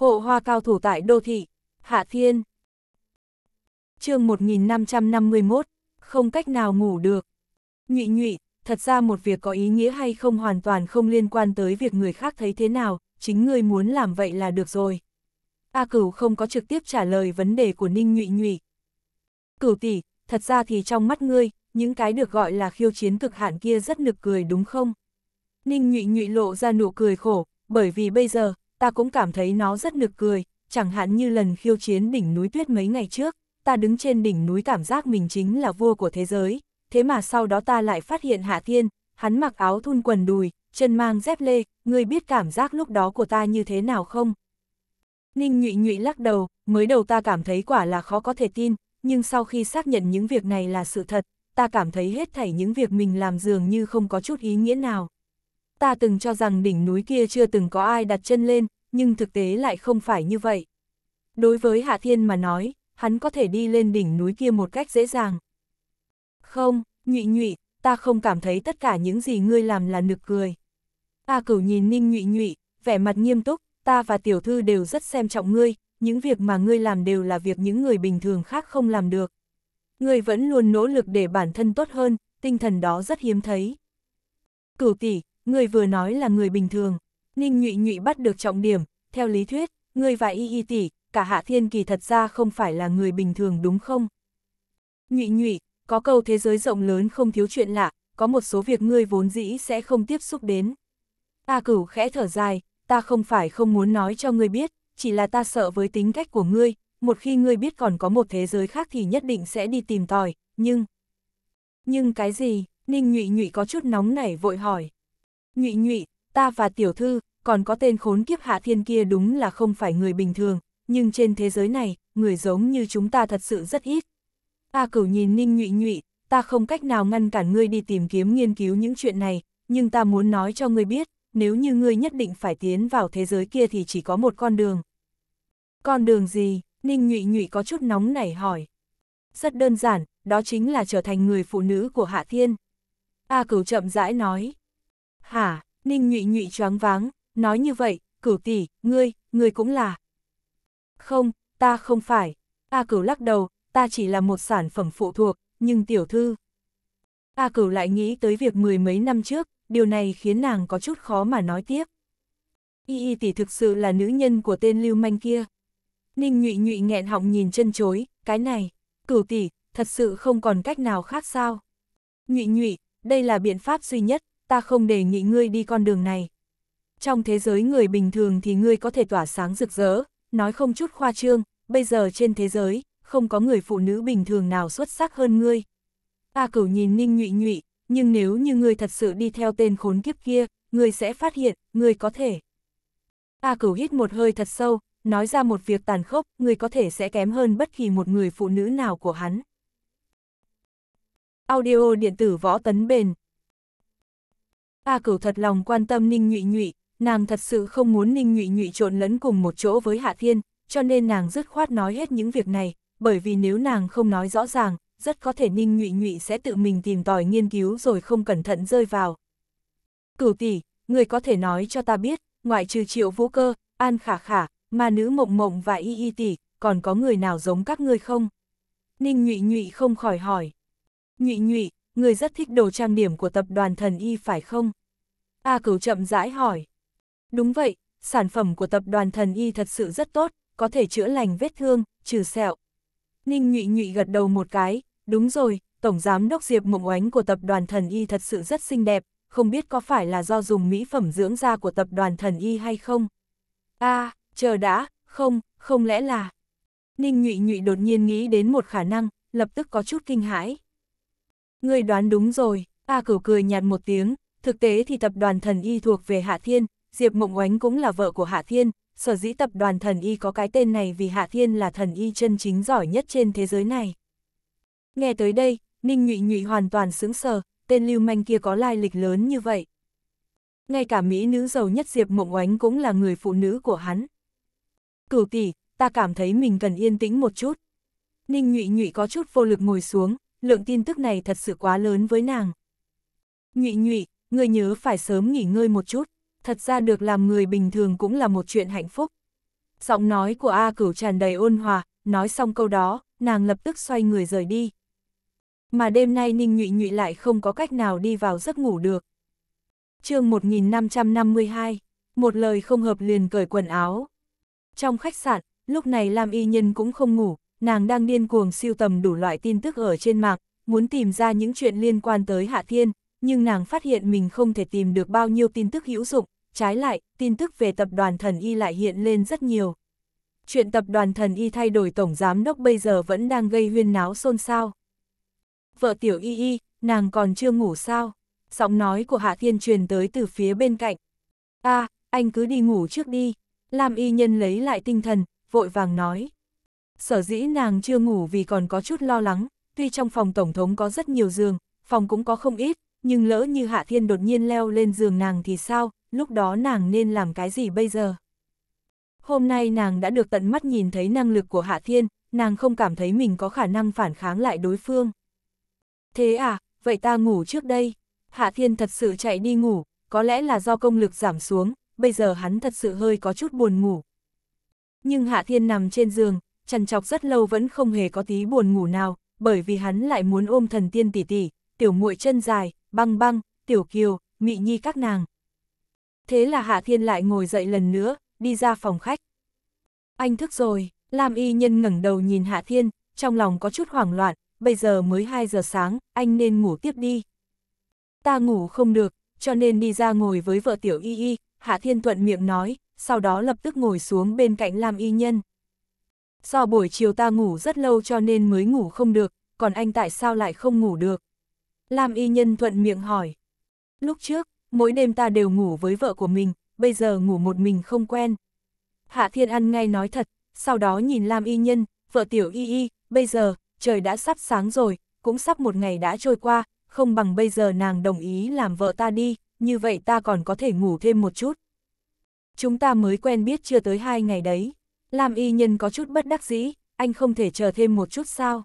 Hộ hoa cao thủ tại đô thị, Hạ Thiên. chương 1551, không cách nào ngủ được. Nhụy nhụy, thật ra một việc có ý nghĩa hay không hoàn toàn không liên quan tới việc người khác thấy thế nào, chính người muốn làm vậy là được rồi. A Cửu không có trực tiếp trả lời vấn đề của Ninh Nhụy Nhụy. Cửu tỷ, thật ra thì trong mắt ngươi, những cái được gọi là khiêu chiến cực hạn kia rất nực cười đúng không? Ninh Nhụy Nhụy lộ ra nụ cười khổ, bởi vì bây giờ, ta cũng cảm thấy nó rất nực cười, chẳng hạn như lần khiêu chiến đỉnh núi tuyết mấy ngày trước, ta đứng trên đỉnh núi cảm giác mình chính là vua của thế giới, thế mà sau đó ta lại phát hiện Hạ Thiên, hắn mặc áo thun quần đùi, chân mang dép lê, ngươi biết cảm giác lúc đó của ta như thế nào không? Ninh nhụy nhụy lắc đầu, mới đầu ta cảm thấy quả là khó có thể tin, nhưng sau khi xác nhận những việc này là sự thật, ta cảm thấy hết thảy những việc mình làm dường như không có chút ý nghĩa nào ta từng cho rằng đỉnh núi kia chưa từng có ai đặt chân lên, nhưng thực tế lại không phải như vậy. Đối với Hạ Thiên mà nói, hắn có thể đi lên đỉnh núi kia một cách dễ dàng. Không, nhụy nhụy, ta không cảm thấy tất cả những gì ngươi làm là nực cười. A cửu nhìn ninh nhụy nhụy, vẻ mặt nghiêm túc, ta và tiểu thư đều rất xem trọng ngươi, những việc mà ngươi làm đều là việc những người bình thường khác không làm được. Ngươi vẫn luôn nỗ lực để bản thân tốt hơn, tinh thần đó rất hiếm thấy. Cửu tỷ, Người vừa nói là người bình thường. Ninh nhụy nhụy bắt được trọng điểm, theo lý thuyết, người và y y tỷ, cả hạ thiên kỳ thật ra không phải là người bình thường đúng không? Nhụy nhụy, có câu thế giới rộng lớn không thiếu chuyện lạ, có một số việc ngươi vốn dĩ sẽ không tiếp xúc đến. Ta cửu khẽ thở dài, ta không phải không muốn nói cho ngươi biết, chỉ là ta sợ với tính cách của ngươi, một khi ngươi biết còn có một thế giới khác thì nhất định sẽ đi tìm tòi, nhưng... Nhưng cái gì? Ninh nhụy nhụy có chút nóng nảy vội hỏi. Nhụy nhụy, ta và tiểu thư, còn có tên khốn kiếp hạ thiên kia đúng là không phải người bình thường, nhưng trên thế giới này, người giống như chúng ta thật sự rất ít. A cửu nhìn ninh nhụy nhụy, ta không cách nào ngăn cản ngươi đi tìm kiếm nghiên cứu những chuyện này, nhưng ta muốn nói cho ngươi biết, nếu như ngươi nhất định phải tiến vào thế giới kia thì chỉ có một con đường. Con đường gì? Ninh nhụy nhụy có chút nóng nảy hỏi. Rất đơn giản, đó chính là trở thành người phụ nữ của Hạ Thiên. A cửu chậm rãi nói. Hả, Ninh nhụy nhụy choáng váng, nói như vậy, cửu tỷ, ngươi, ngươi cũng là. Không, ta không phải. A cửu lắc đầu, ta chỉ là một sản phẩm phụ thuộc, nhưng tiểu thư. A cửu lại nghĩ tới việc mười mấy năm trước, điều này khiến nàng có chút khó mà nói tiếp. Y y tỷ thực sự là nữ nhân của tên lưu manh kia. Ninh nhụy nhụy nghẹn họng nhìn chân chối, cái này, cửu tỷ, thật sự không còn cách nào khác sao. Nhụy nhụy, đây là biện pháp duy nhất, ta không đề nghị ngươi đi con đường này. Trong thế giới người bình thường thì ngươi có thể tỏa sáng rực rỡ, nói không chút khoa trương, bây giờ trên thế giới, không có người phụ nữ bình thường nào xuất sắc hơn ngươi. A cửu nhìn ninh nhụy nhụy, nhưng nếu như ngươi thật sự đi theo tên khốn kiếp kia, ngươi sẽ phát hiện, ngươi có thể. A cửu hít một hơi thật sâu, nói ra một việc tàn khốc, ngươi có thể sẽ kém hơn bất kỳ một người phụ nữ nào của hắn. Audio điện tử võ tấn bền, A Cửu thật lòng quan tâm Ninh Nhụy Nhụy, nàng thật sự không muốn Ninh Nhụy Nhụy trộn lẫn cùng một chỗ với Hạ Thiên, cho nên nàng dứt khoát nói hết những việc này, bởi vì nếu nàng không nói rõ ràng, rất có thể Ninh Nhụy Nhụy sẽ tự mình tìm tòi nghiên cứu rồi không cẩn thận rơi vào. Cửu tỷ, người có thể nói cho ta biết, ngoại trừ Triệu Vũ Cơ, An Khả Khả, mà nữ mộng mộng và y y tỷ, còn có người nào giống các ngươi không? Ninh Nhụy Nhụy không khỏi hỏi. Nhụy Nhụy, người rất thích đồ trang điểm của tập đoàn thần y phải không? A à, cửu chậm rãi hỏi. Đúng vậy, sản phẩm của tập đoàn thần y thật sự rất tốt, có thể chữa lành vết thương, trừ sẹo. Ninh nhụy nhụy gật đầu một cái, đúng rồi, Tổng Giám Đốc Diệp Mộng Oánh của tập đoàn thần y thật sự rất xinh đẹp, không biết có phải là do dùng mỹ phẩm dưỡng da của tập đoàn thần y hay không? a chờ đã, không, không lẽ là... Ninh nhụy nhụy đột nhiên nghĩ đến một khả năng, lập tức có chút kinh hãi. Người đoán đúng rồi, A Cửu cười nhạt một tiếng, thực tế thì tập đoàn thần y thuộc về Hạ Thiên, Diệp Mộng Oánh cũng là vợ của Hạ Thiên, sở dĩ tập đoàn thần y có cái tên này vì Hạ Thiên là thần y chân chính giỏi nhất trên thế giới này. Nghe tới đây, Ninh Nhụy Nhụy hoàn toàn sững sờ, tên lưu manh kia có lai lịch lớn như vậy. Ngay cả mỹ nữ giàu nhất Diệp Mộng Oánh cũng là người phụ nữ của hắn. Cửu tỷ, ta cảm thấy mình cần yên tĩnh một chút. Ninh Nhụy Nhụy có chút vô lực ngồi xuống, lượng tin tức này thật sự quá lớn với nàng. Nhụy nhụy, người nhớ phải sớm nghỉ ngơi một chút, thật ra được làm người bình thường cũng là một chuyện hạnh phúc. Giọng nói của A cửu tràn đầy ôn hòa, nói xong câu đó, nàng lập tức xoay người rời đi. Mà đêm nay Ninh Nhụy Nhụy lại không có cách nào đi vào giấc ngủ được. chương 1552, một lời không hợp liền cởi quần áo. Trong khách sạn, lúc này Lam Y Nhân cũng không ngủ, nàng đang điên cuồng siêu tầm đủ loại tin tức ở trên mạng, muốn tìm ra những chuyện liên quan tới Hạ Thiên, nhưng nàng phát hiện mình không thể tìm được bao nhiêu tin tức hữu dụng, trái lại, tin tức về tập đoàn thần y lại hiện lên rất nhiều. Chuyện tập đoàn thần y thay đổi tổng giám đốc bây giờ vẫn đang gây huyên náo xôn xao. Vợ tiểu y y, nàng còn chưa ngủ sao? Giọng nói của Hạ Thiên truyền tới từ phía bên cạnh. a anh cứ đi ngủ trước đi. Lam y nhân lấy lại tinh thần, vội vàng nói. Sở dĩ nàng chưa ngủ vì còn có chút lo lắng, tuy trong phòng Tổng thống có rất nhiều giường, phòng cũng có không ít, nhưng lỡ như Hạ Thiên đột nhiên leo lên giường nàng thì sao, lúc đó nàng nên làm cái gì bây giờ? Hôm nay nàng đã được tận mắt nhìn thấy năng lực của Hạ Thiên, nàng không cảm thấy mình có khả năng phản kháng lại đối phương. Thế à, vậy ta ngủ trước đây. Hạ Thiên thật sự chạy đi ngủ, có lẽ là do công lực giảm xuống, bây giờ hắn thật sự hơi có chút buồn ngủ. Nhưng Hạ Thiên nằm trên giường, trần chọc rất lâu vẫn không hề có tí buồn ngủ nào, bởi vì hắn lại muốn ôm thần tiên tỷ tỷ, tiểu muội chân dài, băng băng, tiểu kiều, mị nhi các nàng. Thế là Hạ Thiên lại ngồi dậy lần nữa, đi ra phòng khách. Anh thức rồi, Lam Y Nhân ngẩng đầu nhìn Hạ Thiên, trong lòng có chút hoảng loạn, bây giờ mới 2 giờ sáng, anh nên ngủ tiếp đi. Ta ngủ không được, cho nên đi ra ngồi với vợ tiểu Y Y, Hạ Thiên thuận miệng nói, sau đó lập tức ngồi xuống bên cạnh Lam Y Nhân do buổi chiều ta ngủ rất lâu cho nên mới ngủ không được, còn anh tại sao lại không ngủ được? Lam y nhân thuận miệng hỏi. Lúc trước, mỗi đêm ta đều ngủ với vợ của mình, bây giờ ngủ một mình không quen. Hạ Thiên Ăn ngay nói thật, sau đó nhìn Lam y nhân, vợ tiểu y y, bây giờ, trời đã sắp sáng rồi, cũng sắp một ngày đã trôi qua, không bằng bây giờ nàng đồng ý làm vợ ta đi, như vậy ta còn có thể ngủ thêm một chút. Chúng ta mới quen biết chưa tới hai ngày đấy. Lam y nhân có chút bất đắc dĩ, anh không thể chờ thêm một chút sao.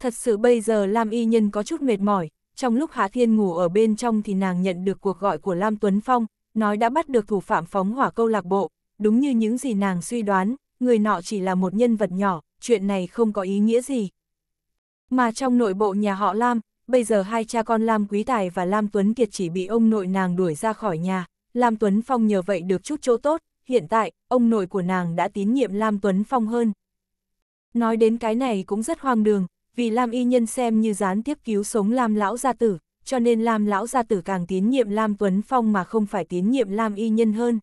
Thật sự bây giờ Lam y nhân có chút mệt mỏi, trong lúc Hạ Thiên ngủ ở bên trong thì nàng nhận được cuộc gọi của Lam Tuấn Phong, nói đã bắt được thủ phạm phóng hỏa câu lạc bộ, đúng như những gì nàng suy đoán, người nọ chỉ là một nhân vật nhỏ, chuyện này không có ý nghĩa gì. Mà trong nội bộ nhà họ Lam, bây giờ hai cha con Lam Quý Tài và Lam Tuấn Kiệt chỉ bị ông nội nàng đuổi ra khỏi nhà, Lam Tuấn Phong nhờ vậy được chút chỗ tốt, hiện tại, ông nội của nàng đã tín nhiệm Lam Tuấn Phong hơn. Nói đến cái này cũng rất hoang đường, vì Lam Y Nhân xem như gián tiếp cứu sống Lam Lão Gia Tử, cho nên Lam Lão Gia Tử càng tín nhiệm Lam Tuấn Phong mà không phải tín nhiệm Lam Y Nhân hơn.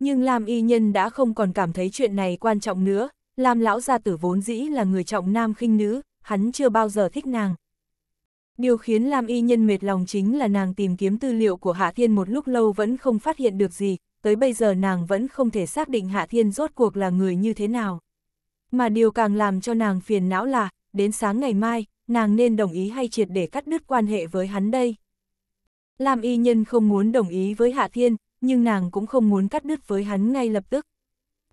Nhưng Lam Y Nhân đã không còn cảm thấy chuyện này quan trọng nữa, Lam Lão Gia Tử vốn dĩ là người trọng nam khinh nữ, hắn chưa bao giờ thích nàng. Điều khiến Lam Y Nhân mệt lòng chính là nàng tìm kiếm tư liệu của Hạ Thiên một lúc lâu vẫn không phát hiện được gì, tới bây giờ nàng vẫn không thể xác định Hạ Thiên rốt cuộc là người như thế nào. Mà điều càng làm cho nàng phiền não là, đến sáng ngày mai, nàng nên đồng ý hay triệt để cắt đứt quan hệ với hắn đây. Lam y nhân không muốn đồng ý với Hạ Thiên, nhưng nàng cũng không muốn cắt đứt với hắn ngay lập tức.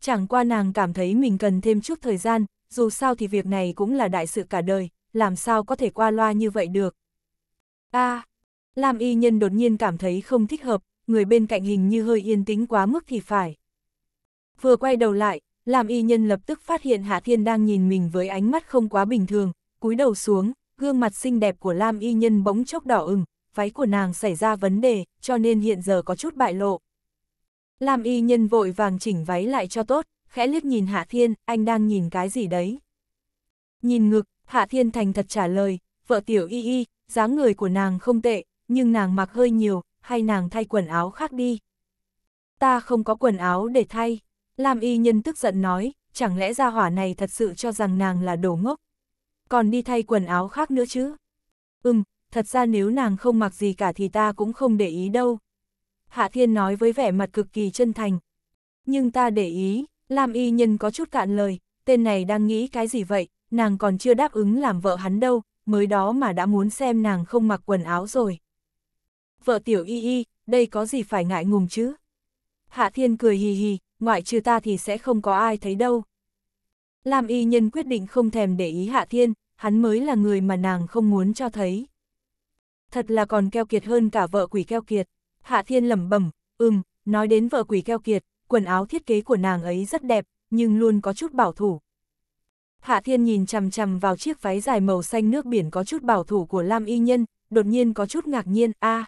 Chẳng qua nàng cảm thấy mình cần thêm chút thời gian, dù sao thì việc này cũng là đại sự cả đời, làm sao có thể qua loa như vậy được. a à, Lam y nhân đột nhiên cảm thấy không thích hợp, người bên cạnh hình như hơi yên tĩnh quá mức thì phải. Vừa quay đầu lại, làm y nhân lập tức phát hiện Hạ Thiên đang nhìn mình với ánh mắt không quá bình thường, cúi đầu xuống, gương mặt xinh đẹp của Lam y nhân bỗng chốc đỏ ửng, váy của nàng xảy ra vấn đề, cho nên hiện giờ có chút bại lộ. Lam y nhân vội vàng chỉnh váy lại cho tốt, khẽ liếc nhìn Hạ Thiên, anh đang nhìn cái gì đấy? Nhìn ngực, Hạ Thiên thành thật trả lời, vợ tiểu y y, dáng người của nàng không tệ, nhưng nàng mặc hơi nhiều, hay nàng thay quần áo khác đi. Ta không có quần áo để thay, Lam Y Nhân tức giận nói, chẳng lẽ gia hỏa này thật sự cho rằng nàng là đồ ngốc. Còn đi thay quần áo khác nữa chứ. Ừm, thật ra nếu nàng không mặc gì cả thì ta cũng không để ý đâu. Hạ Thiên nói với vẻ mặt cực kỳ chân thành. Nhưng ta để ý, Lam Y Nhân có chút cạn lời, tên này đang nghĩ cái gì vậy, nàng còn chưa đáp ứng làm vợ hắn đâu, mới đó mà đã muốn xem nàng không mặc quần áo rồi vợ tiểu y y, đây có gì phải ngại ngùng chứ? Hạ Thiên cười hì hì, ngoại trừ ta thì sẽ không có ai thấy đâu. Lam y nhân quyết định không thèm để ý Hạ Thiên, hắn mới là người mà nàng không muốn cho thấy. Thật là còn keo kiệt hơn cả vợ quỷ keo kiệt. Hạ Thiên lẩm bẩm, ừm, nói đến vợ quỷ keo kiệt, quần áo thiết kế của nàng ấy rất đẹp, nhưng luôn có chút bảo thủ. Hạ Thiên nhìn chằm chằm vào chiếc váy dài màu xanh nước biển có chút bảo thủ của Lam y nhân, đột nhiên có chút ngạc nhiên, a à,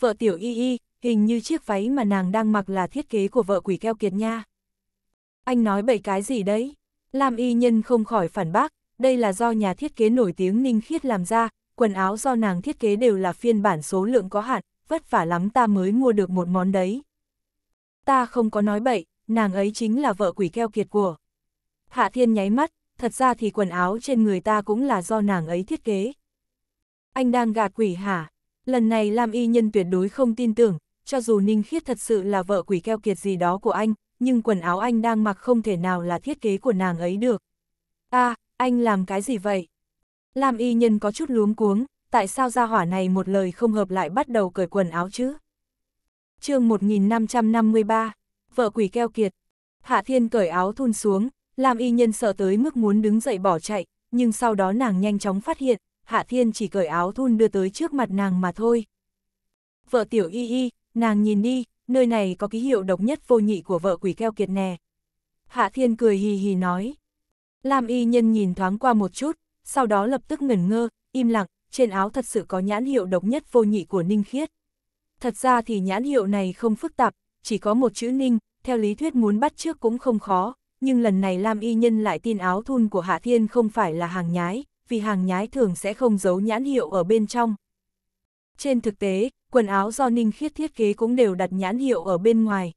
vợ tiểu y y, hình như chiếc váy mà nàng đang mặc là thiết kế của vợ quỷ keo kiệt nha. Anh nói bậy cái gì đấy? Lam y nhân không khỏi phản bác, đây là do nhà thiết kế nổi tiếng Ninh Khiết làm ra, quần áo do nàng thiết kế đều là phiên bản số lượng có hạn, vất vả lắm ta mới mua được một món đấy. Ta không có nói bậy, nàng ấy chính là vợ quỷ keo kiệt của. Hạ Thiên nháy mắt, thật ra thì quần áo trên người ta cũng là do nàng ấy thiết kế. Anh đang gạt quỷ hả? Lần này Lam Y Nhân tuyệt đối không tin tưởng, cho dù Ninh Khiết thật sự là vợ quỷ keo kiệt gì đó của anh, nhưng quần áo anh đang mặc không thể nào là thiết kế của nàng ấy được. a à, anh làm cái gì vậy? Lam Y Nhân có chút luống cuống, tại sao gia hỏa này một lời không hợp lại bắt đầu cởi quần áo chứ? chương 1553, vợ quỷ keo kiệt. Hạ Thiên cởi áo thun xuống, Lam Y Nhân sợ tới mức muốn đứng dậy bỏ chạy, nhưng sau đó nàng nhanh chóng phát hiện, Hạ Thiên chỉ cởi áo thun đưa tới trước mặt nàng mà thôi. Vợ tiểu y y, nàng nhìn đi, nơi này có ký hiệu độc nhất vô nhị của vợ quỷ keo kiệt nè. Hạ Thiên cười hì hì nói. Lam y nhân nhìn thoáng qua một chút, sau đó lập tức ngẩn ngơ, im lặng, trên áo thật sự có nhãn hiệu độc nhất vô nhị của Ninh Khiết. Thật ra thì nhãn hiệu này không phức tạp, chỉ có một chữ Ninh, theo lý thuyết muốn bắt trước cũng không khó, nhưng lần này Lam y nhân lại tin áo thun của Hạ Thiên không phải là hàng nhái, vì hàng nhái thường sẽ không giấu nhãn hiệu ở bên trong. Trên thực tế, quần áo do Ninh Khiết thiết kế cũng đều đặt nhãn hiệu ở bên ngoài.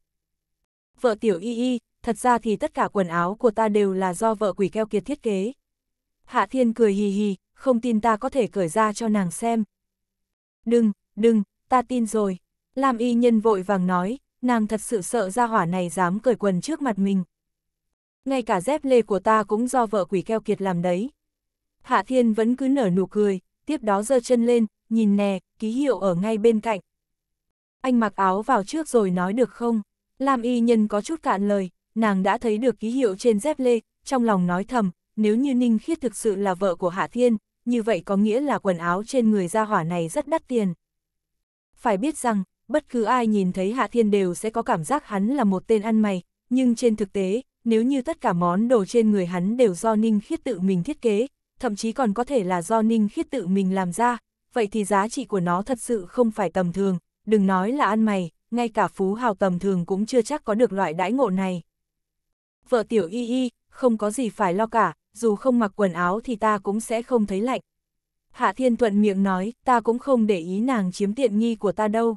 Vợ tiểu y y, thật ra thì tất cả quần áo của ta đều là do vợ quỷ keo kiệt thiết kế. Hạ Thiên cười hì hì, không tin ta có thể cởi ra cho nàng xem. Đừng, đừng, ta tin rồi. Lam y nhân vội vàng nói, nàng thật sự sợ ra hỏa này dám cởi quần trước mặt mình. Ngay cả dép lê của ta cũng do vợ quỷ keo kiệt làm đấy. Hạ Thiên vẫn cứ nở nụ cười, tiếp đó giơ chân lên, nhìn nè, ký hiệu ở ngay bên cạnh. Anh mặc áo vào trước rồi nói được không? Lam y nhân có chút cạn lời, nàng đã thấy được ký hiệu trên dép lê, trong lòng nói thầm, nếu như Ninh Khiết thực sự là vợ của Hạ Thiên, như vậy có nghĩa là quần áo trên người gia hỏa này rất đắt tiền. Phải biết rằng, bất cứ ai nhìn thấy Hạ Thiên đều sẽ có cảm giác hắn là một tên ăn mày, nhưng trên thực tế, nếu như tất cả món đồ trên người hắn đều do Ninh Khiết tự mình thiết kế, thậm chí còn có thể là do Ninh Khiết tự mình làm ra, vậy thì giá trị của nó thật sự không phải tầm thường, đừng nói là ăn mày, ngay cả phú hào tầm thường cũng chưa chắc có được loại đãi ngộ này. Vợ tiểu y y, không có gì phải lo cả, dù không mặc quần áo thì ta cũng sẽ không thấy lạnh. Hạ Thiên Thuận miệng nói, ta cũng không để ý nàng chiếm tiện nghi của ta đâu.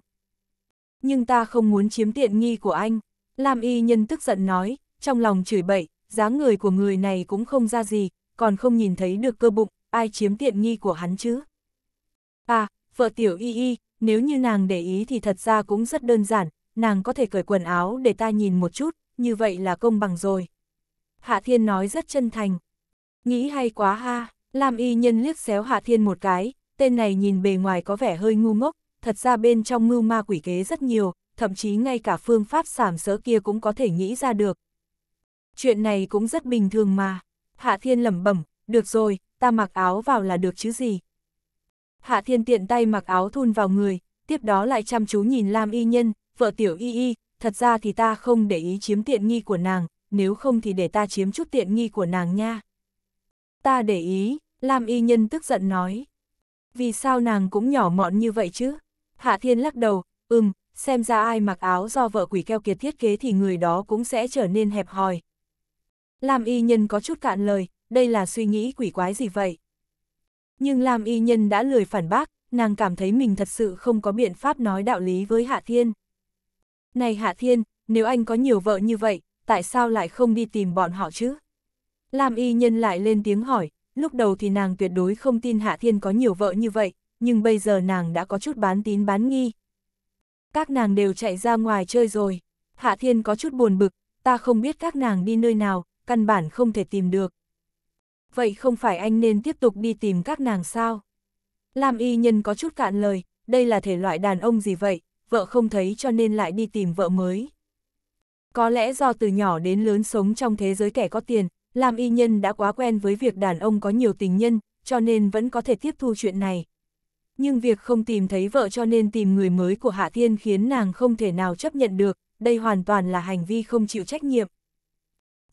Nhưng ta không muốn chiếm tiện nghi của anh. Lam y nhân tức giận nói, trong lòng chửi bậy, dáng người của người này cũng không ra gì, còn không nhìn thấy được cơ bụng, ai chiếm tiện nghi của hắn chứ? À, vợ tiểu y y, nếu như nàng để ý thì thật ra cũng rất đơn giản, nàng có thể cởi quần áo để ta nhìn một chút, như vậy là công bằng rồi. Hạ Thiên nói rất chân thành. Nghĩ hay quá ha, Lam Y nhân liếc xéo Hạ Thiên một cái, tên này nhìn bề ngoài có vẻ hơi ngu ngốc, thật ra bên trong mưu ma quỷ kế rất nhiều, thậm chí ngay cả phương pháp sảm sỡ kia cũng có thể nghĩ ra được. Chuyện này cũng rất bình thường mà. Hạ Thiên lẩm bẩm, được rồi, ta mặc áo vào là được chứ gì. Hạ Thiên tiện tay mặc áo thun vào người, tiếp đó lại chăm chú nhìn Lam Y Nhân, vợ tiểu Y Y, thật ra thì ta không để ý chiếm tiện nghi của nàng, nếu không thì để ta chiếm chút tiện nghi của nàng nha. Ta để ý, Lam Y Nhân tức giận nói. Vì sao nàng cũng nhỏ mọn như vậy chứ? Hạ Thiên lắc đầu, ừm, xem ra ai mặc áo do vợ quỷ keo kiệt thiết kế thì người đó cũng sẽ trở nên hẹp hòi, Lam y nhân có chút cạn lời, đây là suy nghĩ quỷ quái gì vậy? Nhưng Lam y nhân đã lười phản bác, nàng cảm thấy mình thật sự không có biện pháp nói đạo lý với Hạ Thiên. Này Hạ Thiên, nếu anh có nhiều vợ như vậy, tại sao lại không đi tìm bọn họ chứ? Lam y nhân lại lên tiếng hỏi, lúc đầu thì nàng tuyệt đối không tin Hạ Thiên có nhiều vợ như vậy, nhưng bây giờ nàng đã có chút bán tín bán nghi. Các nàng đều chạy ra ngoài chơi rồi, Hạ Thiên có chút buồn bực, ta không biết các nàng đi nơi nào, căn bản không thể tìm được. Vậy không phải anh nên tiếp tục đi tìm các nàng sao? Lam y nhân có chút cạn lời, đây là thể loại đàn ông gì vậy, vợ không thấy cho nên lại đi tìm vợ mới. Có lẽ do từ nhỏ đến lớn sống trong thế giới kẻ có tiền, Lam y nhân đã quá quen với việc đàn ông có nhiều tình nhân, cho nên vẫn có thể tiếp thu chuyện này. Nhưng việc không tìm thấy vợ cho nên tìm người mới của Hạ Thiên khiến nàng không thể nào chấp nhận được, đây hoàn toàn là hành vi không chịu trách nhiệm.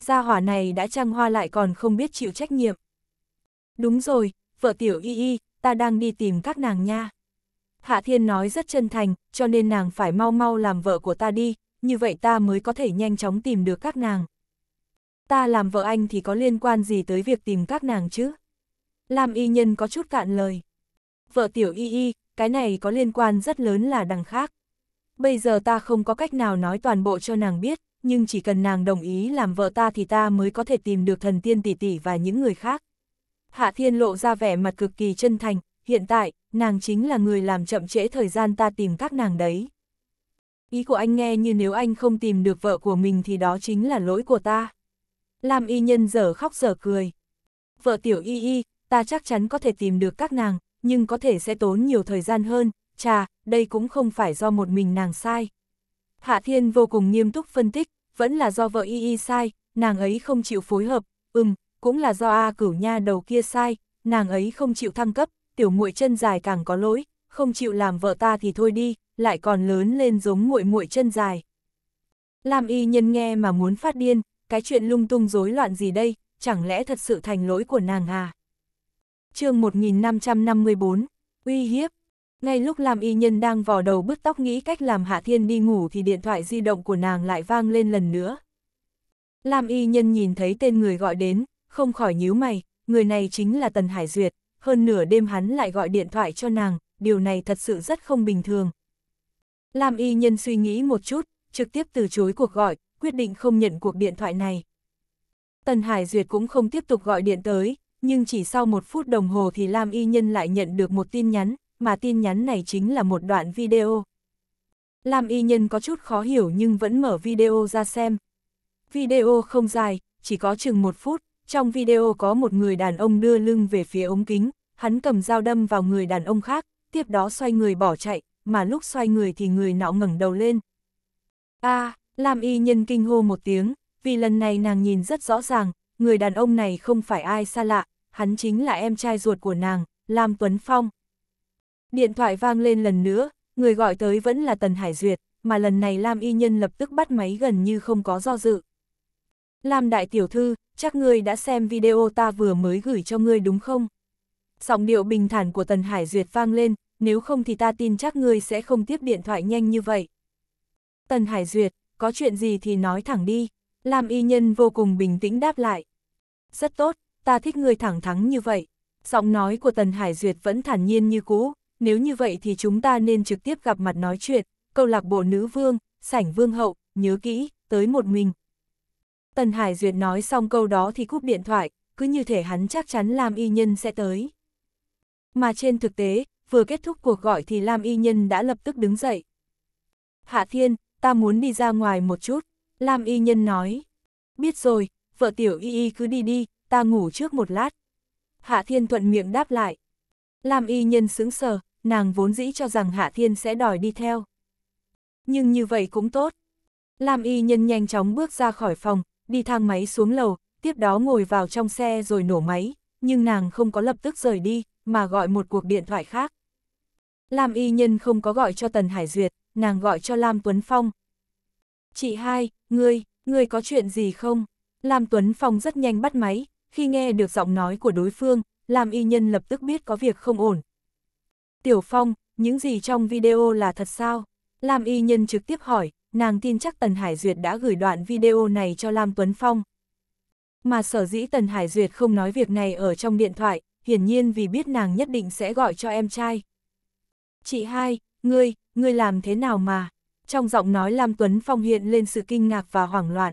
Gia hỏa này đã trăng hoa lại còn không biết chịu trách nhiệm. Đúng rồi, vợ tiểu y y, ta đang đi tìm các nàng nha. Hạ Thiên nói rất chân thành, cho nên nàng phải mau mau làm vợ của ta đi, như vậy ta mới có thể nhanh chóng tìm được các nàng. Ta làm vợ anh thì có liên quan gì tới việc tìm các nàng chứ? Lam y nhân có chút cạn lời. Vợ tiểu y y, cái này có liên quan rất lớn là đằng khác. Bây giờ ta không có cách nào nói toàn bộ cho nàng biết, nhưng chỉ cần nàng đồng ý làm vợ ta thì ta mới có thể tìm được thần tiên tỷ tỷ và những người khác. Hạ Thiên lộ ra vẻ mặt cực kỳ chân thành, hiện tại, nàng chính là người làm chậm trễ thời gian ta tìm các nàng đấy. Ý của anh nghe như nếu anh không tìm được vợ của mình thì đó chính là lỗi của ta. Lam y nhân dở khóc dở cười. Vợ tiểu y y, ta chắc chắn có thể tìm được các nàng, nhưng có thể sẽ tốn nhiều thời gian hơn, chà, đây cũng không phải do một mình nàng sai, Hạ Thiên vô cùng nghiêm túc phân tích, vẫn là do vợ y y sai, nàng ấy không chịu phối hợp, ừm, cũng là do A cửu nha đầu kia sai, nàng ấy không chịu thăng cấp, tiểu muội chân dài càng có lỗi, không chịu làm vợ ta thì thôi đi, lại còn lớn lên giống muội muội chân dài. Làm y nhân nghe mà muốn phát điên, cái chuyện lung tung rối loạn gì đây, chẳng lẽ thật sự thành lỗi của nàng à? chương 1554, uy hiếp, ngay lúc làm y nhân đang vò đầu bứt tóc nghĩ cách làm Hạ Thiên đi ngủ thì điện thoại di động của nàng lại vang lên lần nữa. Làm y nhân nhìn thấy tên người gọi đến, không khỏi nhíu mày, người này chính là Tần Hải Duyệt, hơn nửa đêm hắn lại gọi điện thoại cho nàng, điều này thật sự rất không bình thường. Làm y nhân suy nghĩ một chút, trực tiếp từ chối cuộc gọi, quyết định không nhận cuộc điện thoại này. Tần Hải Duyệt cũng không tiếp tục gọi điện tới, nhưng chỉ sau một phút đồng hồ thì Lam Y Nhân lại nhận được một tin nhắn, mà tin nhắn này chính là một đoạn video. Lam y nhân có chút khó hiểu nhưng vẫn mở video ra xem. Video không dài, chỉ có chừng một phút, trong video có một người đàn ông đưa lưng về phía ống kính, hắn cầm dao đâm vào người đàn ông khác, tiếp đó xoay người bỏ chạy, mà lúc xoay người thì người nọ ngẩng đầu lên. a à, Lam y nhân kinh hô một tiếng, vì lần này nàng nhìn rất rõ ràng, người đàn ông này không phải ai xa lạ, hắn chính là em trai ruột của nàng, Lam Tuấn Phong. Điện thoại vang lên lần nữa, người gọi tới vẫn là Tần Hải Duyệt, mà lần này Lam Y Nhân lập tức bắt máy gần như không có do dự. Lam Đại Tiểu Thư, chắc ngươi đã xem video ta vừa mới gửi cho ngươi đúng không? Giọng điệu bình thản của Tần Hải Duyệt vang lên, nếu không thì ta tin chắc ngươi sẽ không tiếp điện thoại nhanh như vậy. Tần Hải Duyệt, có chuyện gì thì nói thẳng đi, Lam Y Nhân vô cùng bình tĩnh đáp lại. Rất tốt, ta thích ngươi thẳng thắn như vậy. Giọng nói của Tần Hải Duyệt vẫn thản nhiên như cũ, nếu như vậy thì chúng ta nên trực tiếp gặp mặt nói chuyện, câu lạc bộ nữ vương, sảnh vương hậu, nhớ kỹ, tới một mình. Tần Hải Duyệt nói xong câu đó thì cúp điện thoại, cứ như thể hắn chắc chắn Lam Y Nhân sẽ tới. Mà trên thực tế, vừa kết thúc cuộc gọi thì Lam Y Nhân đã lập tức đứng dậy. Hạ Thiên, ta muốn đi ra ngoài một chút, Lam Y Nhân nói. Biết rồi, vợ tiểu Y Y cứ đi đi, ta ngủ trước một lát. Hạ Thiên thuận miệng đáp lại. Lam Y Nhân sững sờ, nàng vốn dĩ cho rằng Hạ Thiên sẽ đòi đi theo. Nhưng như vậy cũng tốt. Lam y nhân nhanh chóng bước ra khỏi phòng, đi thang máy xuống lầu, tiếp đó ngồi vào trong xe rồi nổ máy, nhưng nàng không có lập tức rời đi, mà gọi một cuộc điện thoại khác. Lam y nhân không có gọi cho Tần Hải Duyệt, nàng gọi cho Lam Tuấn Phong. Chị hai, ngươi, ngươi có chuyện gì không? Lam Tuấn Phong rất nhanh bắt máy, khi nghe được giọng nói của đối phương, Lam y nhân lập tức biết có việc không ổn, Tiểu Phong, những gì trong video là thật sao? Lam Y Nhân trực tiếp hỏi, nàng tin chắc Tần Hải Duyệt đã gửi đoạn video này cho Lam Tuấn Phong. Mà sở dĩ Tần Hải Duyệt không nói việc này ở trong điện thoại, hiển nhiên vì biết nàng nhất định sẽ gọi cho em trai. Chị hai, ngươi, ngươi làm thế nào mà? Trong giọng nói Lam Tuấn Phong hiện lên sự kinh ngạc và hoảng loạn.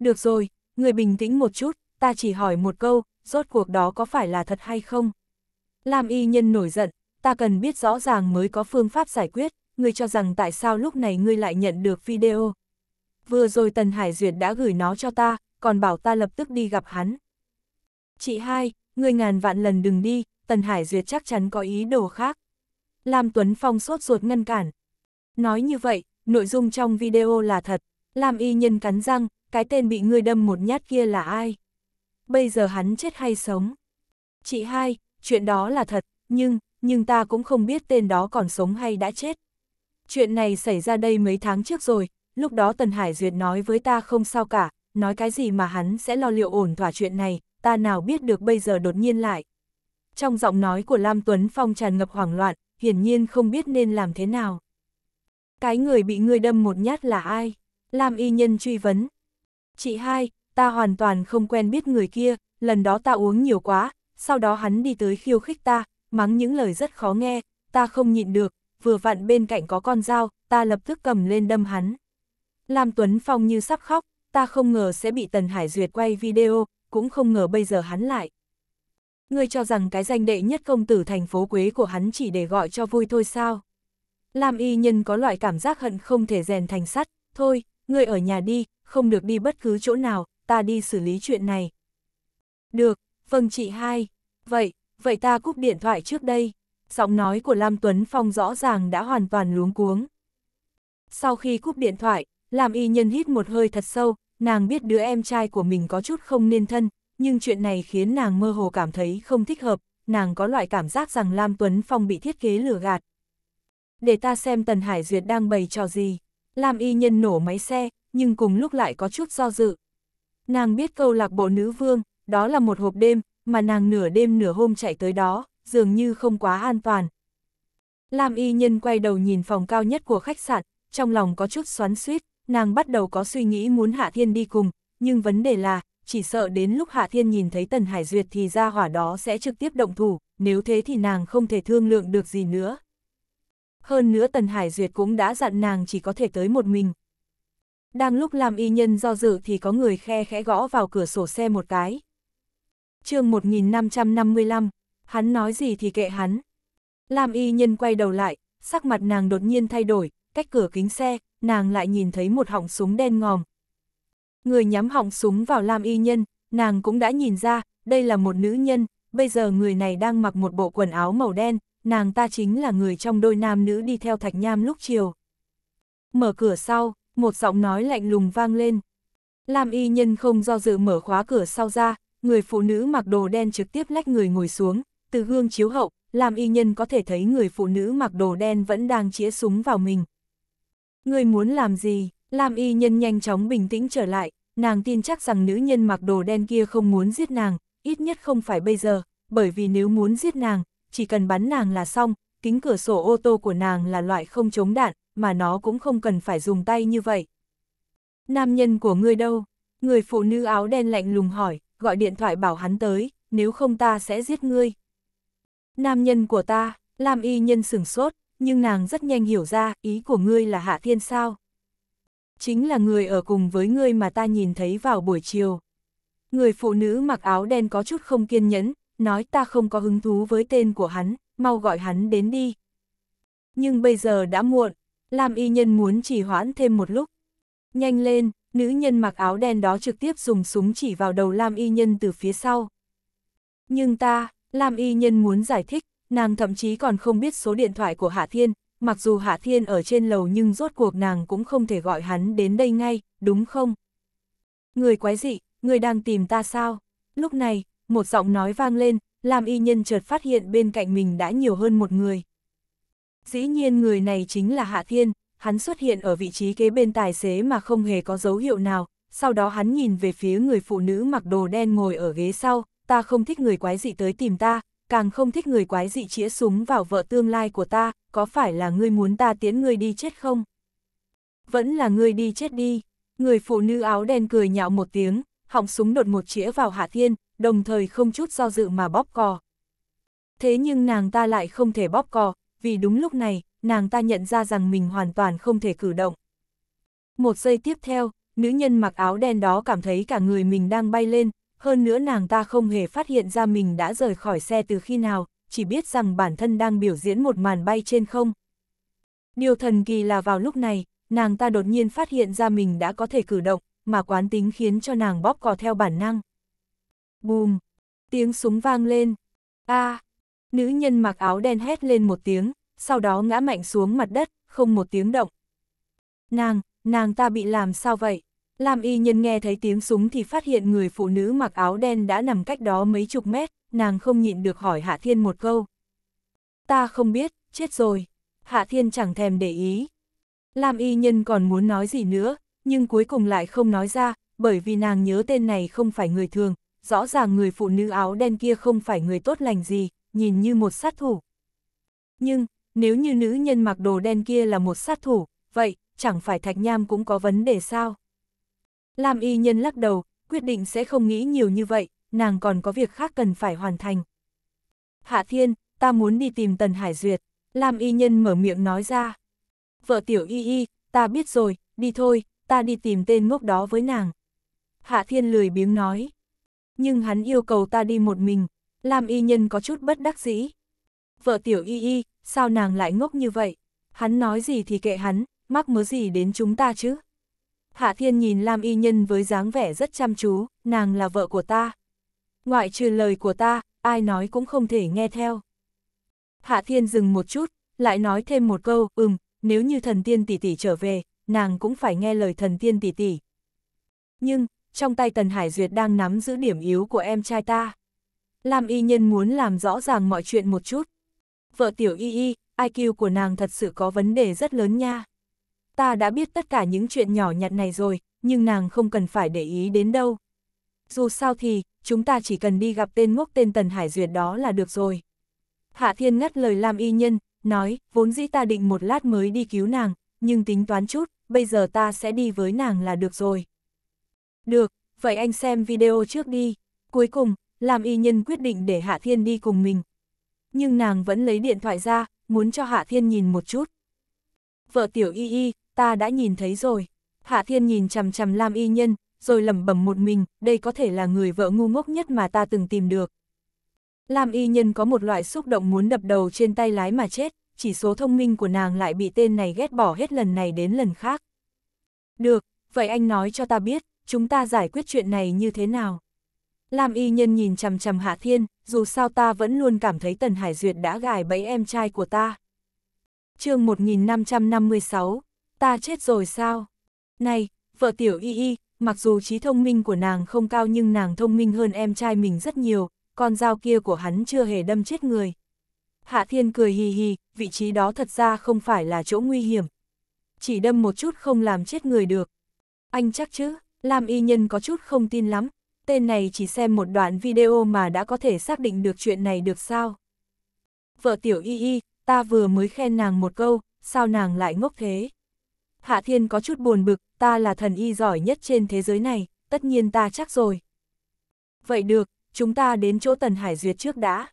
Được rồi, ngươi bình tĩnh một chút, ta chỉ hỏi một câu, rốt cuộc đó có phải là thật hay không? Lam y nhân nổi giận, ta cần biết rõ ràng mới có phương pháp giải quyết, ngươi cho rằng tại sao lúc này ngươi lại nhận được video. Vừa rồi Tần Hải Duyệt đã gửi nó cho ta, còn bảo ta lập tức đi gặp hắn. Chị hai, ngươi ngàn vạn lần đừng đi, Tần Hải Duyệt chắc chắn có ý đồ khác. Lam Tuấn Phong sốt ruột ngăn cản. Nói như vậy, nội dung trong video là thật. Lam y nhân cắn răng, cái tên bị ngươi đâm một nhát kia là ai? Bây giờ hắn chết hay sống? Chị hai, chuyện đó là thật, nhưng, nhưng ta cũng không biết tên đó còn sống hay đã chết. Chuyện này xảy ra đây mấy tháng trước rồi, lúc đó Tần Hải Duyệt nói với ta không sao cả, nói cái gì mà hắn sẽ lo liệu ổn thỏa chuyện này, ta nào biết được bây giờ đột nhiên lại. Trong giọng nói của Lam Tuấn Phong tràn ngập hoảng loạn, hiển nhiên không biết nên làm thế nào. Cái người bị ngươi đâm một nhát là ai? Lam y nhân truy vấn. Chị hai, ta hoàn toàn không quen biết người kia, lần đó ta uống nhiều quá, sau đó hắn đi tới khiêu khích ta, mắng những lời rất khó nghe, ta không nhịn được, vừa vặn bên cạnh có con dao, ta lập tức cầm lên đâm hắn. Lam Tuấn Phong như sắp khóc, ta không ngờ sẽ bị Tần Hải Duyệt quay video, cũng không ngờ bây giờ hắn lại. Ngươi cho rằng cái danh đệ nhất công tử thành phố Quế của hắn chỉ để gọi cho vui thôi sao? Lam y nhân có loại cảm giác hận không thể rèn thành sắt, thôi, ngươi ở nhà đi, không được đi bất cứ chỗ nào, ta đi xử lý chuyện này. Được, vâng chị hai, vậy, vậy ta cúp điện thoại trước đây. Giọng nói của Lam Tuấn Phong rõ ràng đã hoàn toàn luống cuống. Sau khi cúp điện thoại, làm y nhân hít một hơi thật sâu, nàng biết đứa em trai của mình có chút không nên thân, nhưng chuyện này khiến nàng mơ hồ cảm thấy không thích hợp, nàng có loại cảm giác rằng Lam Tuấn Phong bị thiết kế lừa gạt. Để ta xem Tần Hải Duyệt đang bày trò gì. Lam y nhân nổ máy xe, nhưng cùng lúc lại có chút do dự. Nàng biết câu lạc bộ nữ vương, đó là một hộp đêm, mà nàng nửa đêm nửa hôm chạy tới đó, dường như không quá an toàn. Lam y nhân quay đầu nhìn phòng cao nhất của khách sạn, trong lòng có chút xoắn suýt, nàng bắt đầu có suy nghĩ muốn Hạ Thiên đi cùng, nhưng vấn đề là, chỉ sợ đến lúc Hạ Thiên nhìn thấy Tần Hải Duyệt thì ra hỏa đó sẽ trực tiếp động thủ, nếu thế thì nàng không thể thương lượng được gì nữa. Hơn nữa Tần Hải Duyệt cũng đã dặn nàng chỉ có thể tới một mình. Đang lúc làm y nhân do dự thì có người khe khẽ gõ vào cửa sổ xe một cái chương 1555, hắn nói gì thì kệ hắn. Lam y nhân quay đầu lại, sắc mặt nàng đột nhiên thay đổi, cách cửa kính xe, nàng lại nhìn thấy một họng súng đen ngòm. Người nhắm họng súng vào Lam y nhân, nàng cũng đã nhìn ra, đây là một nữ nhân, bây giờ người này đang mặc một bộ quần áo màu đen, nàng ta chính là người trong đôi nam nữ đi theo thạch nham lúc chiều. Mở cửa sau, một giọng nói lạnh lùng vang lên. Lam y nhân không do dự mở khóa cửa sau ra, người phụ nữ mặc đồ đen trực tiếp lách người ngồi xuống, từ gương chiếu hậu, làm y nhân có thể thấy người phụ nữ mặc đồ đen vẫn đang chĩa súng vào mình. Người muốn làm gì? Làm y nhân nhanh chóng bình tĩnh trở lại, nàng tin chắc rằng nữ nhân mặc đồ đen kia không muốn giết nàng, ít nhất không phải bây giờ, bởi vì nếu muốn giết nàng, chỉ cần bắn nàng là xong, kính cửa sổ ô tô của nàng là loại không chống đạn, mà nó cũng không cần phải dùng tay như vậy. Nam nhân của ngươi đâu? Người phụ nữ áo đen lạnh lùng hỏi, gọi điện thoại bảo hắn tới, nếu không ta sẽ giết ngươi. Nam nhân của ta, Lam Y Nhân sửng sốt, nhưng nàng rất nhanh hiểu ra ý của ngươi là Hạ Thiên sao. Chính là người ở cùng với ngươi mà ta nhìn thấy vào buổi chiều. Người phụ nữ mặc áo đen có chút không kiên nhẫn, nói ta không có hứng thú với tên của hắn, mau gọi hắn đến đi. Nhưng bây giờ đã muộn, Lam Y Nhân muốn trì hoãn thêm một lúc. Nhanh lên, nữ nhân mặc áo đen đó trực tiếp dùng súng chỉ vào đầu Lam Y Nhân từ phía sau. Nhưng ta, Lam Y Nhân muốn giải thích, nàng thậm chí còn không biết số điện thoại của Hạ Thiên, mặc dù Hạ Thiên ở trên lầu nhưng rốt cuộc nàng cũng không thể gọi hắn đến đây ngay, đúng không? Người quái dị, người đang tìm ta sao? Lúc này, một giọng nói vang lên, Lam Y Nhân chợt phát hiện bên cạnh mình đã nhiều hơn một người. Dĩ nhiên người này chính là Hạ Thiên, hắn xuất hiện ở vị trí kế bên tài xế mà không hề có dấu hiệu nào, sau đó hắn nhìn về phía người phụ nữ mặc đồ đen ngồi ở ghế sau, ta không thích người quái dị tới tìm ta, càng không thích người quái dị chĩa súng vào vợ tương lai của ta, có phải là ngươi muốn ta tiến ngươi đi chết không? Vẫn là ngươi đi chết đi, người phụ nữ áo đen cười nhạo một tiếng, họng súng đột một chĩa vào Hạ Thiên, đồng thời không chút do dự mà bóp cò. Thế nhưng nàng ta lại không thể bóp cò, vì đúng lúc này, nàng ta nhận ra rằng mình hoàn toàn không thể cử động. Một giây tiếp theo, nữ nhân mặc áo đen đó cảm thấy cả người mình đang bay lên, hơn nữa nàng ta không hề phát hiện ra mình đã rời khỏi xe từ khi nào, chỉ biết rằng bản thân đang biểu diễn một màn bay trên không. Điều thần kỳ là vào lúc này, nàng ta đột nhiên phát hiện ra mình đã có thể cử động, mà quán tính khiến cho nàng bóp cò theo bản năng. Bùm! Tiếng súng vang lên. a à, Nữ nhân mặc áo đen hét lên một tiếng, sau đó ngã mạnh xuống mặt đất, không một tiếng động. Nàng, nàng ta bị làm sao vậy? Lam y nhân nghe thấy tiếng súng thì phát hiện người phụ nữ mặc áo đen đã nằm cách đó mấy chục mét, nàng không nhịn được hỏi Hạ Thiên một câu. Ta không biết, chết rồi. Hạ Thiên chẳng thèm để ý. Lam y nhân còn muốn nói gì nữa, nhưng cuối cùng lại không nói ra, bởi vì nàng nhớ tên này không phải người thường, rõ ràng người phụ nữ áo đen kia không phải người tốt lành gì, nhìn như một sát thủ. Nhưng, nếu như nữ nhân mặc đồ đen kia là một sát thủ, vậy, chẳng phải Thạch Nham cũng có vấn đề sao? Lam y nhân lắc đầu, quyết định sẽ không nghĩ nhiều như vậy, nàng còn có việc khác cần phải hoàn thành. Hạ Thiên, ta muốn đi tìm Tần Hải Duyệt. Lam y nhân mở miệng nói ra. Vợ tiểu y y, ta biết rồi, đi thôi, ta đi tìm tên ngốc đó với nàng. Hạ Thiên lười biếng nói. Nhưng hắn yêu cầu ta đi một mình. Lam y nhân có chút bất đắc dĩ vợ tiểu y y, sao nàng lại ngốc như vậy? Hắn nói gì thì kệ hắn, mắc mớ gì đến chúng ta chứ? Hạ Thiên nhìn Lam Y Nhân với dáng vẻ rất chăm chú, nàng là vợ của ta. Ngoại trừ lời của ta, ai nói cũng không thể nghe theo. Hạ Thiên dừng một chút, lại nói thêm một câu, ừm, nếu như thần tiên tỷ tỷ trở về, nàng cũng phải nghe lời thần tiên tỷ tỷ. Nhưng, trong tay Tần Hải Duyệt đang nắm giữ điểm yếu của em trai ta. Lam Y Nhân muốn làm rõ ràng mọi chuyện một chút vợ tiểu y y, IQ của nàng thật sự có vấn đề rất lớn nha. Ta đã biết tất cả những chuyện nhỏ nhặt này rồi, nhưng nàng không cần phải để ý đến đâu. Dù sao thì, chúng ta chỉ cần đi gặp tên ngốc tên Tần Hải Duyệt đó là được rồi. Hạ Thiên ngắt lời Lam Y Nhân, nói, vốn dĩ ta định một lát mới đi cứu nàng, nhưng tính toán chút, bây giờ ta sẽ đi với nàng là được rồi. Được, vậy anh xem video trước đi. Cuối cùng, Lam Y Nhân quyết định để Hạ Thiên đi cùng mình, nhưng nàng vẫn lấy điện thoại ra, muốn cho Hạ Thiên nhìn một chút. Vợ tiểu y y, ta đã nhìn thấy rồi. Hạ Thiên nhìn chằm chằm Lam Y Nhân, rồi lẩm bẩm một mình, đây có thể là người vợ ngu ngốc nhất mà ta từng tìm được. Lam Y Nhân có một loại xúc động muốn đập đầu trên tay lái mà chết, chỉ số thông minh của nàng lại bị tên này ghét bỏ hết lần này đến lần khác. Được, vậy anh nói cho ta biết, chúng ta giải quyết chuyện này như thế nào? Lam y nhân nhìn chầm chầm Hạ Thiên, dù sao ta vẫn luôn cảm thấy Tần Hải Duyệt đã gài bẫy em trai của ta. chương 1556, ta chết rồi sao? Này, vợ tiểu y y, mặc dù trí thông minh của nàng không cao nhưng nàng thông minh hơn em trai mình rất nhiều, con dao kia của hắn chưa hề đâm chết người. Hạ Thiên cười hì hì, vị trí đó thật ra không phải là chỗ nguy hiểm. Chỉ đâm một chút không làm chết người được. Anh chắc chứ, Lam y nhân có chút không tin lắm, tên này chỉ xem một đoạn video mà đã có thể xác định được chuyện này được sao. Vợ tiểu y y, ta vừa mới khen nàng một câu, sao nàng lại ngốc thế? Hạ Thiên có chút buồn bực, ta là thần y giỏi nhất trên thế giới này, tất nhiên ta chắc rồi. Vậy được, chúng ta đến chỗ Tần Hải Duyệt trước đã.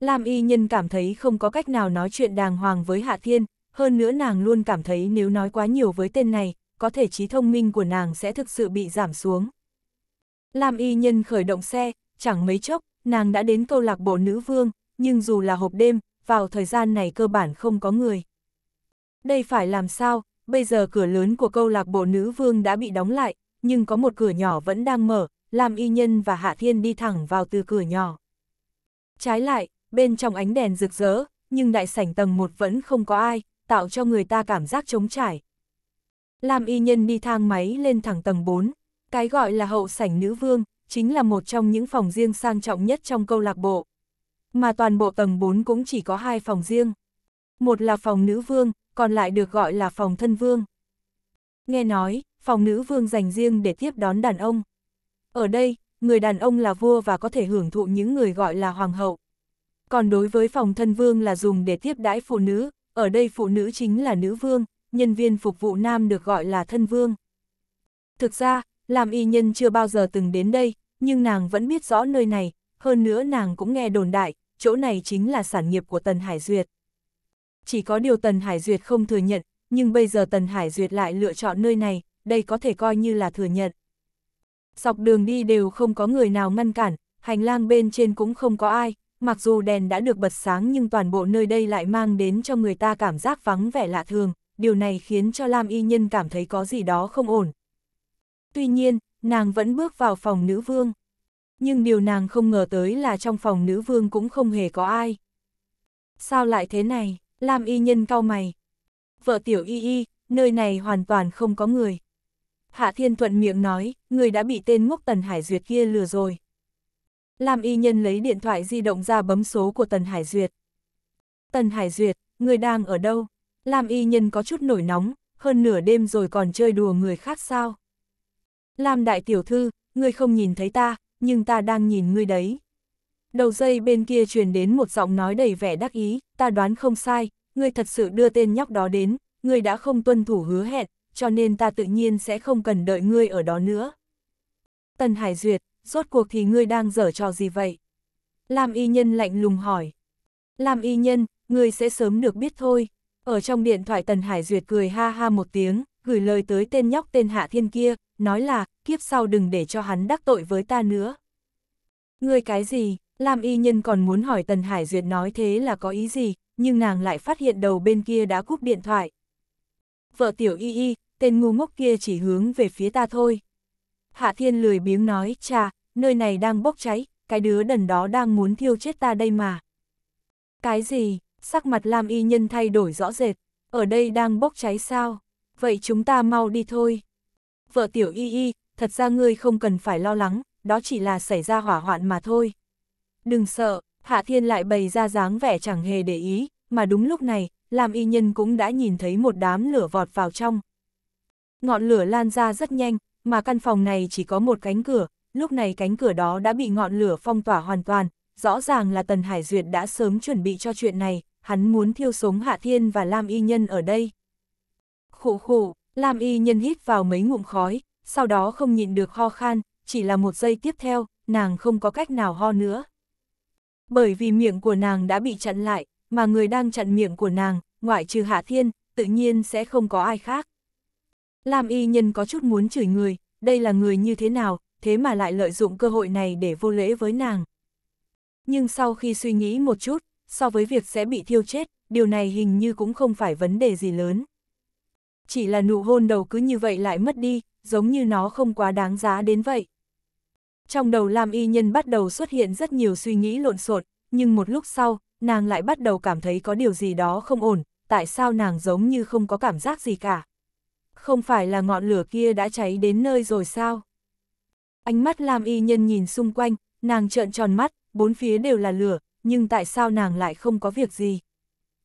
Lam y nhân cảm thấy không có cách nào nói chuyện đàng hoàng với Hạ Thiên, hơn nữa nàng luôn cảm thấy nếu nói quá nhiều với tên này, có thể trí thông minh của nàng sẽ thực sự bị giảm xuống. Lam y nhân khởi động xe, chẳng mấy chốc, nàng đã đến câu lạc bộ nữ vương, nhưng dù là hộp đêm, vào thời gian này cơ bản không có người. Đây phải làm sao, bây giờ cửa lớn của câu lạc bộ nữ vương đã bị đóng lại, nhưng có một cửa nhỏ vẫn đang mở, Lam y nhân và Hạ Thiên đi thẳng vào từ cửa nhỏ. Trái lại, bên trong ánh đèn rực rỡ, nhưng đại sảnh tầng 1 vẫn không có ai, tạo cho người ta cảm giác trống trải. Lam y nhân đi thang máy lên thẳng tầng 4, cái gọi là hậu sảnh nữ vương, chính là một trong những phòng riêng sang trọng nhất trong câu lạc bộ. Mà toàn bộ tầng 4 cũng chỉ có hai phòng riêng. Một là phòng nữ vương, còn lại được gọi là phòng thân vương. Nghe nói, phòng nữ vương dành riêng để tiếp đón đàn ông. Ở đây, người đàn ông là vua và có thể hưởng thụ những người gọi là hoàng hậu. Còn đối với phòng thân vương là dùng để tiếp đãi phụ nữ, ở đây phụ nữ chính là nữ vương, nhân viên phục vụ nam được gọi là thân vương. Thực ra, Lam y nhân chưa bao giờ từng đến đây, nhưng nàng vẫn biết rõ nơi này, hơn nữa nàng cũng nghe đồn đại, chỗ này chính là sản nghiệp của Tần Hải Duyệt. Chỉ có điều Tần Hải Duyệt không thừa nhận, nhưng bây giờ Tần Hải Duyệt lại lựa chọn nơi này, đây có thể coi như là thừa nhận. Dọc đường đi đều không có người nào ngăn cản, hành lang bên trên cũng không có ai, mặc dù đèn đã được bật sáng nhưng toàn bộ nơi đây lại mang đến cho người ta cảm giác vắng vẻ lạ thường, điều này khiến cho Lam Y Nhân cảm thấy có gì đó không ổn, Tuy nhiên, nàng vẫn bước vào phòng nữ vương. Nhưng điều nàng không ngờ tới là trong phòng nữ vương cũng không hề có ai. Sao lại thế này, Lam y nhân cau mày. Vợ tiểu y y, nơi này hoàn toàn không có người. Hạ Thiên Thuận miệng nói, người đã bị tên ngốc Tần Hải Duyệt kia lừa rồi. Lam y nhân lấy điện thoại di động ra bấm số của Tần Hải Duyệt. Tần Hải Duyệt, người đang ở đâu? Lam y nhân có chút nổi nóng, hơn nửa đêm rồi còn chơi đùa người khác sao? Lam đại tiểu thư, ngươi không nhìn thấy ta, nhưng ta đang nhìn ngươi đấy. Đầu dây bên kia truyền đến một giọng nói đầy vẻ đắc ý, ta đoán không sai, ngươi thật sự đưa tên nhóc đó đến, ngươi đã không tuân thủ hứa hẹn, cho nên ta tự nhiên sẽ không cần đợi ngươi ở đó nữa. Tần Hải Duyệt, rốt cuộc thì ngươi đang dở trò gì vậy? Lam y nhân lạnh lùng hỏi. Lam y nhân, ngươi sẽ sớm được biết thôi. Ở trong điện thoại Tần Hải Duyệt cười ha ha một tiếng, gửi lời tới tên nhóc tên Hạ Thiên kia, nói là, kiếp sau đừng để cho hắn đắc tội với ta nữa. Ngươi cái gì, Lam Y Nhân còn muốn hỏi Tần Hải Duyệt nói thế là có ý gì, nhưng nàng lại phát hiện đầu bên kia đã cúp điện thoại. Vợ tiểu Y Y, tên ngu ngốc kia chỉ hướng về phía ta thôi. Hạ Thiên lười biếng nói, cha, nơi này đang bốc cháy, cái đứa đần đó đang muốn thiêu chết ta đây mà. Cái gì, sắc mặt Lam Y Nhân thay đổi rõ rệt, ở đây đang bốc cháy sao? vậy chúng ta mau đi thôi. Vợ tiểu y y, thật ra ngươi không cần phải lo lắng, đó chỉ là xảy ra hỏa hoạn mà thôi. Đừng sợ, Hạ Thiên lại bày ra dáng vẻ chẳng hề để ý, mà đúng lúc này, làm y nhân cũng đã nhìn thấy một đám lửa vọt vào trong. Ngọn lửa lan ra rất nhanh, mà căn phòng này chỉ có một cánh cửa, lúc này cánh cửa đó đã bị ngọn lửa phong tỏa hoàn toàn, rõ ràng là Tần Hải Duyệt đã sớm chuẩn bị cho chuyện này, hắn muốn thiêu sống Hạ Thiên và Lam Y Nhân ở đây. Khụ khụ, Lam Y Nhân hít vào mấy ngụm khói, sau đó không nhịn được ho khan, chỉ là một giây tiếp theo, nàng không có cách nào ho nữa. Bởi vì miệng của nàng đã bị chặn lại, mà người đang chặn miệng của nàng, ngoại trừ Hạ Thiên, tự nhiên sẽ không có ai khác. Lam Y Nhân có chút muốn chửi người, đây là người như thế nào, thế mà lại lợi dụng cơ hội này để vô lễ với nàng. Nhưng sau khi suy nghĩ một chút, so với việc sẽ bị thiêu chết, điều này hình như cũng không phải vấn đề gì lớn chỉ là nụ hôn đầu cứ như vậy lại mất đi, giống như nó không quá đáng giá đến vậy. Trong đầu Lam Y Nhân bắt đầu xuất hiện rất nhiều suy nghĩ lộn xộn, nhưng một lúc sau, nàng lại bắt đầu cảm thấy có điều gì đó không ổn, tại sao nàng giống như không có cảm giác gì cả. Không phải là ngọn lửa kia đã cháy đến nơi rồi sao? Ánh mắt Lam Y Nhân nhìn xung quanh, nàng trợn tròn mắt, bốn phía đều là lửa, nhưng tại sao nàng lại không có việc gì?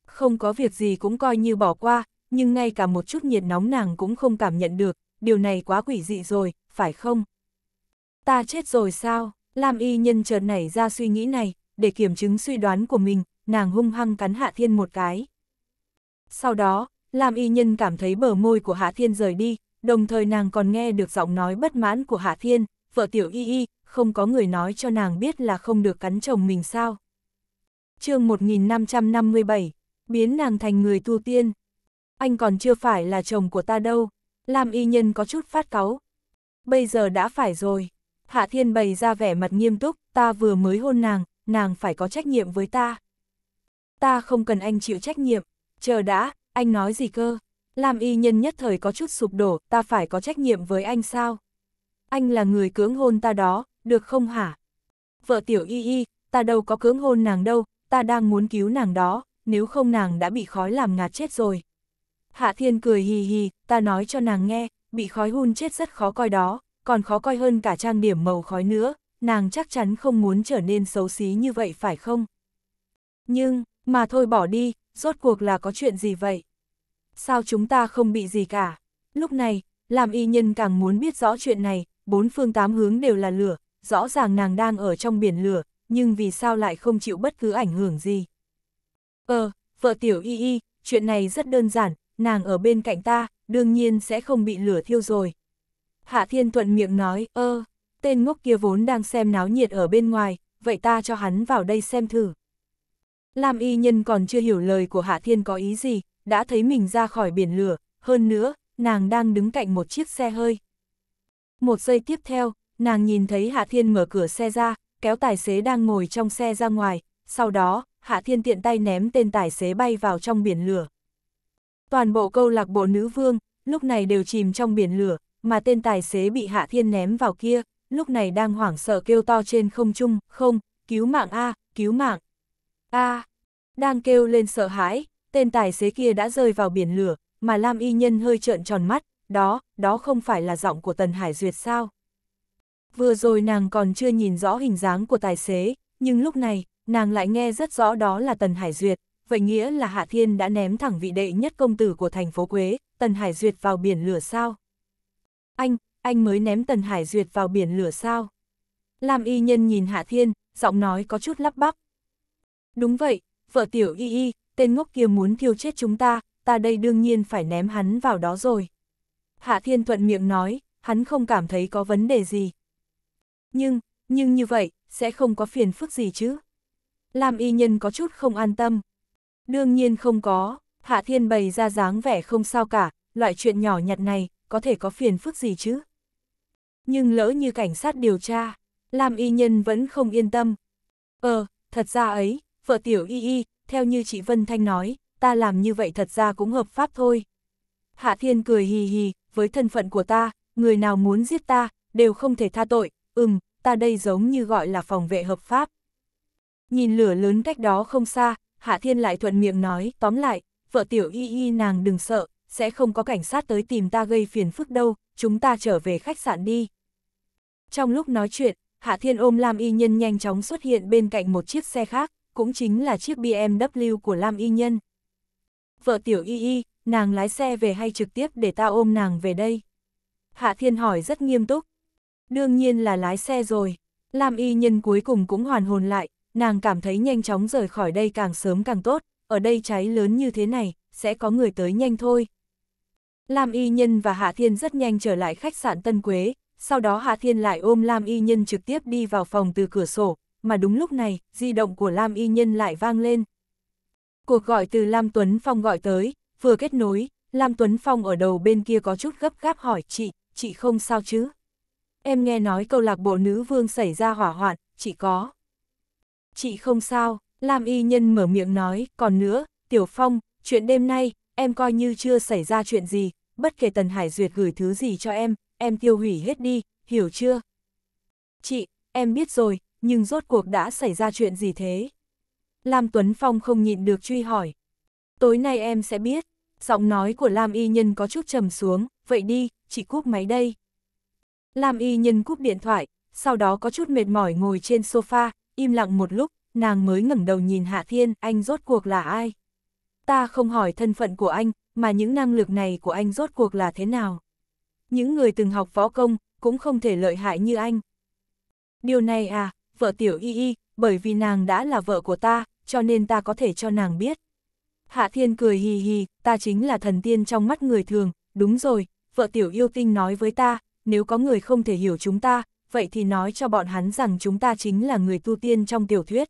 Không có việc gì cũng coi như bỏ qua, nhưng ngay cả một chút nhiệt nóng nàng cũng không cảm nhận được, điều này quá quỷ dị rồi, phải không? Ta chết rồi sao? Lam y nhân chợt nảy ra suy nghĩ này, để kiểm chứng suy đoán của mình, nàng hung hăng cắn Hạ Thiên một cái. Sau đó, Lam y nhân cảm thấy bờ môi của Hạ Thiên rời đi, đồng thời nàng còn nghe được giọng nói bất mãn của Hạ Thiên, vợ tiểu y y, không có người nói cho nàng biết là không được cắn chồng mình sao. chương 1557, biến nàng thành người tu tiên anh còn chưa phải là chồng của ta đâu. Lam y nhân có chút phát cáu. Bây giờ đã phải rồi. Hạ Thiên bày ra vẻ mặt nghiêm túc, ta vừa mới hôn nàng, nàng phải có trách nhiệm với ta. Ta không cần anh chịu trách nhiệm. Chờ đã, anh nói gì cơ? Lam y nhân nhất thời có chút sụp đổ, ta phải có trách nhiệm với anh sao? Anh là người cưỡng hôn ta đó, được không hả? Vợ tiểu y y, ta đâu có cưỡng hôn nàng đâu, ta đang muốn cứu nàng đó, nếu không nàng đã bị khói làm ngạt chết rồi. Hạ Thiên cười hì hì, ta nói cho nàng nghe, bị khói hun chết rất khó coi đó, còn khó coi hơn cả trang điểm màu khói nữa, nàng chắc chắn không muốn trở nên xấu xí như vậy phải không? Nhưng, mà thôi bỏ đi, rốt cuộc là có chuyện gì vậy? Sao chúng ta không bị gì cả? Lúc này, làm y nhân càng muốn biết rõ chuyện này, bốn phương tám hướng đều là lửa, rõ ràng nàng đang ở trong biển lửa, nhưng vì sao lại không chịu bất cứ ảnh hưởng gì? Ờ, vợ tiểu y y, chuyện này rất đơn giản, nàng ở bên cạnh ta, đương nhiên sẽ không bị lửa thiêu rồi. Hạ Thiên Thuận miệng nói, ơ, tên ngốc kia vốn đang xem náo nhiệt ở bên ngoài, vậy ta cho hắn vào đây xem thử. Lam y nhân còn chưa hiểu lời của Hạ Thiên có ý gì, đã thấy mình ra khỏi biển lửa, hơn nữa, nàng đang đứng cạnh một chiếc xe hơi. Một giây tiếp theo, nàng nhìn thấy Hạ Thiên mở cửa xe ra, kéo tài xế đang ngồi trong xe ra ngoài, sau đó, Hạ Thiên tiện tay ném tên tài xế bay vào trong biển lửa. Toàn bộ câu lạc bộ nữ vương, lúc này đều chìm trong biển lửa, mà tên tài xế bị Hạ Thiên ném vào kia, lúc này đang hoảng sợ kêu to trên không trung, không, cứu mạng A, cứu mạng. A, đang kêu lên sợ hãi, tên tài xế kia đã rơi vào biển lửa, mà Lam Y Nhân hơi trợn tròn mắt, đó, đó không phải là giọng của Tần Hải Duyệt sao? Vừa rồi nàng còn chưa nhìn rõ hình dáng của tài xế, nhưng lúc này, nàng lại nghe rất rõ đó là Tần Hải Duyệt, vậy nghĩa là Hạ Thiên đã ném thẳng vị đệ nhất công tử của thành phố Quế, Tần Hải Duyệt vào biển lửa sao? Anh, anh mới ném Tần Hải Duyệt vào biển lửa sao? Lam y nhân nhìn Hạ Thiên, giọng nói có chút lắp bắp. Đúng vậy, vợ tiểu y y, tên ngốc kia muốn thiêu chết chúng ta, ta đây đương nhiên phải ném hắn vào đó rồi. Hạ Thiên thuận miệng nói, hắn không cảm thấy có vấn đề gì. Nhưng, nhưng như vậy, sẽ không có phiền phức gì chứ. Lam y nhân có chút không an tâm. Đương nhiên không có, Hạ Thiên bày ra dáng vẻ không sao cả, loại chuyện nhỏ nhặt này, có thể có phiền phức gì chứ? Nhưng lỡ như cảnh sát điều tra, Lam Y Nhân vẫn không yên tâm. Ờ, thật ra ấy, vợ tiểu Y Y, theo như chị Vân Thanh nói, ta làm như vậy thật ra cũng hợp pháp thôi. Hạ Thiên cười hì hì, với thân phận của ta, người nào muốn giết ta, đều không thể tha tội, ừm, ta đây giống như gọi là phòng vệ hợp pháp. Nhìn lửa lớn cách đó không xa, Hạ Thiên lại thuận miệng nói, tóm lại, vợ tiểu y y nàng đừng sợ, sẽ không có cảnh sát tới tìm ta gây phiền phức đâu, chúng ta trở về khách sạn đi. Trong lúc nói chuyện, Hạ Thiên ôm Lam Y Nhân nhanh chóng xuất hiện bên cạnh một chiếc xe khác, cũng chính là chiếc BMW của Lam Y Nhân. Vợ tiểu y y, nàng lái xe về hay trực tiếp để ta ôm nàng về đây? Hạ Thiên hỏi rất nghiêm túc. Đương nhiên là lái xe rồi. Lam Y Nhân cuối cùng cũng hoàn hồn lại, nàng cảm thấy nhanh chóng rời khỏi đây càng sớm càng tốt, ở đây cháy lớn như thế này, sẽ có người tới nhanh thôi. Lam Y Nhân và Hạ Thiên rất nhanh trở lại khách sạn Tân Quế, sau đó Hạ Thiên lại ôm Lam Y Nhân trực tiếp đi vào phòng từ cửa sổ, mà đúng lúc này, di động của Lam Y Nhân lại vang lên. Cuộc gọi từ Lam Tuấn Phong gọi tới, vừa kết nối, Lam Tuấn Phong ở đầu bên kia có chút gấp gáp hỏi chị, chị không sao chứ? Em nghe nói câu lạc bộ nữ vương xảy ra hỏa hoạn, chị có. Chị không sao, Lam y nhân mở miệng nói, còn nữa, Tiểu Phong, chuyện đêm nay, em coi như chưa xảy ra chuyện gì, bất kể Tần Hải Duyệt gửi thứ gì cho em, em tiêu hủy hết đi, hiểu chưa? Chị, em biết rồi, nhưng rốt cuộc đã xảy ra chuyện gì thế? Lam Tuấn Phong không nhịn được truy hỏi. Tối nay em sẽ biết, giọng nói của Lam y nhân có chút trầm xuống, vậy đi, chị cúp máy đây. Lam y nhân cúp điện thoại, sau đó có chút mệt mỏi ngồi trên sofa, im lặng một lúc, nàng mới ngẩng đầu nhìn Hạ Thiên, anh rốt cuộc là ai? Ta không hỏi thân phận của anh, mà những năng lực này của anh rốt cuộc là thế nào? Những người từng học võ công, cũng không thể lợi hại như anh. Điều này à, vợ tiểu y y, bởi vì nàng đã là vợ của ta, cho nên ta có thể cho nàng biết. Hạ Thiên cười hì hì, ta chính là thần tiên trong mắt người thường, đúng rồi, vợ tiểu yêu tinh nói với ta, nếu có người không thể hiểu chúng ta, vậy thì nói cho bọn hắn rằng chúng ta chính là người tu tiên trong tiểu thuyết.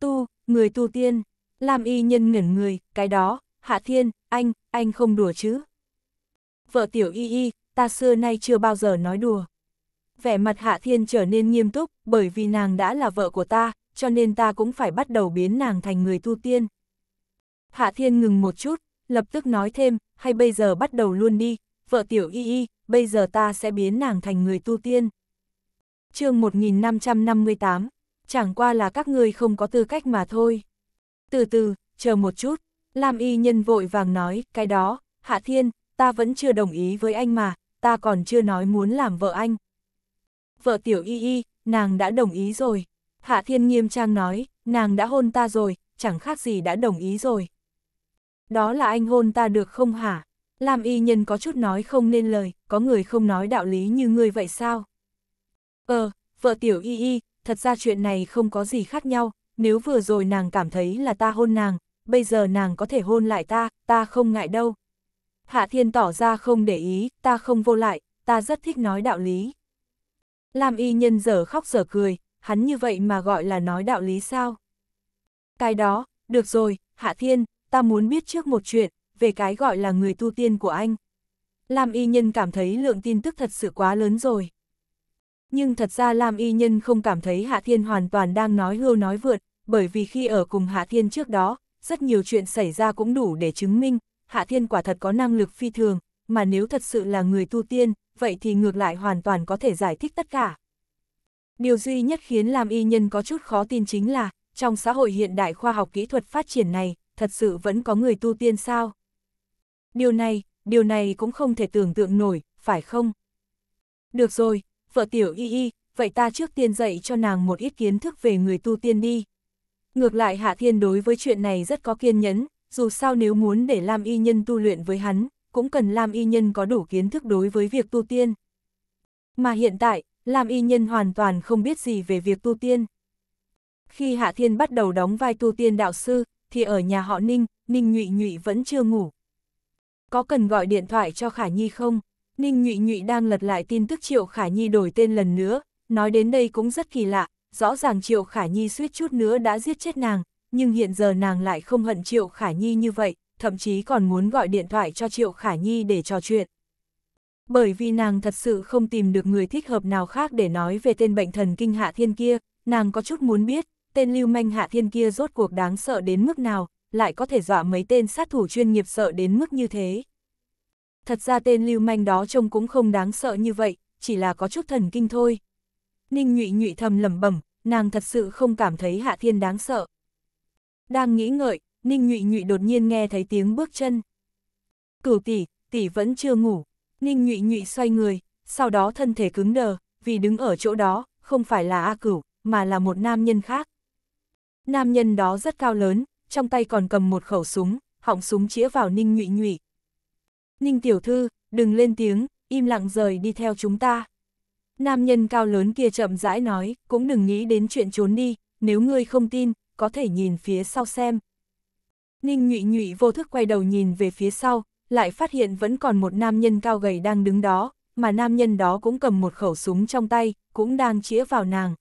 Tu, người tu tiên, làm y nhân ngẩn người, cái đó, Hạ Thiên, anh, anh không đùa chứ. Vợ tiểu y y, ta xưa nay chưa bao giờ nói đùa. Vẻ mặt Hạ Thiên trở nên nghiêm túc, bởi vì nàng đã là vợ của ta, cho nên ta cũng phải bắt đầu biến nàng thành người tu tiên. Hạ Thiên ngừng một chút, lập tức nói thêm, hay bây giờ bắt đầu luôn đi, vợ tiểu y y, bây giờ ta sẽ biến nàng thành người tu tiên chương 1558, chẳng qua là các ngươi không có tư cách mà thôi. Từ từ, chờ một chút, Lam Y nhân vội vàng nói, cái đó, Hạ Thiên, ta vẫn chưa đồng ý với anh mà, ta còn chưa nói muốn làm vợ anh. Vợ tiểu y y, nàng đã đồng ý rồi. Hạ Thiên nghiêm trang nói, nàng đã hôn ta rồi, chẳng khác gì đã đồng ý rồi. Đó là anh hôn ta được không hả? Lam y nhân có chút nói không nên lời, có người không nói đạo lý như ngươi vậy sao? Ờ, vợ tiểu y y, thật ra chuyện này không có gì khác nhau, nếu vừa rồi nàng cảm thấy là ta hôn nàng, bây giờ nàng có thể hôn lại ta, ta không ngại đâu. Hạ thiên tỏ ra không để ý, ta không vô lại, ta rất thích nói đạo lý. Lam y nhân giờ khóc giờ cười, hắn như vậy mà gọi là nói đạo lý sao? Cái đó, được rồi, Hạ Thiên, ta muốn biết trước một chuyện, về cái gọi là người tu tiên của anh. Lam y nhân cảm thấy lượng tin tức thật sự quá lớn rồi nhưng thật ra Lam Y Nhân không cảm thấy Hạ Thiên hoàn toàn đang nói hưu nói vượt, bởi vì khi ở cùng Hạ Thiên trước đó, rất nhiều chuyện xảy ra cũng đủ để chứng minh, Hạ Thiên quả thật có năng lực phi thường, mà nếu thật sự là người tu tiên, vậy thì ngược lại hoàn toàn có thể giải thích tất cả. Điều duy nhất khiến Lam Y Nhân có chút khó tin chính là, trong xã hội hiện đại khoa học kỹ thuật phát triển này, thật sự vẫn có người tu tiên sao? Điều này, điều này cũng không thể tưởng tượng nổi, phải không? Được rồi, vợ tiểu y y, vậy ta trước tiên dạy cho nàng một ít kiến thức về người tu tiên đi. Ngược lại Hạ Thiên đối với chuyện này rất có kiên nhẫn, dù sao nếu muốn để Lam Y Nhân tu luyện với hắn, cũng cần Lam Y Nhân có đủ kiến thức đối với việc tu tiên. Mà hiện tại, Lam Y Nhân hoàn toàn không biết gì về việc tu tiên. Khi Hạ Thiên bắt đầu đóng vai tu tiên đạo sư, thì ở nhà họ Ninh, Ninh Nhụy Nhụy vẫn chưa ngủ. Có cần gọi điện thoại cho Khả Nhi không? Ninh Nhụy Nhụy đang lật lại tin tức Triệu Khả Nhi đổi tên lần nữa, nói đến đây cũng rất kỳ lạ, rõ ràng Triệu Khả Nhi suýt chút nữa đã giết chết nàng, nhưng hiện giờ nàng lại không hận Triệu Khả Nhi như vậy, thậm chí còn muốn gọi điện thoại cho Triệu Khả Nhi để trò chuyện. Bởi vì nàng thật sự không tìm được người thích hợp nào khác để nói về tên bệnh thần kinh Hạ Thiên kia, nàng có chút muốn biết, tên lưu manh Hạ Thiên kia rốt cuộc đáng sợ đến mức nào, lại có thể dọa mấy tên sát thủ chuyên nghiệp sợ đến mức như thế thật ra tên lưu manh đó trông cũng không đáng sợ như vậy, chỉ là có chút thần kinh thôi. Ninh nhụy nhụy thầm lẩm bẩm, nàng thật sự không cảm thấy Hạ Thiên đáng sợ. Đang nghĩ ngợi, Ninh nhụy nhụy đột nhiên nghe thấy tiếng bước chân. Cửu tỷ, tỷ vẫn chưa ngủ. Ninh nhụy nhụy xoay người, sau đó thân thể cứng đờ, vì đứng ở chỗ đó, không phải là A Cửu, mà là một nam nhân khác. Nam nhân đó rất cao lớn, trong tay còn cầm một khẩu súng, họng súng chĩa vào Ninh nhụy nhụy. Ninh tiểu thư, đừng lên tiếng, im lặng rời đi theo chúng ta. Nam nhân cao lớn kia chậm rãi nói, cũng đừng nghĩ đến chuyện trốn đi, nếu ngươi không tin, có thể nhìn phía sau xem. Ninh nhụy nhụy vô thức quay đầu nhìn về phía sau, lại phát hiện vẫn còn một nam nhân cao gầy đang đứng đó, mà nam nhân đó cũng cầm một khẩu súng trong tay, cũng đang chĩa vào nàng.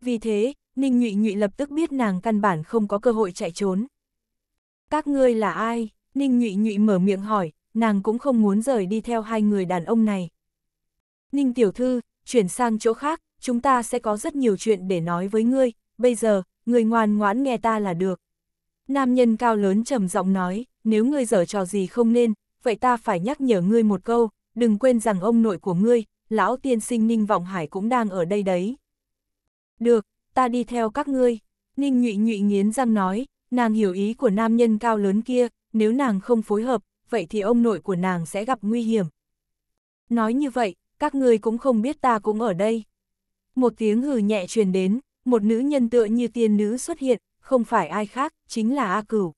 Vì thế, Ninh nhụy nhụy lập tức biết nàng căn bản không có cơ hội chạy trốn. Các ngươi là ai? Ninh nhụy nhụy mở miệng hỏi, nàng cũng không muốn rời đi theo hai người đàn ông này. Ninh tiểu thư, chuyển sang chỗ khác, chúng ta sẽ có rất nhiều chuyện để nói với ngươi, bây giờ, ngươi ngoan ngoãn nghe ta là được. Nam nhân cao lớn trầm giọng nói, nếu ngươi dở trò gì không nên, vậy ta phải nhắc nhở ngươi một câu, đừng quên rằng ông nội của ngươi, lão tiên sinh Ninh Vọng Hải cũng đang ở đây đấy. Được, ta đi theo các ngươi. Ninh nhụy nhụy nghiến răng nói, nàng hiểu ý của nam nhân cao lớn kia, nếu nàng không phối hợp, vậy thì ông nội của nàng sẽ gặp nguy hiểm. Nói như vậy, các ngươi cũng không biết ta cũng ở đây. Một tiếng hừ nhẹ truyền đến, một nữ nhân tựa như tiên nữ xuất hiện, không phải ai khác, chính là A Cửu.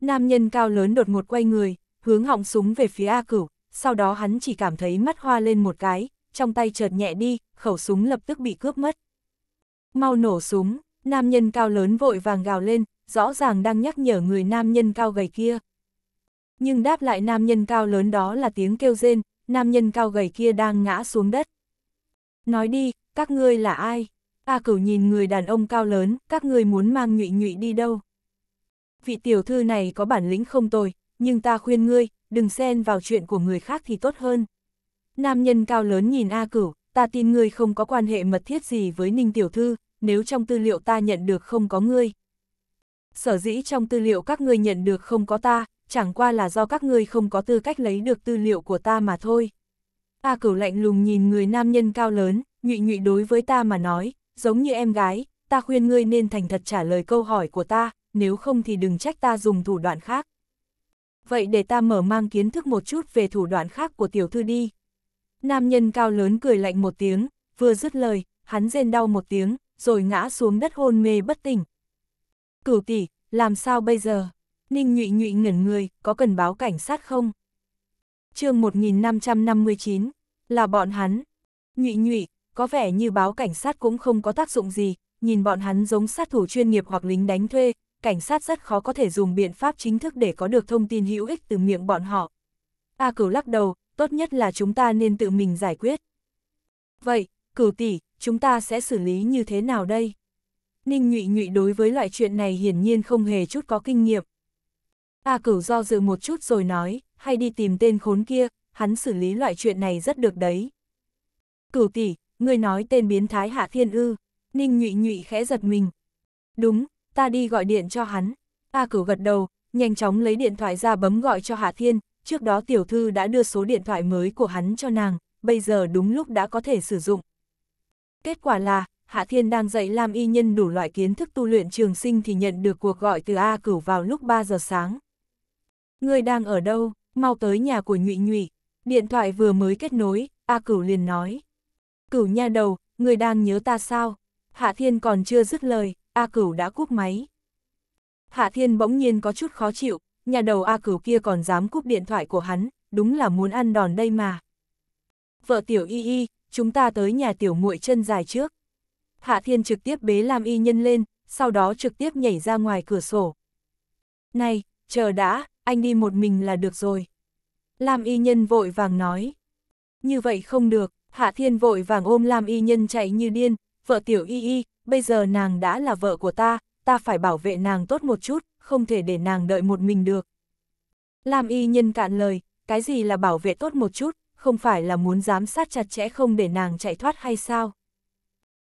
Nam nhân cao lớn đột ngột quay người, hướng họng súng về phía A Cửu, sau đó hắn chỉ cảm thấy mắt hoa lên một cái, trong tay chợt nhẹ đi, khẩu súng lập tức bị cướp mất. Mau nổ súng, nam nhân cao lớn vội vàng gào lên, rõ ràng đang nhắc nhở người nam nhân cao gầy kia, nhưng đáp lại nam nhân cao lớn đó là tiếng kêu rên, nam nhân cao gầy kia đang ngã xuống đất. Nói đi, các ngươi là ai? A cửu nhìn người đàn ông cao lớn, các ngươi muốn mang nhụy nhụy đi đâu? Vị tiểu thư này có bản lĩnh không tồi, nhưng ta khuyên ngươi, đừng xen vào chuyện của người khác thì tốt hơn. Nam nhân cao lớn nhìn A cửu, ta tin ngươi không có quan hệ mật thiết gì với Ninh tiểu thư, nếu trong tư liệu ta nhận được không có ngươi, sở dĩ trong tư liệu các ngươi nhận được không có ta, chẳng qua là do các ngươi không có tư cách lấy được tư liệu của ta mà thôi. A cửu lạnh lùng nhìn người nam nhân cao lớn, nhụy nhụy đối với ta mà nói, giống như em gái, ta khuyên ngươi nên thành thật trả lời câu hỏi của ta, nếu không thì đừng trách ta dùng thủ đoạn khác. Vậy để ta mở mang kiến thức một chút về thủ đoạn khác của tiểu thư đi. Nam nhân cao lớn cười lạnh một tiếng, vừa dứt lời, hắn rên đau một tiếng, rồi ngã xuống đất hôn mê bất tỉnh, Cửu tỷ, làm sao bây giờ? Ninh nhụy nhụy ngẩn người, có cần báo cảnh sát không? chương 1559, là bọn hắn. Nhụy nhụy, có vẻ như báo cảnh sát cũng không có tác dụng gì, nhìn bọn hắn giống sát thủ chuyên nghiệp hoặc lính đánh thuê, cảnh sát rất khó có thể dùng biện pháp chính thức để có được thông tin hữu ích từ miệng bọn họ. A cửu lắc đầu, tốt nhất là chúng ta nên tự mình giải quyết. Vậy, cửu tỷ, chúng ta sẽ xử lý như thế nào đây? Ninh Nhụy Nhụy đối với loại chuyện này hiển nhiên không hề chút có kinh nghiệm. A Cửu do dự một chút rồi nói, hay đi tìm tên khốn kia, hắn xử lý loại chuyện này rất được đấy. Cửu tỷ, người nói tên biến thái Hạ Thiên Ư, Ninh Nhụy Nhụy khẽ giật mình. Đúng, ta đi gọi điện cho hắn. A Cửu gật đầu, nhanh chóng lấy điện thoại ra bấm gọi cho Hạ Thiên, trước đó tiểu thư đã đưa số điện thoại mới của hắn cho nàng, bây giờ đúng lúc đã có thể sử dụng. Kết quả là, Hạ Thiên đang dạy Lam Y Nhân đủ loại kiến thức tu luyện trường sinh thì nhận được cuộc gọi từ A Cửu vào lúc 3 giờ sáng. Ngươi đang ở đâu, mau tới nhà của Nhụy Nhụy, điện thoại vừa mới kết nối, A Cửu liền nói. Cửu nha đầu, ngươi đang nhớ ta sao? Hạ Thiên còn chưa dứt lời, A Cửu đã cúp máy. Hạ Thiên bỗng nhiên có chút khó chịu, nhà đầu A Cửu kia còn dám cúp điện thoại của hắn, đúng là muốn ăn đòn đây mà. Vợ tiểu y y, chúng ta tới nhà tiểu muội chân dài trước. Hạ Thiên trực tiếp bế Lam Y Nhân lên, sau đó trực tiếp nhảy ra ngoài cửa sổ. Này, chờ đã, anh đi một mình là được rồi. Lam Y Nhân vội vàng nói. Như vậy không được, Hạ Thiên vội vàng ôm Lam Y Nhân chạy như điên, vợ tiểu Y Y, bây giờ nàng đã là vợ của ta, ta phải bảo vệ nàng tốt một chút, không thể để nàng đợi một mình được. Lam Y Nhân cạn lời, cái gì là bảo vệ tốt một chút, không phải là muốn giám sát chặt chẽ không để nàng chạy thoát hay sao?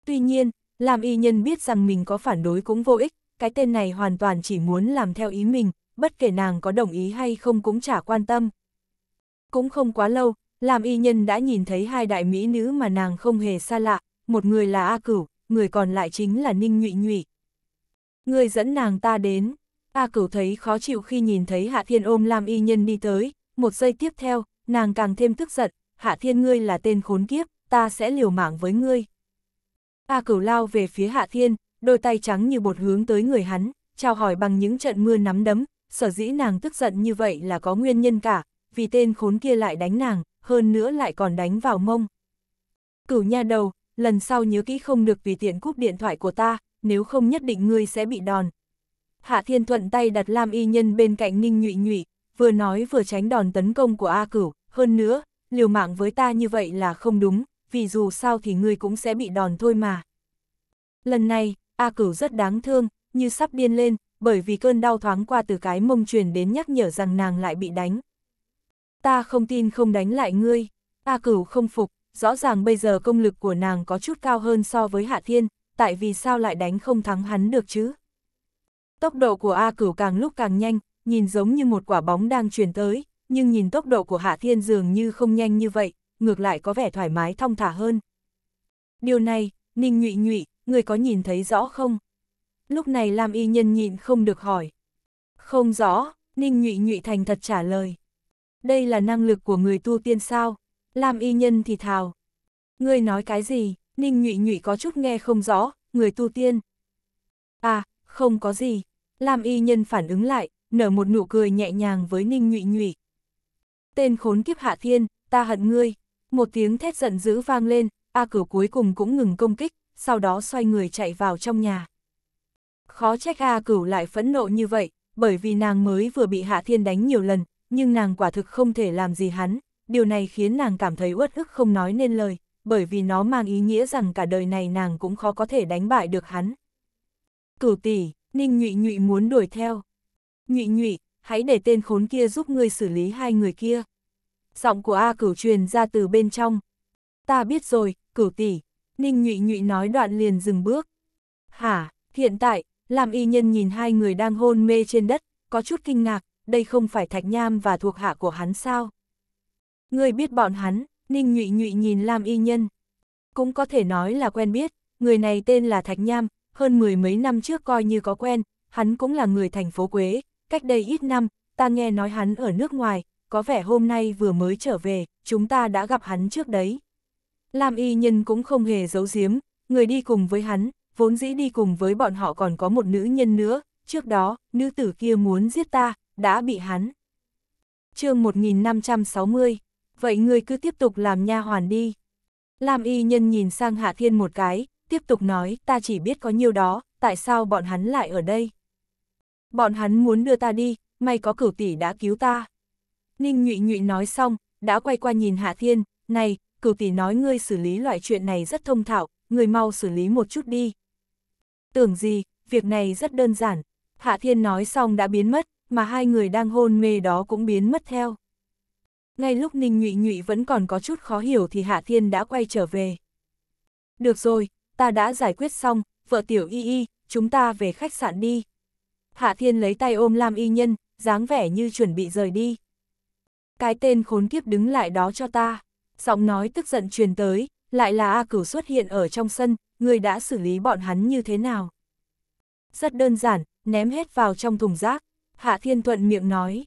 Tuy nhiên, làm y nhân biết rằng mình có phản đối cũng vô ích, cái tên này hoàn toàn chỉ muốn làm theo ý mình, bất kể nàng có đồng ý hay không cũng chả quan tâm. Cũng không quá lâu, làm y nhân đã nhìn thấy hai đại mỹ nữ mà nàng không hề xa lạ, một người là A Cửu, người còn lại chính là Ninh Nhụy Nhụy. Người dẫn nàng ta đến, A Cửu thấy khó chịu khi nhìn thấy Hạ Thiên ôm làm Y Nhân đi tới, một giây tiếp theo, nàng càng thêm tức giận, Hạ Thiên ngươi là tên khốn kiếp, ta sẽ liều mạng với ngươi. A cửu lao về phía hạ thiên, đôi tay trắng như bột hướng tới người hắn, chào hỏi bằng những trận mưa nắm đấm, sở dĩ nàng tức giận như vậy là có nguyên nhân cả, vì tên khốn kia lại đánh nàng, hơn nữa lại còn đánh vào mông. Cửu nha đầu, lần sau nhớ kỹ không được vì tiện cúp điện thoại của ta, nếu không nhất định ngươi sẽ bị đòn. Hạ thiên thuận tay đặt Lam y nhân bên cạnh ninh nhụy nhụy, vừa nói vừa tránh đòn tấn công của A cửu, hơn nữa, liều mạng với ta như vậy là không đúng, vì dù sao thì ngươi cũng sẽ bị đòn thôi mà. Lần này, A Cửu rất đáng thương, như sắp điên lên, bởi vì cơn đau thoáng qua từ cái mông truyền đến nhắc nhở rằng nàng lại bị đánh. Ta không tin không đánh lại ngươi, A Cửu không phục, rõ ràng bây giờ công lực của nàng có chút cao hơn so với Hạ Thiên, tại vì sao lại đánh không thắng hắn được chứ? Tốc độ của A Cửu càng lúc càng nhanh, nhìn giống như một quả bóng đang truyền tới, nhưng nhìn tốc độ của Hạ Thiên dường như không nhanh như vậy, ngược lại có vẻ thoải mái thong thả hơn. Điều này, Ninh Nhụy Nhụy, người có nhìn thấy rõ không? Lúc này Lam Y Nhân nhịn không được hỏi. Không rõ, Ninh Nhụy Nhụy thành thật trả lời. Đây là năng lực của người tu tiên sao? Lam Y Nhân thì thào. người nói cái gì? Ninh Nhụy Nhụy có chút nghe không rõ, người tu tiên. À, không có gì. Lam Y Nhân phản ứng lại, nở một nụ cười nhẹ nhàng với Ninh Nhụy Nhụy. Tên khốn kiếp hạ thiên, ta hận ngươi. Một tiếng thét giận dữ vang lên, A cửu cuối cùng cũng ngừng công kích, sau đó xoay người chạy vào trong nhà. Khó trách A cửu lại phẫn nộ như vậy, bởi vì nàng mới vừa bị Hạ Thiên đánh nhiều lần, nhưng nàng quả thực không thể làm gì hắn, điều này khiến nàng cảm thấy uất ức không nói nên lời, bởi vì nó mang ý nghĩa rằng cả đời này nàng cũng khó có thể đánh bại được hắn. Cửu tỷ, Ninh Nhụy Nhụy muốn đuổi theo. Nhụy Nhụy, hãy để tên khốn kia giúp ngươi xử lý hai người kia giọng của A cửu truyền ra từ bên trong. Ta biết rồi, cửu tỷ, Ninh nhụy nhụy nói đoạn liền dừng bước. Hả, hiện tại, làm y nhân nhìn hai người đang hôn mê trên đất, có chút kinh ngạc, đây không phải Thạch Nham và thuộc hạ của hắn sao? Người biết bọn hắn, Ninh nhụy nhụy nhìn Lam y nhân. Cũng có thể nói là quen biết, người này tên là Thạch Nham, hơn mười mấy năm trước coi như có quen, hắn cũng là người thành phố Quế, cách đây ít năm, ta nghe nói hắn ở nước ngoài, có vẻ hôm nay vừa mới trở về, chúng ta đã gặp hắn trước đấy. Lam y nhân cũng không hề giấu giếm, người đi cùng với hắn, vốn dĩ đi cùng với bọn họ còn có một nữ nhân nữa, trước đó, nữ tử kia muốn giết ta, đã bị hắn. chương 1560, vậy người cứ tiếp tục làm nha hoàn đi. Lam y nhân nhìn sang Hạ Thiên một cái, tiếp tục nói, ta chỉ biết có nhiêu đó, tại sao bọn hắn lại ở đây? Bọn hắn muốn đưa ta đi, may có cửu tỷ đã cứu ta. Ninh nhụy nhụy nói xong, đã quay qua nhìn Hạ Thiên, này, cửu tỷ nói ngươi xử lý loại chuyện này rất thông thạo, người mau xử lý một chút đi. Tưởng gì, việc này rất đơn giản. Hạ Thiên nói xong đã biến mất, mà hai người đang hôn mê đó cũng biến mất theo. Ngay lúc Ninh Nhụy Nhụy vẫn còn có chút khó hiểu thì Hạ Thiên đã quay trở về. Được rồi, ta đã giải quyết xong, vợ tiểu y y, chúng ta về khách sạn đi. Hạ Thiên lấy tay ôm Lam Y Nhân, dáng vẻ như chuẩn bị rời đi cái tên khốn kiếp đứng lại đó cho ta. Giọng nói tức giận truyền tới, lại là A Cửu xuất hiện ở trong sân, người đã xử lý bọn hắn như thế nào? Rất đơn giản, ném hết vào trong thùng rác. Hạ Thiên Thuận miệng nói.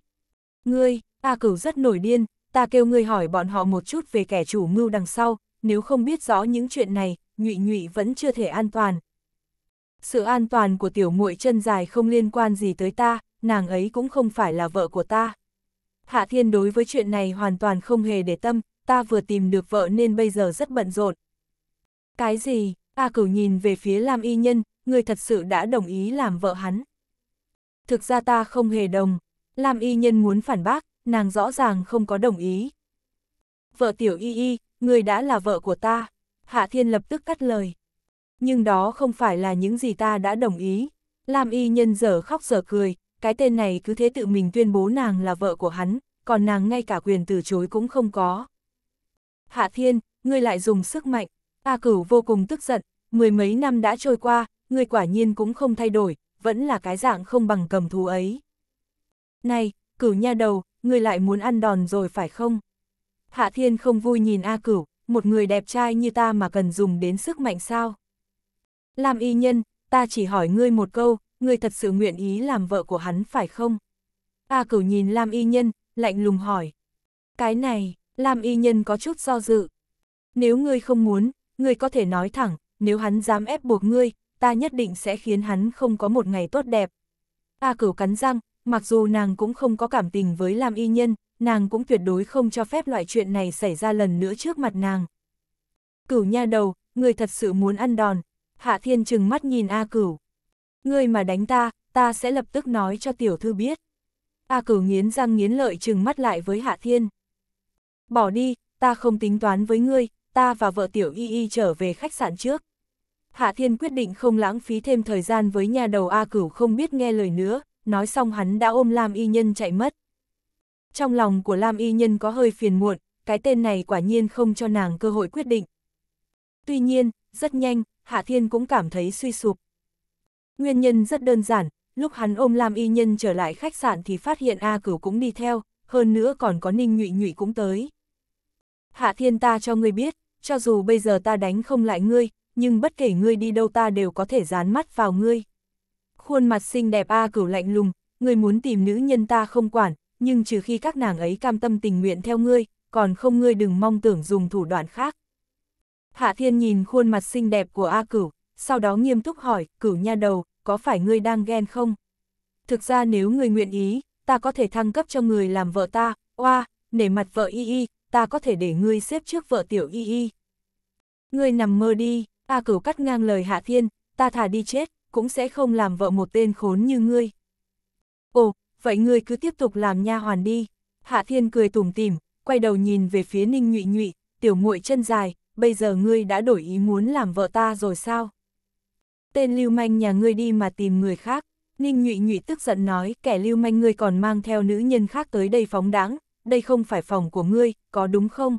Ngươi, A Cửu rất nổi điên, ta kêu ngươi hỏi bọn họ một chút về kẻ chủ mưu đằng sau, nếu không biết rõ những chuyện này, nhụy nhụy vẫn chưa thể an toàn. Sự an toàn của tiểu muội chân dài không liên quan gì tới ta, nàng ấy cũng không phải là vợ của ta. Hạ Thiên đối với chuyện này hoàn toàn không hề để tâm, ta vừa tìm được vợ nên bây giờ rất bận rộn. Cái gì? A cửu nhìn về phía Lam Y Nhân, người thật sự đã đồng ý làm vợ hắn. Thực ra ta không hề đồng, Lam Y Nhân muốn phản bác, nàng rõ ràng không có đồng ý. Vợ tiểu Y Y, người đã là vợ của ta, Hạ Thiên lập tức cắt lời. Nhưng đó không phải là những gì ta đã đồng ý. Lam Y Nhân giờ khóc giờ cười, cái tên này cứ thế tự mình tuyên bố nàng là vợ của hắn, còn nàng ngay cả quyền từ chối cũng không có. Hạ Thiên, ngươi lại dùng sức mạnh, A à Cửu vô cùng tức giận, mười mấy năm đã trôi qua, ngươi quả nhiên cũng không thay đổi, vẫn là cái dạng không bằng cầm thú ấy. Này, Cửu nha đầu, ngươi lại muốn ăn đòn rồi phải không? Hạ Thiên không vui nhìn A Cửu, một người đẹp trai như ta mà cần dùng đến sức mạnh sao? Làm y nhân, ta chỉ hỏi ngươi một câu, người thật sự nguyện ý làm vợ của hắn phải không? A cửu nhìn Lam Y Nhân, lạnh lùng hỏi. Cái này, Lam Y Nhân có chút do dự. Nếu ngươi không muốn, ngươi có thể nói thẳng, nếu hắn dám ép buộc ngươi, ta nhất định sẽ khiến hắn không có một ngày tốt đẹp. A cửu cắn răng, mặc dù nàng cũng không có cảm tình với Lam Y Nhân, nàng cũng tuyệt đối không cho phép loại chuyện này xảy ra lần nữa trước mặt nàng. Cửu nha đầu, người thật sự muốn ăn đòn. Hạ Thiên trừng mắt nhìn A Cửu. Ngươi mà đánh ta, ta sẽ lập tức nói cho tiểu thư biết. A cửu nghiến răng nghiến lợi trừng mắt lại với Hạ Thiên. Bỏ đi, ta không tính toán với ngươi, ta và vợ tiểu y y trở về khách sạn trước. Hạ Thiên quyết định không lãng phí thêm thời gian với nhà đầu A Cửu không biết nghe lời nữa, nói xong hắn đã ôm Lam Y Nhân chạy mất. Trong lòng của Lam Y Nhân có hơi phiền muộn, cái tên này quả nhiên không cho nàng cơ hội quyết định. Tuy nhiên, rất nhanh, Hạ Thiên cũng cảm thấy suy sụp. Nguyên nhân rất đơn giản, lúc hắn ôm Lam Y Nhân trở lại khách sạn thì phát hiện A Cửu cũng đi theo, hơn nữa còn có Ninh Nhụy Nhụy cũng tới. Hạ Thiên ta cho ngươi biết, cho dù bây giờ ta đánh không lại ngươi, nhưng bất kể ngươi đi đâu ta đều có thể dán mắt vào ngươi. Khuôn mặt xinh đẹp A Cửu lạnh lùng, ngươi muốn tìm nữ nhân ta không quản, nhưng trừ khi các nàng ấy cam tâm tình nguyện theo ngươi, còn không ngươi đừng mong tưởng dùng thủ đoạn khác. Hạ Thiên nhìn khuôn mặt xinh đẹp của A Cửu, sau đó nghiêm túc hỏi, cửu nha đầu, có phải ngươi đang ghen không? Thực ra nếu ngươi nguyện ý, ta có thể thăng cấp cho người làm vợ ta, oa, nể mặt vợ y y, ta có thể để ngươi xếp trước vợ tiểu y y. Ngươi nằm mơ đi, A à cửu cắt ngang lời Hạ Thiên, ta thả đi chết, cũng sẽ không làm vợ một tên khốn như ngươi. Ồ, vậy ngươi cứ tiếp tục làm nha hoàn đi. Hạ Thiên cười tủm tỉm, quay đầu nhìn về phía Ninh Nhụy Nhụy, tiểu muội chân dài, bây giờ ngươi đã đổi ý muốn làm vợ ta rồi sao? Tên lưu manh nhà ngươi đi mà tìm người khác. Ninh nhụy nhụy tức giận nói, kẻ lưu manh ngươi còn mang theo nữ nhân khác tới đây phóng đáng, đây không phải phòng của ngươi, có đúng không?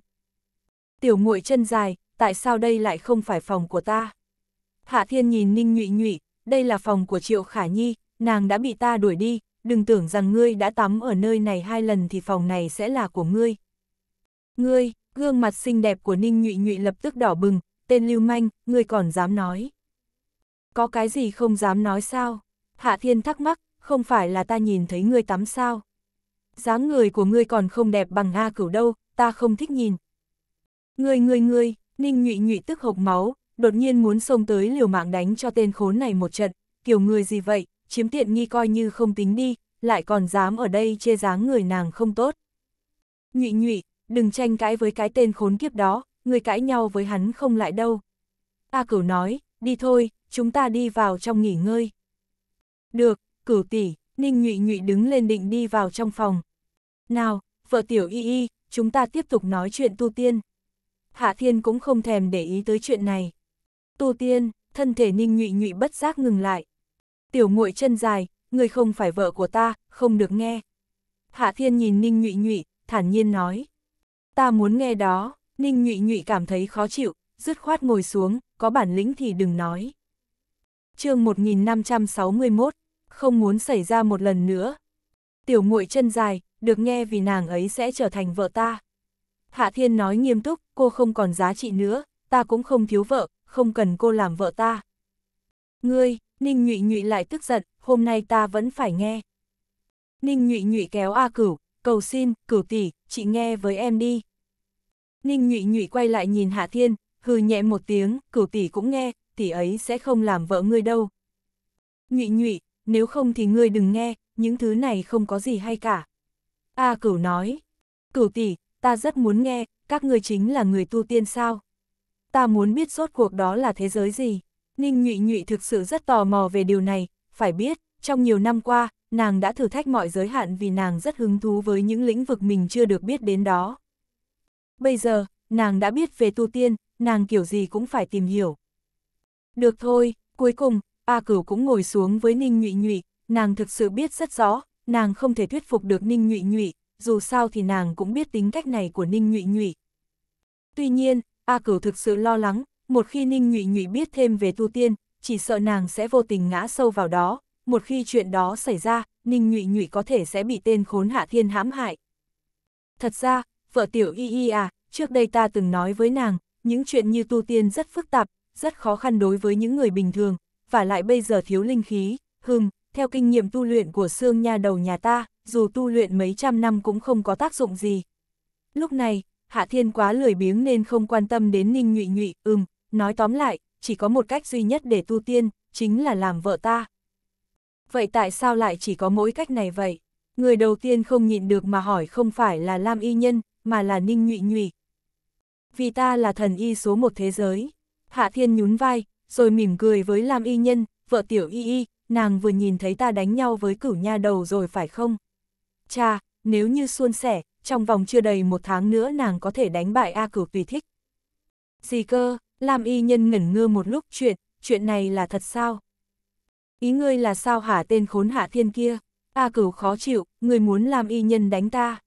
Tiểu muội chân dài, tại sao đây lại không phải phòng của ta? Hạ thiên nhìn Ninh nhụy nhụy, đây là phòng của Triệu Khả Nhi, nàng đã bị ta đuổi đi, đừng tưởng rằng ngươi đã tắm ở nơi này hai lần thì phòng này sẽ là của ngươi. Ngươi, gương mặt xinh đẹp của Ninh nhụy nhụy lập tức đỏ bừng, tên lưu manh, ngươi còn dám nói. Có cái gì không dám nói sao? Hạ Thiên thắc mắc, không phải là ta nhìn thấy ngươi tắm sao? dáng người của ngươi còn không đẹp bằng A cửu đâu, ta không thích nhìn. Ngươi ngươi ngươi, Ninh nhụy nhụy tức hộc máu, đột nhiên muốn xông tới liều mạng đánh cho tên khốn này một trận, kiểu người gì vậy, chiếm tiện nghi coi như không tính đi, lại còn dám ở đây chê dáng người nàng không tốt. Nhụy nhụy, đừng tranh cãi với cái tên khốn kiếp đó, người cãi nhau với hắn không lại đâu. A cửu nói, đi thôi, chúng ta đi vào trong nghỉ ngơi. Được, cửu tỷ, Ninh Nhụy Nhụy đứng lên định đi vào trong phòng. Nào, vợ tiểu y y, chúng ta tiếp tục nói chuyện tu tiên. Hạ Thiên cũng không thèm để ý tới chuyện này. Tu tiên, thân thể Ninh Nhụy Nhụy bất giác ngừng lại. Tiểu muội chân dài, người không phải vợ của ta, không được nghe. Hạ Thiên nhìn Ninh Nhụy Nhụy, thản nhiên nói. Ta muốn nghe đó, Ninh Nhụy Nhụy cảm thấy khó chịu, dứt khoát ngồi xuống, có bản lĩnh thì đừng nói. chương 1561, không muốn xảy ra một lần nữa. Tiểu muội chân dài, được nghe vì nàng ấy sẽ trở thành vợ ta. Hạ Thiên nói nghiêm túc, cô không còn giá trị nữa, ta cũng không thiếu vợ, không cần cô làm vợ ta. Ngươi, Ninh Nhụy Nhụy lại tức giận, hôm nay ta vẫn phải nghe. Ninh Nhụy Nhụy kéo A Cửu, cầu xin, Cửu tỷ, chị nghe với em đi. Ninh Nhụy Nhụy quay lại nhìn Hạ Thiên, hừ nhẹ một tiếng, cửu tỷ cũng nghe, tỷ ấy sẽ không làm vợ ngươi đâu. Nhụy nhụy, nếu không thì ngươi đừng nghe, những thứ này không có gì hay cả. A à, cửu nói, cửu tỷ, ta rất muốn nghe, các ngươi chính là người tu tiên sao? Ta muốn biết rốt cuộc đó là thế giới gì? Ninh nhụy nhụy thực sự rất tò mò về điều này, phải biết, trong nhiều năm qua, nàng đã thử thách mọi giới hạn vì nàng rất hứng thú với những lĩnh vực mình chưa được biết đến đó. Bây giờ, nàng đã biết về tu tiên, nàng kiểu gì cũng phải tìm hiểu. Được thôi, cuối cùng, A Cửu cũng ngồi xuống với Ninh Nhụy Nhụy, nàng thực sự biết rất rõ, nàng không thể thuyết phục được Ninh Nhụy Nhụy, dù sao thì nàng cũng biết tính cách này của Ninh Nhụy Nhụy. Tuy nhiên, A Cửu thực sự lo lắng, một khi Ninh Nhụy Nhụy biết thêm về tu tiên, chỉ sợ nàng sẽ vô tình ngã sâu vào đó, một khi chuyện đó xảy ra, Ninh Nhụy Nhụy có thể sẽ bị tên khốn hạ thiên hãm hại. Thật ra, vợ tiểu y y à, trước đây ta từng nói với nàng, những chuyện như tu tiên rất phức tạp, rất khó khăn đối với những người bình thường, và lại bây giờ thiếu linh khí, hừm, theo kinh nghiệm tu luyện của xương nha đầu nhà ta, dù tu luyện mấy trăm năm cũng không có tác dụng gì. Lúc này, Hạ Thiên quá lười biếng nên không quan tâm đến Ninh Nhụy Nhụy, ừm, nói tóm lại, chỉ có một cách duy nhất để tu tiên, chính là làm vợ ta. Vậy tại sao lại chỉ có mỗi cách này vậy? Người đầu tiên không nhịn được mà hỏi không phải là Lam Y Nhân, mà là Ninh Nhụy Nhụy, vì ta là thần y số một thế giới. Hạ Thiên nhún vai, rồi mỉm cười với Lam Y Nhân, vợ tiểu y y, nàng vừa nhìn thấy ta đánh nhau với cửu nha đầu rồi phải không? Cha, nếu như suôn sẻ, trong vòng chưa đầy một tháng nữa nàng có thể đánh bại A cửu tùy thích. Gì cơ, Lam Y Nhân ngẩn ngơ một lúc chuyện, chuyện này là thật sao? Ý ngươi là sao hả tên khốn hạ thiên kia? A cửu khó chịu, ngươi muốn lam y nhân đánh ta.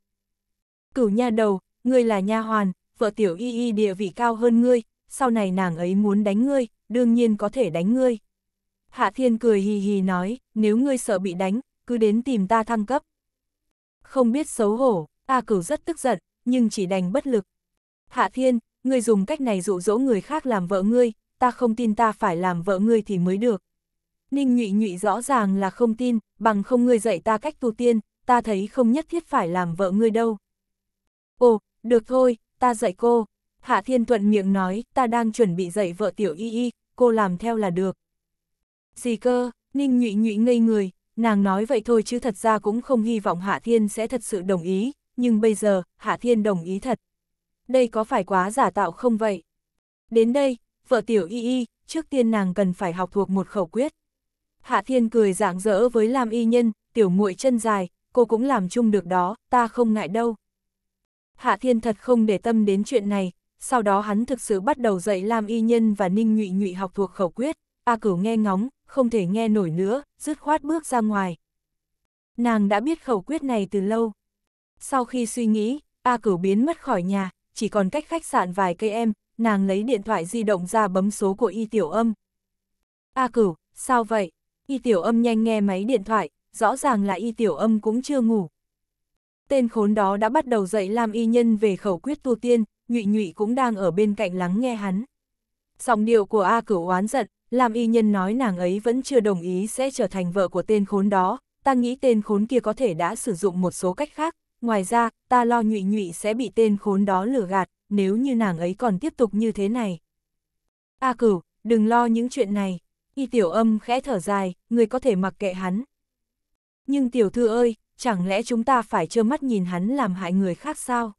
Cửu nha đầu, ngươi là nha hoàn, vợ tiểu y y địa vị cao hơn ngươi, sau này nàng ấy muốn đánh ngươi, đương nhiên có thể đánh ngươi. Hạ Thiên cười hì hì nói, nếu ngươi sợ bị đánh, cứ đến tìm ta thăng cấp. Không biết xấu hổ, A Cửu rất tức giận, nhưng chỉ đành bất lực. Hạ Thiên, ngươi dùng cách này dụ dỗ người khác làm vợ ngươi, ta không tin ta phải làm vợ ngươi thì mới được. Ninh nhụy nhụy rõ ràng là không tin, bằng không ngươi dạy ta cách tu tiên, ta thấy không nhất thiết phải làm vợ ngươi đâu. Ồ, được thôi, ta dạy cô. Hạ Thiên Thuận miệng nói, ta đang chuẩn bị dạy vợ tiểu y y, cô làm theo là được. Gì cơ, Ninh nhụy nhụy ngây người, nàng nói vậy thôi chứ thật ra cũng không hy vọng Hạ Thiên sẽ thật sự đồng ý, nhưng bây giờ, Hạ Thiên đồng ý thật. Đây có phải quá giả tạo không vậy? Đến đây, vợ tiểu y y, trước tiên nàng cần phải học thuộc một khẩu quyết. Hạ Thiên cười rạng rỡ với Lam Y Nhân, tiểu muội chân dài, cô cũng làm chung được đó, ta không ngại đâu. Hạ Thiên thật không để tâm đến chuyện này, sau đó hắn thực sự bắt đầu dạy Lam Y Nhân và Ninh Nhụy Nhụy học thuộc khẩu quyết, A à Cửu nghe ngóng, không thể nghe nổi nữa, dứt khoát bước ra ngoài. Nàng đã biết khẩu quyết này từ lâu. Sau khi suy nghĩ, A Cửu biến mất khỏi nhà, chỉ còn cách khách sạn vài cây em, nàng lấy điện thoại di động ra bấm số của Y Tiểu Âm. A Cửu, sao vậy? Y Tiểu Âm nhanh nghe máy điện thoại, rõ ràng là Y Tiểu Âm cũng chưa ngủ, tên khốn đó đã bắt đầu dạy Lam Y Nhân về khẩu quyết tu tiên, Nhụy Nhụy cũng đang ở bên cạnh lắng nghe hắn. Giọng điệu của A Cửu oán giận, Lam Y Nhân nói nàng ấy vẫn chưa đồng ý sẽ trở thành vợ của tên khốn đó, ta nghĩ tên khốn kia có thể đã sử dụng một số cách khác, ngoài ra, ta lo Nhụy Nhụy sẽ bị tên khốn đó lừa gạt, nếu như nàng ấy còn tiếp tục như thế này. A Cửu, đừng lo những chuyện này, Y Tiểu Âm khẽ thở dài, người có thể mặc kệ hắn. Nhưng Tiểu Thư ơi, chẳng lẽ chúng ta phải trơ mắt nhìn hắn làm hại người khác sao?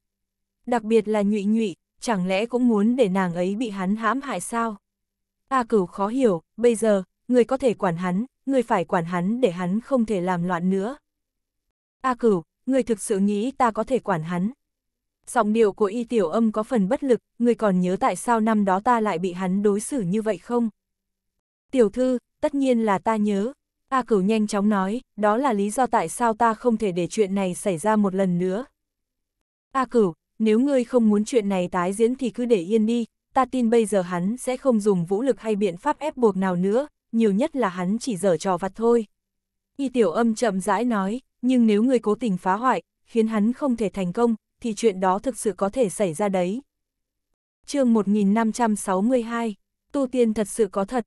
Đặc biệt là nhụy nhụy, chẳng lẽ cũng muốn để nàng ấy bị hắn hãm hại sao? A cửu khó hiểu, bây giờ, người có thể quản hắn, người phải quản hắn để hắn không thể làm loạn nữa. A cửu, người thực sự nghĩ ta có thể quản hắn. Giọng điệu của y tiểu âm có phần bất lực, người còn nhớ tại sao năm đó ta lại bị hắn đối xử như vậy không? Tiểu thư, tất nhiên là ta nhớ, A cửu nhanh chóng nói, đó là lý do tại sao ta không thể để chuyện này xảy ra một lần nữa. A cửu, nếu ngươi không muốn chuyện này tái diễn thì cứ để yên đi, ta tin bây giờ hắn sẽ không dùng vũ lực hay biện pháp ép buộc nào nữa, nhiều nhất là hắn chỉ dở trò vặt thôi. Y tiểu âm chậm rãi nói, nhưng nếu ngươi cố tình phá hoại, khiến hắn không thể thành công, thì chuyện đó thực sự có thể xảy ra đấy. chương 1562, tu tiên thật sự có thật.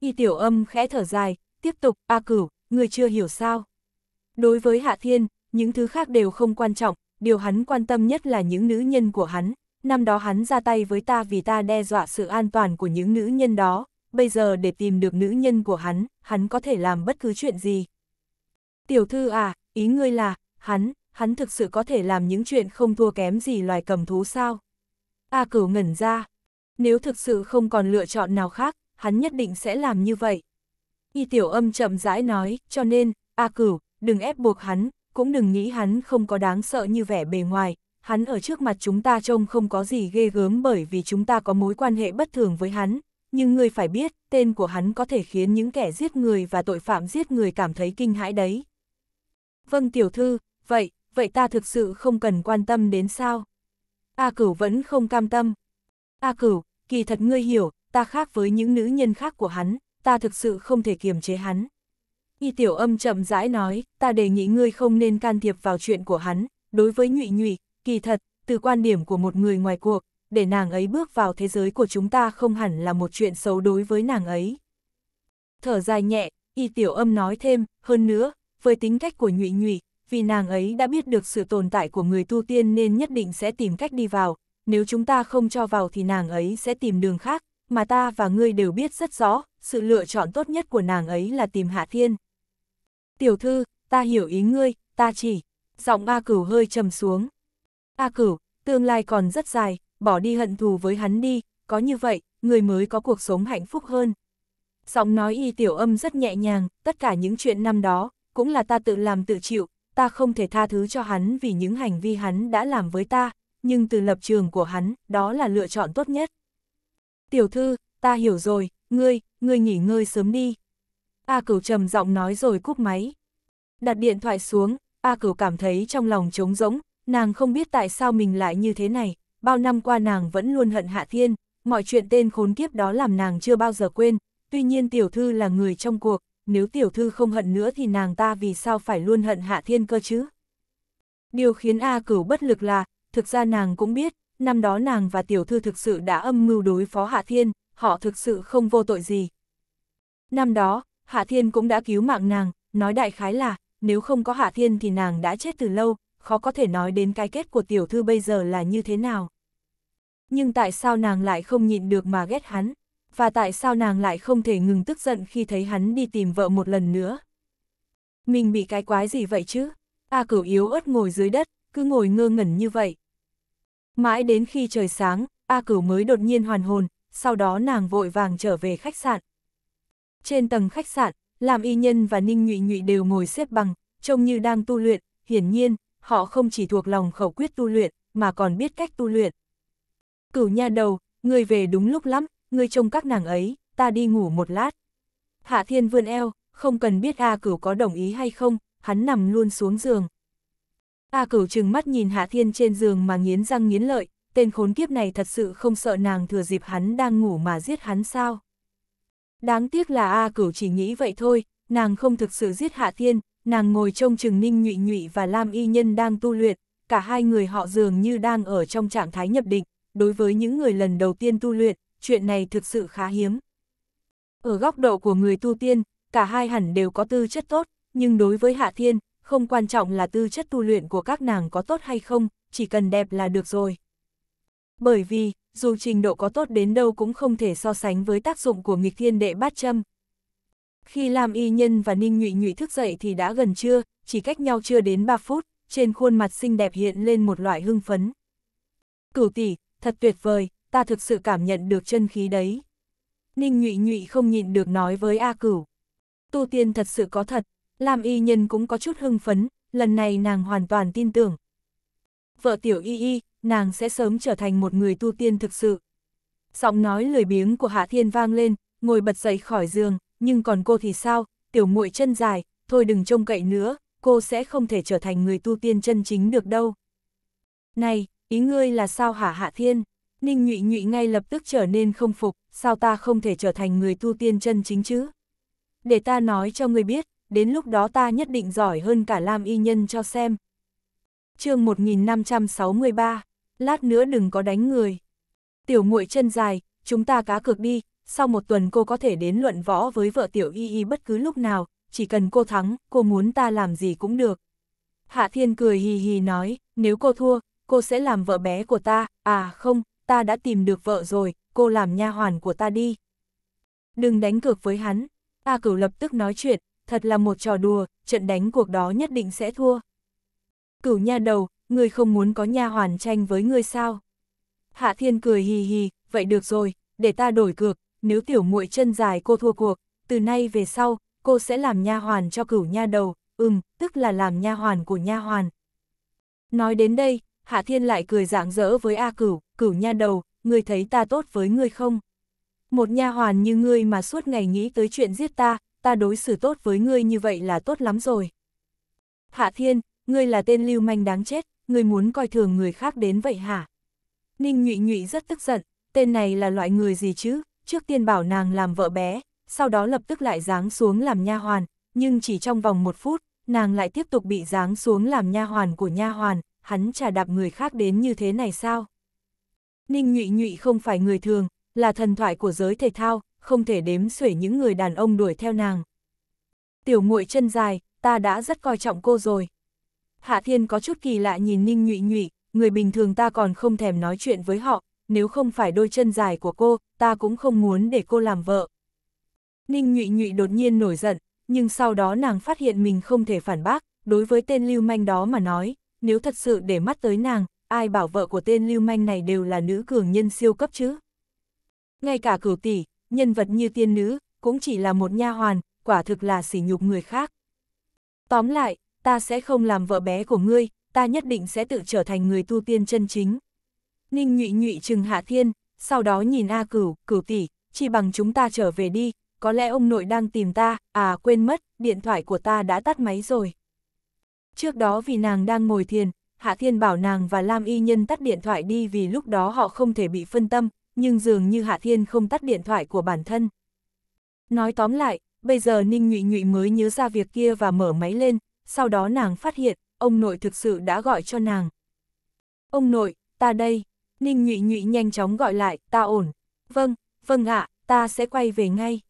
Y tiểu âm khẽ thở dài, tiếp tục, A Cửu, người chưa hiểu sao. Đối với Hạ Thiên, những thứ khác đều không quan trọng, điều hắn quan tâm nhất là những nữ nhân của hắn. Năm đó hắn ra tay với ta vì ta đe dọa sự an toàn của những nữ nhân đó, bây giờ để tìm được nữ nhân của hắn, hắn có thể làm bất cứ chuyện gì. Tiểu thư à, ý ngươi là, hắn, hắn thực sự có thể làm những chuyện không thua kém gì loài cầm thú sao? A cửu ngẩn ra, nếu thực sự không còn lựa chọn nào khác, hắn nhất định sẽ làm như vậy. Y tiểu âm chậm rãi nói, cho nên, A à cửu, đừng ép buộc hắn, cũng đừng nghĩ hắn không có đáng sợ như vẻ bề ngoài, hắn ở trước mặt chúng ta trông không có gì ghê gớm bởi vì chúng ta có mối quan hệ bất thường với hắn, nhưng ngươi phải biết, tên của hắn có thể khiến những kẻ giết người và tội phạm giết người cảm thấy kinh hãi đấy. Vâng tiểu thư, vậy, vậy ta thực sự không cần quan tâm đến sao? A cửu vẫn không cam tâm. A cửu, kỳ thật ngươi hiểu, ta khác với những nữ nhân khác của hắn, ta thực sự không thể kiềm chế hắn. Y tiểu âm chậm rãi nói, ta đề nghị ngươi không nên can thiệp vào chuyện của hắn, đối với nhụy nhụy, kỳ thật, từ quan điểm của một người ngoài cuộc, để nàng ấy bước vào thế giới của chúng ta không hẳn là một chuyện xấu đối với nàng ấy. Thở dài nhẹ, y tiểu âm nói thêm, hơn nữa, với tính cách của nhụy nhụy, vì nàng ấy đã biết được sự tồn tại của người tu tiên nên nhất định sẽ tìm cách đi vào, nếu chúng ta không cho vào thì nàng ấy sẽ tìm đường khác, mà ta và ngươi đều biết rất rõ, sự lựa chọn tốt nhất của nàng ấy là tìm Hạ Thiên. Tiểu thư, ta hiểu ý ngươi, ta chỉ. Giọng A Cửu hơi trầm xuống. A Cửu, tương lai còn rất dài, bỏ đi hận thù với hắn đi, có như vậy, người mới có cuộc sống hạnh phúc hơn. Giọng nói y tiểu âm rất nhẹ nhàng, tất cả những chuyện năm đó, cũng là ta tự làm tự chịu, ta không thể tha thứ cho hắn vì những hành vi hắn đã làm với ta, nhưng từ lập trường của hắn, đó là lựa chọn tốt nhất. Tiểu thư, ta hiểu rồi, ngươi, ngươi nghỉ ngơi sớm đi. A cửu trầm giọng nói rồi cúp máy. Đặt điện thoại xuống, A cửu cảm thấy trong lòng trống rỗng, nàng không biết tại sao mình lại như thế này, bao năm qua nàng vẫn luôn hận Hạ Thiên, mọi chuyện tên khốn kiếp đó làm nàng chưa bao giờ quên, tuy nhiên tiểu thư là người trong cuộc, nếu tiểu thư không hận nữa thì nàng ta vì sao phải luôn hận Hạ Thiên cơ chứ? Điều khiến A cửu bất lực là, thực ra nàng cũng biết, năm đó nàng và tiểu thư thực sự đã âm mưu đối phó Hạ Thiên, họ thực sự không vô tội gì. Năm đó, Hạ Thiên cũng đã cứu mạng nàng, nói đại khái là, nếu không có Hạ Thiên thì nàng đã chết từ lâu, khó có thể nói đến cái kết của tiểu thư bây giờ là như thế nào. Nhưng tại sao nàng lại không nhịn được mà ghét hắn, và tại sao nàng lại không thể ngừng tức giận khi thấy hắn đi tìm vợ một lần nữa. Mình bị cái quái gì vậy chứ? A cửu yếu ớt ngồi dưới đất, cứ ngồi ngơ ngẩn như vậy, Mãi đến khi trời sáng, A Cửu mới đột nhiên hoàn hồn, sau đó nàng vội vàng trở về khách sạn. Trên tầng khách sạn, làm y nhân và ninh nhụy nhụy đều ngồi xếp bằng, trông như đang tu luyện, hiển nhiên, họ không chỉ thuộc lòng khẩu quyết tu luyện, mà còn biết cách tu luyện. Cửu nha đầu, người về đúng lúc lắm, Người trông các nàng ấy, ta đi ngủ một lát. Hạ thiên vươn eo, không cần biết A Cửu có đồng ý hay không, hắn nằm luôn xuống giường. A cửu trừng mắt nhìn Hạ Thiên trên giường mà nghiến răng nghiến lợi, tên khốn kiếp này thật sự không sợ nàng thừa dịp hắn đang ngủ mà giết hắn sao. Đáng tiếc là A cửu chỉ nghĩ vậy thôi, nàng không thực sự giết Hạ Thiên, nàng ngồi trông Trừng ninh nhụy nhụy và Lam Y Nhân đang tu luyện, cả hai người họ dường như đang ở trong trạng thái nhập định, đối với những người lần đầu tiên tu luyện, chuyện này thực sự khá hiếm. Ở góc độ của người tu tiên, cả hai hẳn đều có tư chất tốt, nhưng đối với Hạ Thiên, không quan trọng là tư chất tu luyện của các nàng có tốt hay không, chỉ cần đẹp là được rồi. Bởi vì, dù trình độ có tốt đến đâu cũng không thể so sánh với tác dụng của nghịch thiên đệ bát châm. Khi Lam Y Nhân và Ninh Nhụy Nhụy thức dậy thì đã gần trưa, chỉ cách nhau chưa đến 3 phút, trên khuôn mặt xinh đẹp hiện lên một loại hưng phấn. Cửu tỷ, thật tuyệt vời, ta thực sự cảm nhận được chân khí đấy. Ninh Nhụy Nhụy không nhịn được nói với A Cửu. Tu tiên thật sự có thật, Lam y nhân cũng có chút hưng phấn, lần này nàng hoàn toàn tin tưởng. Vợ tiểu y y, nàng sẽ sớm trở thành một người tu tiên thực sự. Giọng nói lười biếng của Hạ Thiên vang lên, ngồi bật dậy khỏi giường, nhưng còn cô thì sao, tiểu muội chân dài, thôi đừng trông cậy nữa, cô sẽ không thể trở thành người tu tiên chân chính được đâu. Này, ý ngươi là sao hả Hạ Thiên? Ninh nhụy nhụy ngay lập tức trở nên không phục, sao ta không thể trở thành người tu tiên chân chính chứ? Để ta nói cho ngươi biết, đến lúc đó ta nhất định giỏi hơn cả Lam Y Nhân cho xem. chương 1563, lát nữa đừng có đánh người. Tiểu muội chân dài, chúng ta cá cược đi, sau một tuần cô có thể đến luận võ với vợ tiểu y y bất cứ lúc nào, chỉ cần cô thắng, cô muốn ta làm gì cũng được. Hạ Thiên cười hì hì nói, nếu cô thua, cô sẽ làm vợ bé của ta, à không, ta đã tìm được vợ rồi, cô làm nha hoàn của ta đi. Đừng đánh cược với hắn, A Cửu lập tức nói chuyện, thật là một trò đùa, trận đánh cuộc đó nhất định sẽ thua. Cửu nha đầu, ngươi không muốn có nha hoàn tranh với ngươi sao? Hạ Thiên cười hì hì, vậy được rồi, để ta đổi cược, nếu tiểu muội chân dài cô thua cuộc, từ nay về sau, cô sẽ làm nha hoàn cho cửu nha đầu, ừm, tức là làm nha hoàn của nha hoàn. Nói đến đây, Hạ Thiên lại cười rạng rỡ với A Cửu, cửu nha đầu, ngươi thấy ta tốt với ngươi không? Một nha hoàn như ngươi mà suốt ngày nghĩ tới chuyện giết ta, ta đối xử tốt với ngươi như vậy là tốt lắm rồi. Hạ Thiên, ngươi là tên lưu manh đáng chết, ngươi muốn coi thường người khác đến vậy hả? Ninh Nhụy Nhụy rất tức giận, tên này là loại người gì chứ, trước tiên bảo nàng làm vợ bé, sau đó lập tức lại giáng xuống làm nha hoàn, nhưng chỉ trong vòng một phút, nàng lại tiếp tục bị giáng xuống làm nha hoàn của nha hoàn, hắn trả đạp người khác đến như thế này sao? Ninh Nhụy Nhụy không phải người thường, là thần thoại của giới thể thao, không thể đếm xuể những người đàn ông đuổi theo nàng. Tiểu muội chân dài, ta đã rất coi trọng cô rồi. Hạ Thiên có chút kỳ lạ nhìn Ninh Nhụy Nhụy, người bình thường ta còn không thèm nói chuyện với họ, nếu không phải đôi chân dài của cô, ta cũng không muốn để cô làm vợ. Ninh Nhụy Nhụy đột nhiên nổi giận, nhưng sau đó nàng phát hiện mình không thể phản bác, đối với tên lưu manh đó mà nói, nếu thật sự để mắt tới nàng, ai bảo vợ của tên lưu manh này đều là nữ cường nhân siêu cấp chứ. Ngay cả cửu tỷ, nhân vật như tiên nữ, cũng chỉ là một nha hoàn, quả thực là sỉ nhục người khác. Tóm lại, ta sẽ không làm vợ bé của ngươi, ta nhất định sẽ tự trở thành người tu tiên chân chính. Ninh nhụy nhụy trừng hạ thiên, sau đó nhìn A cửu, cửu tỷ, chỉ bằng chúng ta trở về đi, có lẽ ông nội đang tìm ta, à quên mất, điện thoại của ta đã tắt máy rồi. Trước đó vì nàng đang ngồi thiền, Hạ Thiên bảo nàng và Lam Y Nhân tắt điện thoại đi vì lúc đó họ không thể bị phân tâm, nhưng dường như Hạ Thiên không tắt điện thoại của bản thân. Nói tóm lại, bây giờ Ninh Nhụy Nhụy mới nhớ ra việc kia và mở máy lên, sau đó nàng phát hiện, ông nội thực sự đã gọi cho nàng. Ông nội, ta đây, Ninh Nhụy Nhụy nhanh chóng gọi lại, ta ổn. Vâng, vâng ạ, ta sẽ quay về ngay.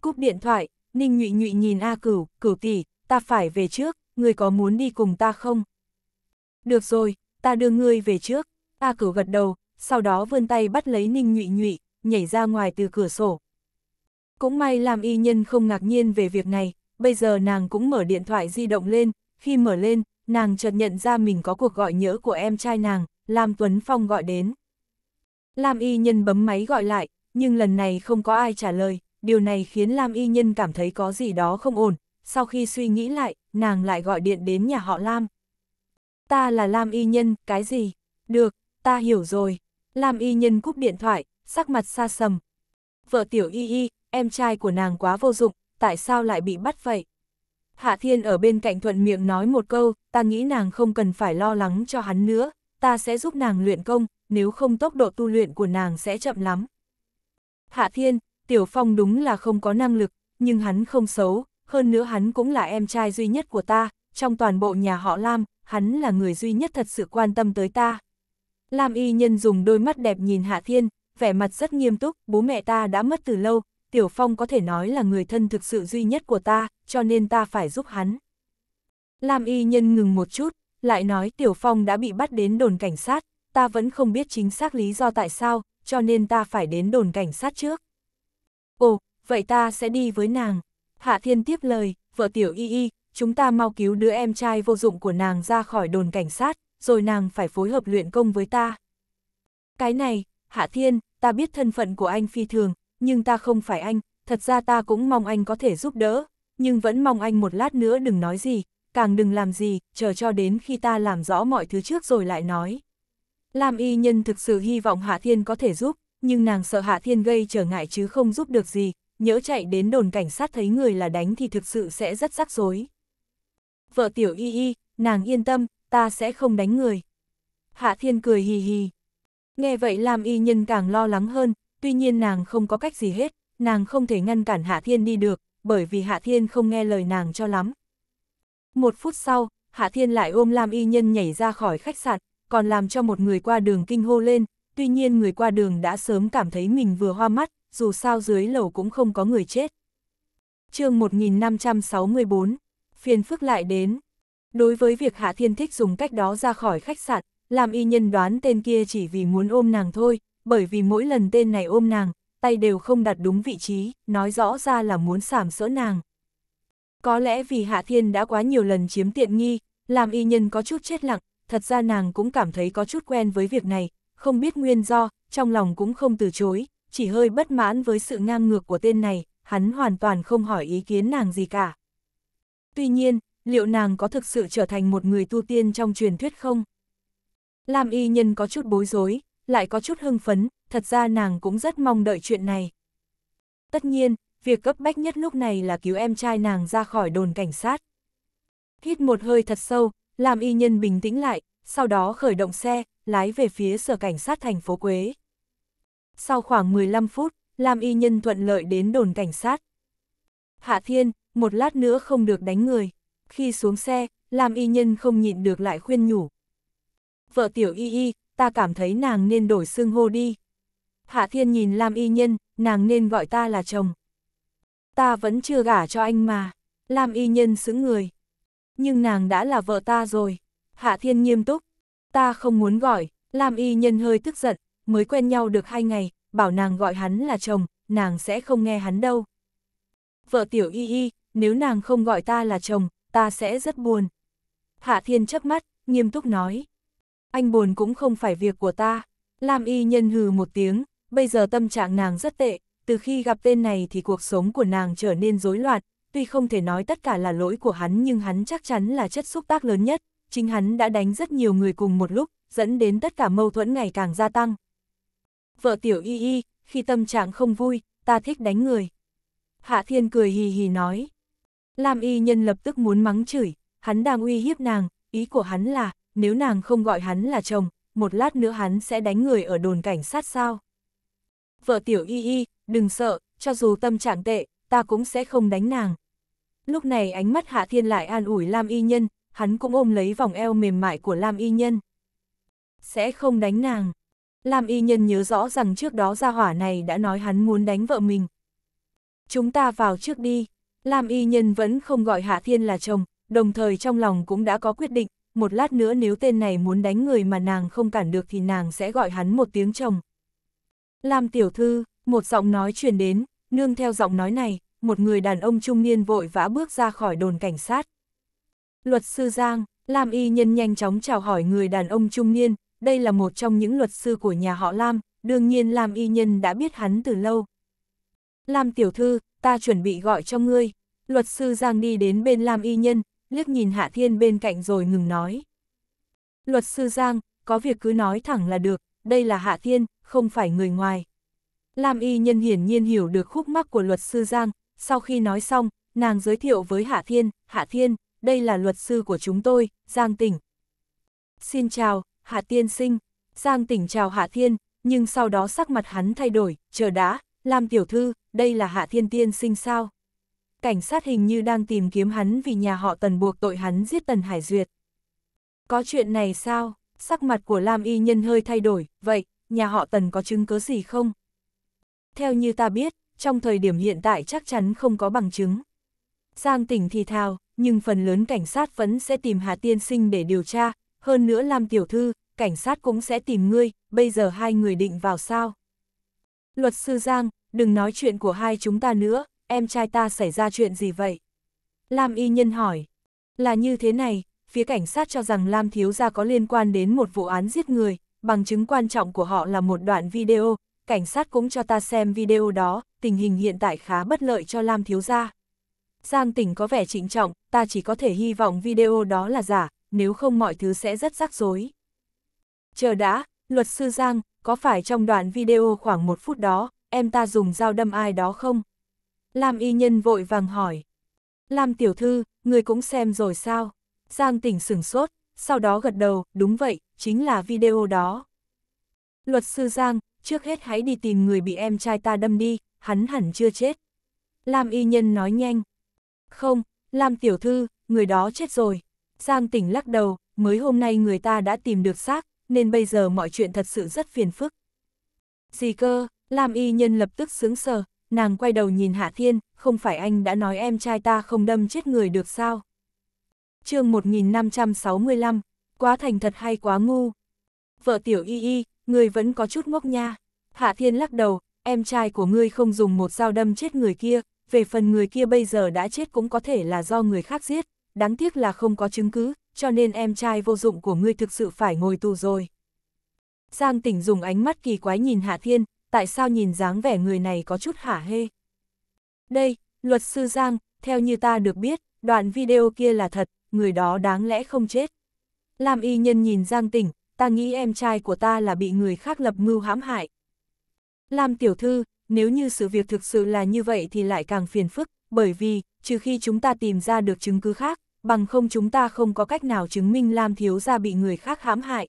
Cúp điện thoại, Ninh Nhụy Nhụy nhìn A Cửu, Cửu tỷ, ta phải về trước, người có muốn đi cùng ta không? Được rồi, ta đưa ngươi về trước. A Cửu gật đầu, sau đó vươn tay bắt lấy Ninh Nhụy Nhụy, nhảy ra ngoài từ cửa sổ. Cũng may làm y nhân không ngạc nhiên về việc này, bây giờ nàng cũng mở điện thoại di động lên, khi mở lên, nàng chợt nhận ra mình có cuộc gọi nhớ của em trai nàng, Lam Tuấn Phong gọi đến. Lam y nhân bấm máy gọi lại, nhưng lần này không có ai trả lời, điều này khiến Lam y nhân cảm thấy có gì đó không ổn, sau khi suy nghĩ lại, nàng lại gọi điện đến nhà họ Lam. Ta là Lam y nhân, cái gì? Được, ta hiểu rồi, Lam y nhân cúp điện thoại, sắc mặt xa sầm. Vợ tiểu y y, em trai của nàng quá vô dụng, tại sao lại bị bắt vậy? Hạ Thiên ở bên cạnh thuận miệng nói một câu, ta nghĩ nàng không cần phải lo lắng cho hắn nữa, ta sẽ giúp nàng luyện công, nếu không tốc độ tu luyện của nàng sẽ chậm lắm. Hạ Thiên, Tiểu Phong đúng là không có năng lực, nhưng hắn không xấu, hơn nữa hắn cũng là em trai duy nhất của ta, trong toàn bộ nhà họ Lam, hắn là người duy nhất thật sự quan tâm tới ta. Lam y nhân dùng đôi mắt đẹp nhìn Hạ Thiên, vẻ mặt rất nghiêm túc, bố mẹ ta đã mất từ lâu, Tiểu Phong có thể nói là người thân thực sự duy nhất của ta, cho nên ta phải giúp hắn. Lam y nhân ngừng một chút, lại nói Tiểu Phong đã bị bắt đến đồn cảnh sát, ta vẫn không biết chính xác lý do tại sao, cho nên ta phải đến đồn cảnh sát trước. Ồ, vậy ta sẽ đi với nàng. Hạ Thiên tiếp lời, vợ Tiểu Y Y, chúng ta mau cứu đứa em trai vô dụng của nàng ra khỏi đồn cảnh sát, rồi nàng phải phối hợp luyện công với ta. Cái này, Hạ Thiên, ta biết thân phận của anh phi thường, nhưng ta không phải anh, thật ra ta cũng mong anh có thể giúp đỡ, nhưng vẫn mong anh một lát nữa đừng nói gì, càng đừng làm gì, chờ cho đến khi ta làm rõ mọi thứ trước rồi lại nói. Lam y nhân thực sự hy vọng Hạ Thiên có thể giúp, nhưng nàng sợ Hạ Thiên gây trở ngại chứ không giúp được gì, nhỡ chạy đến đồn cảnh sát thấy người là đánh thì thực sự sẽ rất rắc rối. Vợ tiểu y y, nàng yên tâm, ta sẽ không đánh người. Hạ Thiên cười hì hì. Nghe vậy làm y nhân càng lo lắng hơn, tuy nhiên nàng không có cách gì hết, nàng không thể ngăn cản Hạ Thiên đi được, bởi vì Hạ Thiên không nghe lời nàng cho lắm. Một phút sau, Hạ Thiên lại ôm Lam Y Nhân nhảy ra khỏi khách sạn, còn làm cho một người qua đường kinh hô lên, tuy nhiên người qua đường đã sớm cảm thấy mình vừa hoa mắt, dù sao dưới lầu cũng không có người chết. chương 1564, phiền phức lại đến, Đối với việc Hạ Thiên Thích dùng cách đó ra khỏi khách sạn, làm y nhân đoán tên kia chỉ vì muốn ôm nàng thôi, bởi vì mỗi lần tên này ôm nàng, tay đều không đặt đúng vị trí, nói rõ ra là muốn sảm sỡ nàng. Có lẽ vì Hạ Thiên đã quá nhiều lần chiếm tiện nghi, làm y nhân có chút chết lặng, thật ra nàng cũng cảm thấy có chút quen với việc này, không biết nguyên do, trong lòng cũng không từ chối, chỉ hơi bất mãn với sự ngang ngược của tên này, hắn hoàn toàn không hỏi ý kiến nàng gì cả. Tuy nhiên, liệu nàng có thực sự trở thành một người tu tiên trong truyền thuyết không? Lam y nhân có chút bối rối, lại có chút hưng phấn, thật ra nàng cũng rất mong đợi chuyện này. Tất nhiên, việc cấp bách nhất lúc này là cứu em trai nàng ra khỏi đồn cảnh sát. Hít một hơi thật sâu, làm y nhân bình tĩnh lại, sau đó khởi động xe, lái về phía sở cảnh sát thành phố Quế. Sau khoảng 15 phút, làm y nhân thuận lợi đến đồn cảnh sát. Hạ Thiên, một lát nữa không được đánh người. Khi xuống xe, làm y nhân không nhịn được lại khuyên nhủ. Vợ tiểu y y, ta cảm thấy nàng nên đổi xưng hô đi. Hạ thiên nhìn Lam y nhân, nàng nên gọi ta là chồng. Ta vẫn chưa gả cho anh mà. Lam y nhân xứng người. Nhưng nàng đã là vợ ta rồi. Hạ thiên nghiêm túc. Ta không muốn gọi. Lam y nhân hơi tức giận. Mới quen nhau được hai ngày. Bảo nàng gọi hắn là chồng. Nàng sẽ không nghe hắn đâu. Vợ tiểu y y. Nếu nàng không gọi ta là chồng ta sẽ rất buồn. Hạ Thiên chớp mắt, nghiêm túc nói. Anh buồn cũng không phải việc của ta. Lam y nhân hừ một tiếng, bây giờ tâm trạng nàng rất tệ, từ khi gặp tên này thì cuộc sống của nàng trở nên rối loạn, tuy không thể nói tất cả là lỗi của hắn nhưng hắn chắc chắn là chất xúc tác lớn nhất, chính hắn đã đánh rất nhiều người cùng một lúc, dẫn đến tất cả mâu thuẫn ngày càng gia tăng. Vợ tiểu y y, khi tâm trạng không vui, ta thích đánh người. Hạ Thiên cười hì hì nói. Lam y nhân lập tức muốn mắng chửi, hắn đang uy hiếp nàng, ý của hắn là, nếu nàng không gọi hắn là chồng, một lát nữa hắn sẽ đánh người ở đồn cảnh sát sao. Vợ tiểu y y, đừng sợ, cho dù tâm trạng tệ, ta cũng sẽ không đánh nàng. Lúc này ánh mắt Hạ Thiên lại an ủi Lam y nhân, hắn cũng ôm lấy vòng eo mềm mại của Lam y nhân. Sẽ không đánh nàng. Lam y nhân nhớ rõ rằng trước đó gia hỏa này đã nói hắn muốn đánh vợ mình. Chúng ta vào trước đi. Lam y nhân vẫn không gọi Hạ Thiên là chồng, đồng thời trong lòng cũng đã có quyết định, một lát nữa nếu tên này muốn đánh người mà nàng không cản được thì nàng sẽ gọi hắn một tiếng chồng. Lam tiểu thư, một giọng nói truyền đến, nương theo giọng nói này, một người đàn ông trung niên vội vã bước ra khỏi đồn cảnh sát. Luật sư Giang, Lam y nhân nhanh chóng chào hỏi người đàn ông trung niên, đây là một trong những luật sư của nhà họ Lam, đương nhiên Lam y nhân đã biết hắn từ lâu, Lam tiểu thư, ta chuẩn bị gọi cho ngươi. Luật sư Giang đi đến bên Lam y nhân, liếc nhìn Hạ Thiên bên cạnh rồi ngừng nói. Luật sư Giang, có việc cứ nói thẳng là được, đây là Hạ Thiên, không phải người ngoài. Lam y nhân hiển nhiên hiểu được khúc mắc của luật sư Giang, sau khi nói xong, nàng giới thiệu với Hạ Thiên, Hạ Thiên, đây là luật sư của chúng tôi, Giang Tỉnh. Xin chào, Hạ Tiên sinh, Giang Tỉnh chào Hạ Thiên, nhưng sau đó sắc mặt hắn thay đổi, chờ đã, Lam Tiểu Thư, đây là Hạ Thiên Tiên sinh sao? Cảnh sát hình như đang tìm kiếm hắn vì nhà họ Tần buộc tội hắn giết Tần Hải Duyệt. Có chuyện này sao? Sắc mặt của Lam Y Nhân hơi thay đổi, vậy, nhà họ Tần có chứng cứ gì không? Theo như ta biết, trong thời điểm hiện tại chắc chắn không có bằng chứng. Giang tỉnh thì thào, nhưng phần lớn cảnh sát vẫn sẽ tìm Hà Tiên Sinh để điều tra, hơn nữa Lam Tiểu Thư, cảnh sát cũng sẽ tìm ngươi, bây giờ hai người định vào sao? Luật sư Giang, đừng nói chuyện của hai chúng ta nữa, em trai ta xảy ra chuyện gì vậy? Lam y nhân hỏi, là như thế này, phía cảnh sát cho rằng Lam Thiếu Gia có liên quan đến một vụ án giết người, bằng chứng quan trọng của họ là một đoạn video, cảnh sát cũng cho ta xem video đó, tình hình hiện tại khá bất lợi cho Lam Thiếu Gia. Giang tỉnh có vẻ trịnh trọng, ta chỉ có thể hy vọng video đó là giả, nếu không mọi thứ sẽ rất rắc rối. Chờ đã, luật sư Giang, có phải trong đoạn video khoảng một phút đó, em ta dùng dao đâm ai đó không? Lam y nhân vội vàng hỏi. Lam tiểu thư, người cũng xem rồi sao? Giang tỉnh sửng sốt, sau đó gật đầu, đúng vậy, chính là video đó. Luật sư Giang, trước hết hãy đi tìm người bị em trai ta đâm đi, hắn hẳn chưa chết. Lam y nhân nói nhanh. Không, Lam tiểu thư, người đó chết rồi. Giang tỉnh lắc đầu, mới hôm nay người ta đã tìm được xác, nên bây giờ mọi chuyện thật sự rất phiền phức. Gì cơ, Lam y nhân lập tức sướng sờ, nàng quay đầu nhìn Hạ Thiên, không phải anh đã nói em trai ta không đâm chết người được sao? chương 1565, quá thành thật hay quá ngu? Vợ tiểu y y, người vẫn có chút ngốc nha. Hạ Thiên lắc đầu, em trai của ngươi không dùng một dao đâm chết người kia, về phần người kia bây giờ đã chết cũng có thể là do người khác giết, đáng tiếc là không có chứng cứ, cho nên em trai vô dụng của ngươi thực sự phải ngồi tù rồi. Giang tỉnh dùng ánh mắt kỳ quái nhìn Hạ Thiên, tại sao nhìn dáng vẻ người này có chút hả hê. Đây, luật sư Giang, theo như ta được biết, đoạn video kia là thật, người đó đáng lẽ không chết. Làm y nhân nhìn Giang tỉnh, ta nghĩ em trai của ta là bị người khác lập mưu hãm hại. Làm tiểu thư, nếu như sự việc thực sự là như vậy thì lại càng phiền phức, bởi vì, trừ khi chúng ta tìm ra được chứng cứ khác, bằng không chúng ta không có cách nào chứng minh Lam thiếu gia bị người khác hãm hại.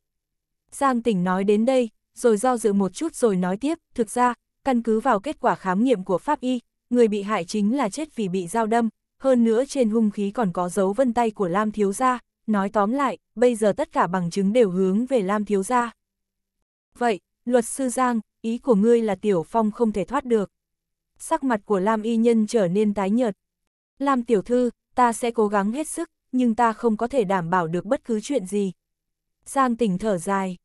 Giang tỉnh nói đến đây, rồi do dự một chút rồi nói tiếp, thực ra, căn cứ vào kết quả khám nghiệm của pháp y, người bị hại chính là chết vì bị dao đâm, hơn nữa trên hung khí còn có dấu vân tay của Lam Thiếu Gia, nói tóm lại, bây giờ tất cả bằng chứng đều hướng về Lam Thiếu Gia. Vậy, luật sư Giang, ý của ngươi là Tiểu Phong không thể thoát được. Sắc mặt của Lam Y Nhân trở nên tái nhợt. Lam Tiểu Thư, ta sẽ cố gắng hết sức, nhưng ta không có thể đảm bảo được bất cứ chuyện gì. Giang tỉnh thở dài.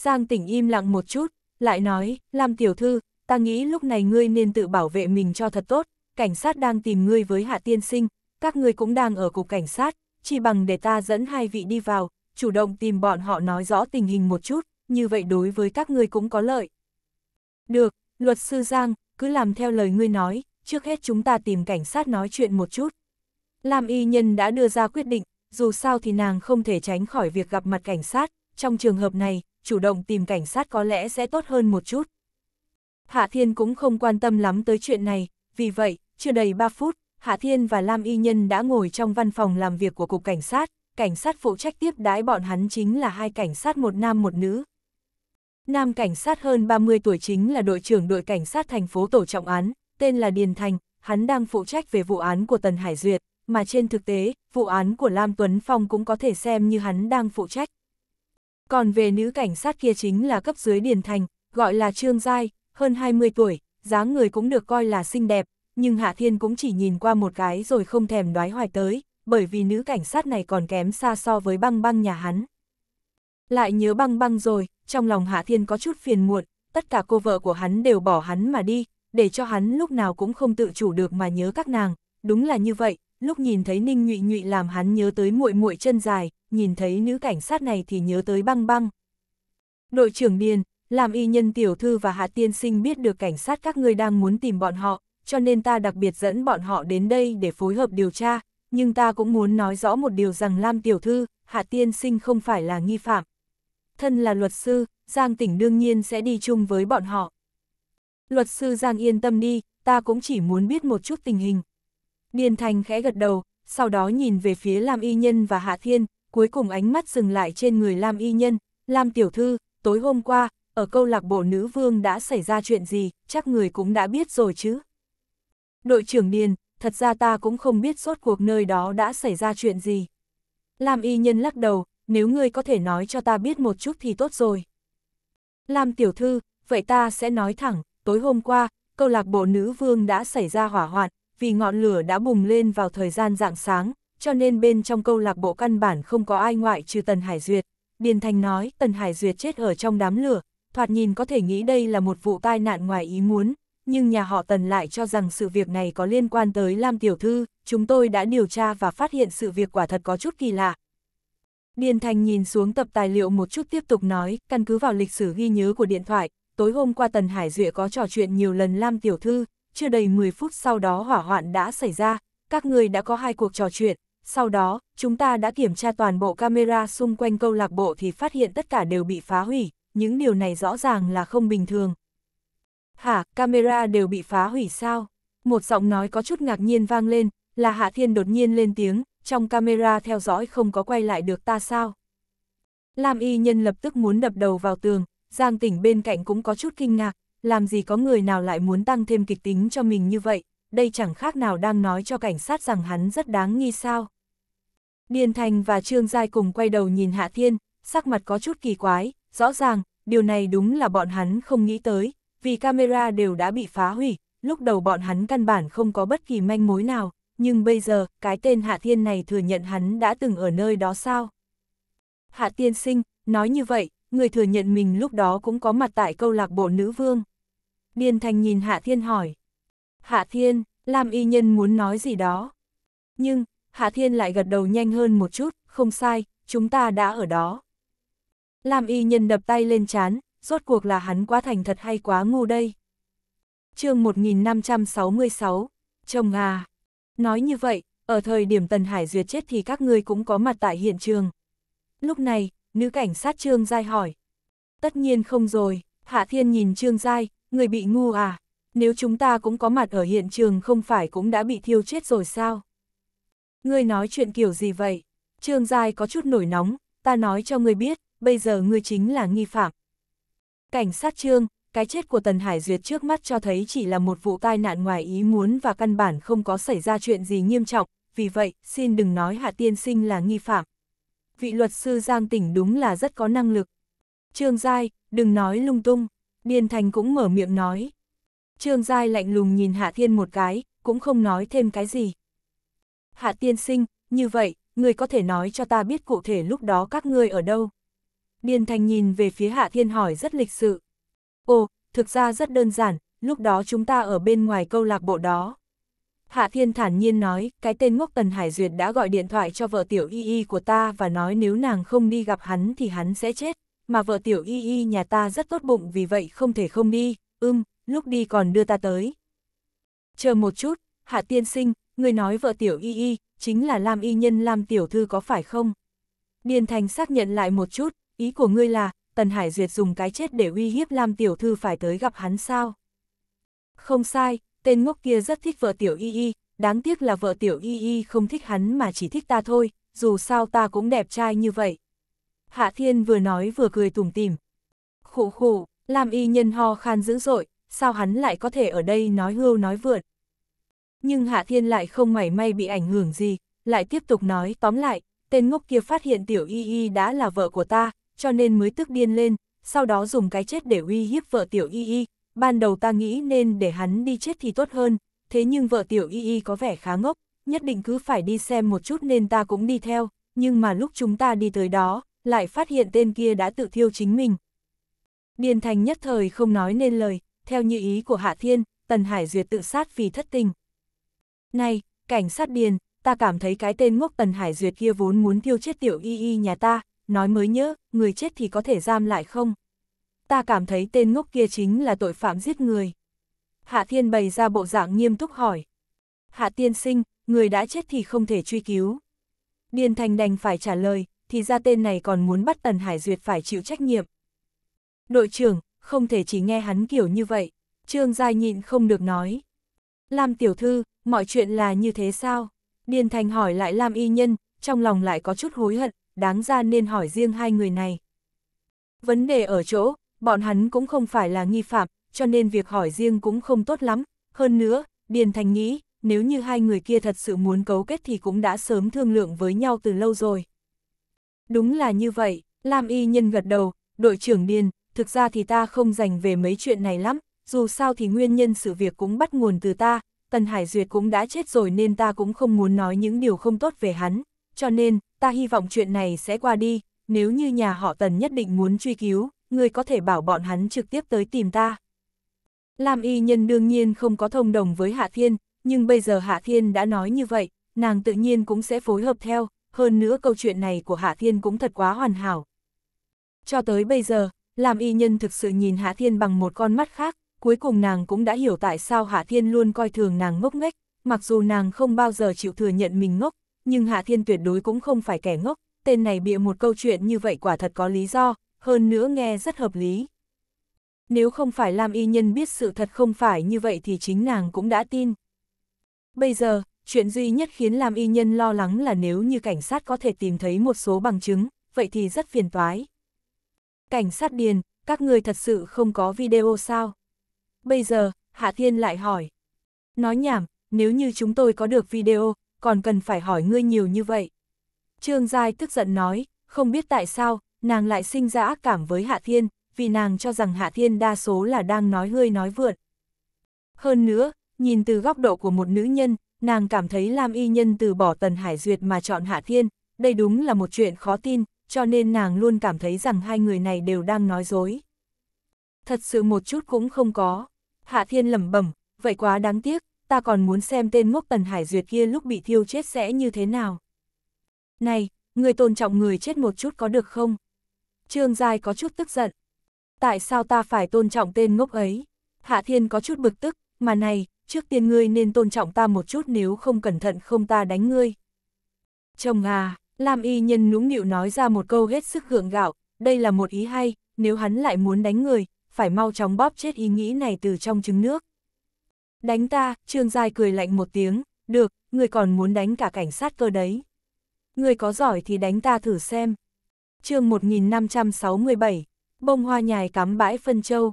Giang tỉnh im lặng một chút, lại nói, làm tiểu thư, ta nghĩ lúc này ngươi nên tự bảo vệ mình cho thật tốt, cảnh sát đang tìm ngươi với hạ tiên sinh, các ngươi cũng đang ở cục cảnh sát, chỉ bằng để ta dẫn hai vị đi vào, chủ động tìm bọn họ nói rõ tình hình một chút, như vậy đối với các ngươi cũng có lợi. Được, luật sư Giang, cứ làm theo lời ngươi nói, trước hết chúng ta tìm cảnh sát nói chuyện một chút. Lam y nhân đã đưa ra quyết định, dù sao thì nàng không thể tránh khỏi việc gặp mặt cảnh sát, trong trường hợp này, chủ động tìm cảnh sát có lẽ sẽ tốt hơn một chút. Hạ Thiên cũng không quan tâm lắm tới chuyện này, vì vậy, chưa đầy 3 phút, Hạ Thiên và Lam Y Nhân đã ngồi trong văn phòng làm việc của Cục Cảnh sát, cảnh sát phụ trách tiếp đái bọn hắn chính là hai cảnh sát một nam một nữ. Nam cảnh sát hơn 30 tuổi chính là đội trưởng đội cảnh sát thành phố tổ trọng án, tên là Điền Thành, hắn đang phụ trách về vụ án của Tần Hải Duyệt, mà trên thực tế, vụ án của Lam Tuấn Phong cũng có thể xem như hắn đang phụ trách. Còn về nữ cảnh sát kia chính là cấp dưới Điền Thành, gọi là Trương Giai, hơn 20 tuổi, dáng người cũng được coi là xinh đẹp, nhưng Hạ Thiên cũng chỉ nhìn qua một cái rồi không thèm đoái hoài tới, bởi vì nữ cảnh sát này còn kém xa so với băng băng nhà hắn. Lại nhớ băng băng rồi, trong lòng Hạ Thiên có chút phiền muộn, tất cả cô vợ của hắn đều bỏ hắn mà đi, để cho hắn lúc nào cũng không tự chủ được mà nhớ các nàng, đúng là như vậy, lúc nhìn thấy Ninh Nhụy Nhụy làm hắn nhớ tới muội muội chân dài, nhìn thấy nữ cảnh sát này thì nhớ tới băng băng. Đội trưởng Điền, làm y nhân tiểu thư và hạ tiên sinh biết được cảnh sát các ngươi đang muốn tìm bọn họ, cho nên ta đặc biệt dẫn bọn họ đến đây để phối hợp điều tra, nhưng ta cũng muốn nói rõ một điều rằng Lam tiểu thư, hạ tiên sinh không phải là nghi phạm. Thân là luật sư, Giang tỉnh đương nhiên sẽ đi chung với bọn họ. Luật sư Giang yên tâm đi, ta cũng chỉ muốn biết một chút tình hình. Điền Thành khẽ gật đầu, sau đó nhìn về phía Lam Y Nhân và Hạ Thiên, cuối cùng ánh mắt dừng lại trên người Lam Y Nhân, Lam Tiểu Thư, tối hôm qua, ở câu lạc bộ nữ vương đã xảy ra chuyện gì, chắc người cũng đã biết rồi chứ. Đội trưởng Điền, thật ra ta cũng không biết suốt cuộc nơi đó đã xảy ra chuyện gì. Lam Y Nhân lắc đầu, nếu ngươi có thể nói cho ta biết một chút thì tốt rồi. Lam Tiểu Thư, vậy ta sẽ nói thẳng, tối hôm qua, câu lạc bộ nữ vương đã xảy ra hỏa hoạn, vì ngọn lửa đã bùng lên vào thời gian rạng sáng, cho nên bên trong câu lạc bộ căn bản không có ai ngoại trừ Tần Hải Duyệt. Điền Thành nói Tần Hải Duyệt chết ở trong đám lửa, thoạt nhìn có thể nghĩ đây là một vụ tai nạn ngoài ý muốn, nhưng nhà họ Tần lại cho rằng sự việc này có liên quan tới Lam Tiểu Thư, chúng tôi đã điều tra và phát hiện sự việc quả thật có chút kỳ lạ. Điền Thành nhìn xuống tập tài liệu một chút tiếp tục nói, căn cứ vào lịch sử ghi nhớ của điện thoại, tối hôm qua Tần Hải Duệ có trò chuyện nhiều lần Lam Tiểu Thư, chưa đầy 10 phút sau đó hỏa hoạn đã xảy ra, các người đã có hai cuộc trò chuyện, sau đó, chúng ta đã kiểm tra toàn bộ camera xung quanh câu lạc bộ thì phát hiện tất cả đều bị phá hủy, những điều này rõ ràng là không bình thường. Hả, camera đều bị phá hủy sao? Một giọng nói có chút ngạc nhiên vang lên, là Hạ Thiên đột nhiên lên tiếng, trong camera theo dõi không có quay lại được ta sao? Lam y nhân lập tức muốn đập đầu vào tường, Giang tỉnh bên cạnh cũng có chút kinh ngạc, làm gì có người nào lại muốn tăng thêm kịch tính cho mình như vậy, đây chẳng khác nào đang nói cho cảnh sát rằng hắn rất đáng nghi sao. Điền Thành và Trương Giai cùng quay đầu nhìn Hạ Thiên, sắc mặt có chút kỳ quái, rõ ràng, điều này đúng là bọn hắn không nghĩ tới, vì camera đều đã bị phá hủy, lúc đầu bọn hắn căn bản không có bất kỳ manh mối nào, nhưng bây giờ, cái tên Hạ Thiên này thừa nhận hắn đã từng ở nơi đó sao? Hạ Tiên Sinh, nói như vậy, người thừa nhận mình lúc đó cũng có mặt tại câu lạc bộ nữ vương. Điền Thành nhìn Hạ Thiên hỏi. Hạ Thiên, Lam Y Nhân muốn nói gì đó. Nhưng, Hạ Thiên lại gật đầu nhanh hơn một chút, không sai, chúng ta đã ở đó. Lam y nhân đập tay lên chán, rốt cuộc là hắn quá thành thật hay quá ngu đây. chương 1566, chồng à, nói như vậy, ở thời điểm Tần Hải Duyệt chết thì các ngươi cũng có mặt tại hiện trường. Lúc này, nữ cảnh sát Trương Giai hỏi. Tất nhiên không rồi, Hạ Thiên nhìn Trương Giai, người bị ngu à, nếu chúng ta cũng có mặt ở hiện trường không phải cũng đã bị thiêu chết rồi sao? Ngươi nói chuyện kiểu gì vậy? Trương Giai có chút nổi nóng, ta nói cho ngươi biết, bây giờ ngươi chính là nghi phạm. Cảnh sát Trương, cái chết của Tần Hải Duyệt trước mắt cho thấy chỉ là một vụ tai nạn ngoài ý muốn và căn bản không có xảy ra chuyện gì nghiêm trọng, vì vậy, xin đừng nói Hạ Tiên Sinh là nghi phạm. Vị luật sư Giang Tỉnh đúng là rất có năng lực. Trương Giai, đừng nói lung tung, Điền Thành cũng mở miệng nói. Trương Giai lạnh lùng nhìn Hạ Thiên một cái, cũng không nói thêm cái gì. Hạ tiên sinh, như vậy, người có thể nói cho ta biết cụ thể lúc đó các ngươi ở đâu. Điền Thành nhìn về phía Hạ Thiên hỏi rất lịch sự. Ồ, thực ra rất đơn giản, lúc đó chúng ta ở bên ngoài câu lạc bộ đó. Hạ Thiên thản nhiên nói, cái tên ngốc Tần Hải Duyệt đã gọi điện thoại cho vợ tiểu y y của ta và nói nếu nàng không đi gặp hắn thì hắn sẽ chết, mà vợ tiểu y y nhà ta rất tốt bụng vì vậy không thể không đi, ưm, lúc đi còn đưa ta tới. Chờ một chút, Hạ Tiên sinh, người nói vợ tiểu y y, chính là Lam y nhân Lam tiểu thư có phải không? Điền Thành xác nhận lại một chút, ý của ngươi là, Tần Hải Duyệt dùng cái chết để uy hiếp Lam tiểu thư phải tới gặp hắn sao? Không sai, tên ngốc kia rất thích vợ tiểu y y, đáng tiếc là vợ tiểu y y không thích hắn mà chỉ thích ta thôi, dù sao ta cũng đẹp trai như vậy. Hạ Thiên vừa nói vừa cười tùng tìm khủ khủ Lam y nhân ho khan dữ dội, sao hắn lại có thể ở đây nói hưu nói vượt. Nhưng Hạ Thiên lại không mảy may bị ảnh hưởng gì, lại tiếp tục nói tóm lại, tên ngốc kia phát hiện tiểu y y đã là vợ của ta, cho nên mới tức điên lên, sau đó dùng cái chết để uy hiếp vợ tiểu y y, ban đầu ta nghĩ nên để hắn đi chết thì tốt hơn, thế nhưng vợ tiểu y y có vẻ khá ngốc, nhất định cứ phải đi xem một chút nên ta cũng đi theo, nhưng mà lúc chúng ta đi tới đó, lại phát hiện tên kia đã tự thiêu chính mình. Điền Thành nhất thời không nói nên lời, theo như ý của Hạ Thiên, Tần Hải Duyệt tự sát vì thất tình, này, cảnh sát điền, ta cảm thấy cái tên ngốc Tần Hải Duyệt kia vốn muốn tiêu chết tiểu y y nhà ta, nói mới nhớ, người chết thì có thể giam lại không? Ta cảm thấy tên ngốc kia chính là tội phạm giết người. Hạ Thiên bày ra bộ dạng nghiêm túc hỏi. Hạ Tiên sinh, người đã chết thì không thể truy cứu. Điền Thành đành phải trả lời, thì ra tên này còn muốn bắt Tần Hải Duyệt phải chịu trách nhiệm. Đội trưởng, không thể chỉ nghe hắn kiểu như vậy. Trương Giai nhịn không được nói. Lam tiểu thư, Mọi chuyện là như thế sao? Điền Thành hỏi lại Lam Y Nhân, trong lòng lại có chút hối hận, đáng ra nên hỏi riêng hai người này. Vấn đề ở chỗ, bọn hắn cũng không phải là nghi phạm, cho nên việc hỏi riêng cũng không tốt lắm. Hơn nữa, Điền Thành nghĩ, nếu như hai người kia thật sự muốn cấu kết thì cũng đã sớm thương lượng với nhau từ lâu rồi. Đúng là như vậy, Lam Y Nhân gật đầu, đội trưởng Điền, thực ra thì ta không dành về mấy chuyện này lắm, dù sao thì nguyên nhân sự việc cũng bắt nguồn từ ta, Tần Hải Duyệt cũng đã chết rồi nên ta cũng không muốn nói những điều không tốt về hắn, cho nên, ta hy vọng chuyện này sẽ qua đi, nếu như nhà họ Tần nhất định muốn truy cứu, người có thể bảo bọn hắn trực tiếp tới tìm ta. Lam y nhân đương nhiên không có thông đồng với Hạ Thiên, nhưng bây giờ Hạ Thiên đã nói như vậy, nàng tự nhiên cũng sẽ phối hợp theo, hơn nữa câu chuyện này của Hạ Thiên cũng thật quá hoàn hảo. Cho tới bây giờ, Lam y nhân thực sự nhìn Hạ Thiên bằng một con mắt khác, Cuối cùng nàng cũng đã hiểu tại sao Hạ Thiên luôn coi thường nàng ngốc nghếch, mặc dù nàng không bao giờ chịu thừa nhận mình ngốc, nhưng Hạ Thiên tuyệt đối cũng không phải kẻ ngốc, tên này bịa một câu chuyện như vậy quả thật có lý do, hơn nữa nghe rất hợp lý. Nếu không phải Lam Y Nhân biết sự thật không phải như vậy thì chính nàng cũng đã tin. Bây giờ, chuyện duy nhất khiến Lam Y Nhân lo lắng là nếu như cảnh sát có thể tìm thấy một số bằng chứng, vậy thì rất phiền toái. Cảnh sát điền, các người thật sự không có video sao? bây giờ, Hạ Thiên lại hỏi. Nói nhảm, nếu như chúng tôi có được video, còn cần phải hỏi ngươi nhiều như vậy. Trương Giai tức giận nói, không biết tại sao, nàng lại sinh ra ác cảm với Hạ Thiên, vì nàng cho rằng Hạ Thiên đa số là đang nói hơi nói vượn. Hơn nữa, nhìn từ góc độ của một nữ nhân, nàng cảm thấy Lam Y Nhân từ bỏ Tần Hải Duyệt mà chọn Hạ Thiên, đây đúng là một chuyện khó tin, cho nên nàng luôn cảm thấy rằng hai người này đều đang nói dối. Thật sự một chút cũng không có. Hạ Thiên lẩm bẩm, vậy quá đáng tiếc, ta còn muốn xem tên ngốc Tần Hải Duyệt kia lúc bị thiêu chết sẽ như thế nào. Này, người tôn trọng người chết một chút có được không? Trương Giai có chút tức giận. Tại sao ta phải tôn trọng tên ngốc ấy? Hạ Thiên có chút bực tức, mà này, trước tiên ngươi nên tôn trọng ta một chút nếu không cẩn thận không ta đánh ngươi. Chồng à, Lam Y Nhân nũng nịu nói ra một câu hết sức gượng gạo, đây là một ý hay, nếu hắn lại muốn đánh người, phải mau chóng bóp chết ý nghĩ này từ trong trứng nước. Đánh ta, Trương Giai cười lạnh một tiếng, được, người còn muốn đánh cả cảnh sát cơ đấy. Người có giỏi thì đánh ta thử xem. chương 1567, bông hoa nhài cắm bãi phân châu.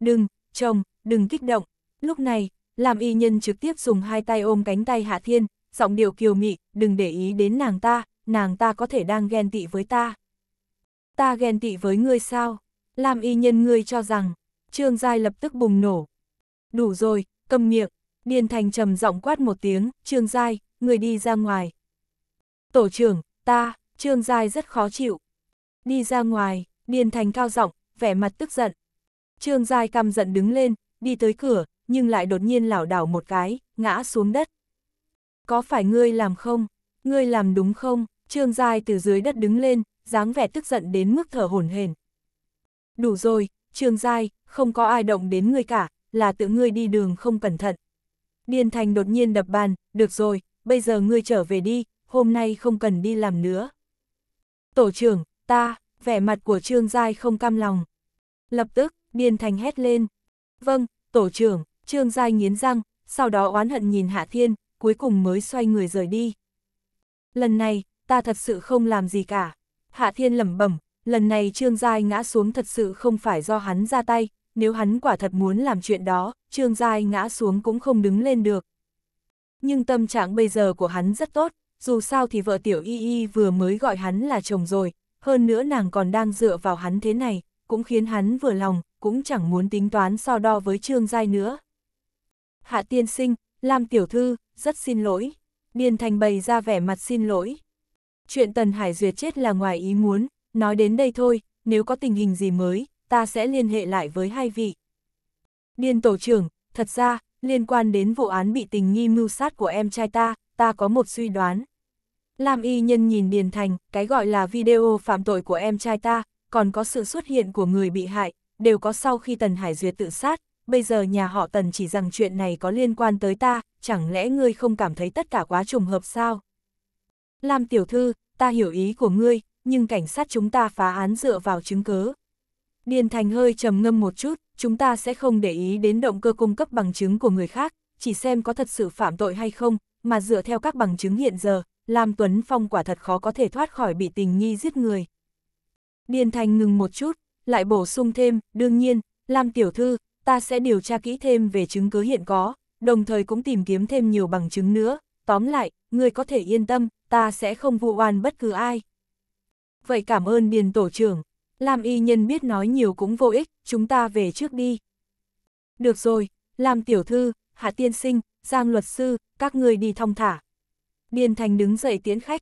Đừng, chồng, đừng kích động. Lúc này, làm y nhân trực tiếp dùng hai tay ôm cánh tay Hạ Thiên, giọng điệu kiều mị, đừng để ý đến nàng ta, nàng ta có thể đang ghen tị với ta. Ta ghen tị với ngươi sao? Làm y nhân ngươi cho rằng, Trương Giai lập tức bùng nổ. Đủ rồi, cầm miệng, Điền Thành trầm giọng quát một tiếng, Trương Giai, người đi ra ngoài. Tổ trưởng, ta, Trương Giai rất khó chịu. Đi ra ngoài, Điền Thành cao giọng, vẻ mặt tức giận. Trương Giai căm giận đứng lên, đi tới cửa, nhưng lại đột nhiên lảo đảo một cái, ngã xuống đất. Có phải ngươi làm không? Ngươi làm đúng không? Trương Giai từ dưới đất đứng lên, dáng vẻ tức giận đến mức thở hổn hển, đủ rồi, trường dai, không có ai động đến ngươi cả, là tự ngươi đi đường không cẩn thận. Điền Thành đột nhiên đập bàn, được rồi, bây giờ ngươi trở về đi, hôm nay không cần đi làm nữa. Tổ trưởng, ta, vẻ mặt của Trương Giai không cam lòng. Lập tức, Điền Thành hét lên. Vâng, tổ trưởng, Trương Giai nghiến răng, sau đó oán hận nhìn Hạ Thiên, cuối cùng mới xoay người rời đi. Lần này, ta thật sự không làm gì cả. Hạ Thiên lẩm bẩm, lần này Trương Giai ngã xuống thật sự không phải do hắn ra tay, nếu hắn quả thật muốn làm chuyện đó, Trương Giai ngã xuống cũng không đứng lên được. Nhưng tâm trạng bây giờ của hắn rất tốt, dù sao thì vợ Tiểu Y Y vừa mới gọi hắn là chồng rồi, hơn nữa nàng còn đang dựa vào hắn thế này, cũng khiến hắn vừa lòng, cũng chẳng muốn tính toán so đo với Trương Giai nữa. Hạ tiên sinh, Lam Tiểu Thư, rất xin lỗi. Điền Thành bày ra vẻ mặt xin lỗi. Chuyện Tần Hải Duyệt chết là ngoài ý muốn, Nói đến đây thôi, nếu có tình hình gì mới, ta sẽ liên hệ lại với hai vị. Điên tổ trưởng, thật ra, liên quan đến vụ án bị tình nghi mưu sát của em trai ta, ta có một suy đoán. Lam y nhân nhìn Điền Thành, cái gọi là video phạm tội của em trai ta, còn có sự xuất hiện của người bị hại, đều có sau khi Tần Hải Duyệt tự sát, bây giờ nhà họ Tần chỉ rằng chuyện này có liên quan tới ta, chẳng lẽ ngươi không cảm thấy tất cả quá trùng hợp sao? Lam tiểu thư, ta hiểu ý của ngươi, nhưng cảnh sát chúng ta phá án dựa vào chứng cứ. Điền Thành hơi trầm ngâm một chút, chúng ta sẽ không để ý đến động cơ cung cấp bằng chứng của người khác, chỉ xem có thật sự phạm tội hay không, mà dựa theo các bằng chứng hiện giờ, Lam Tuấn Phong quả thật khó có thể thoát khỏi bị tình nghi giết người. Điền Thành ngừng một chút, lại bổ sung thêm, đương nhiên, Lam Tiểu Thư, ta sẽ điều tra kỹ thêm về chứng cứ hiện có, đồng thời cũng tìm kiếm thêm nhiều bằng chứng nữa, tóm lại, người có thể yên tâm, ta sẽ không vụ oan bất cứ ai vậy cảm ơn điền tổ trưởng. Làm y nhân biết nói nhiều cũng vô ích, chúng ta về trước đi. Được rồi, làm tiểu thư, hạ tiên sinh, giang luật sư, các người đi thong thả. Điền thành đứng dậy tiến khách.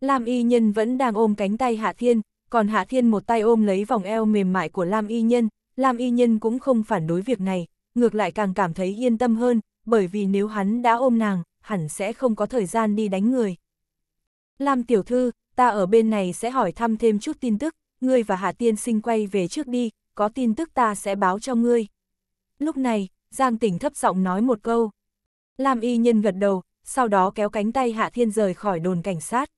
Lam y nhân vẫn đang ôm cánh tay hạ thiên, còn hạ thiên một tay ôm lấy vòng eo mềm mại của Lam y nhân. Lam y nhân cũng không phản đối việc này, ngược lại càng cảm thấy yên tâm hơn, bởi vì nếu hắn đã ôm nàng, hẳn sẽ không có thời gian đi đánh người. Lam tiểu thư, ta ở bên này sẽ hỏi thăm thêm chút tin tức, ngươi và Hạ Tiên sinh quay về trước đi, có tin tức ta sẽ báo cho ngươi. Lúc này, Giang Tỉnh thấp giọng nói một câu. Lam y nhân gật đầu, sau đó kéo cánh tay Hạ Thiên rời khỏi đồn cảnh sát.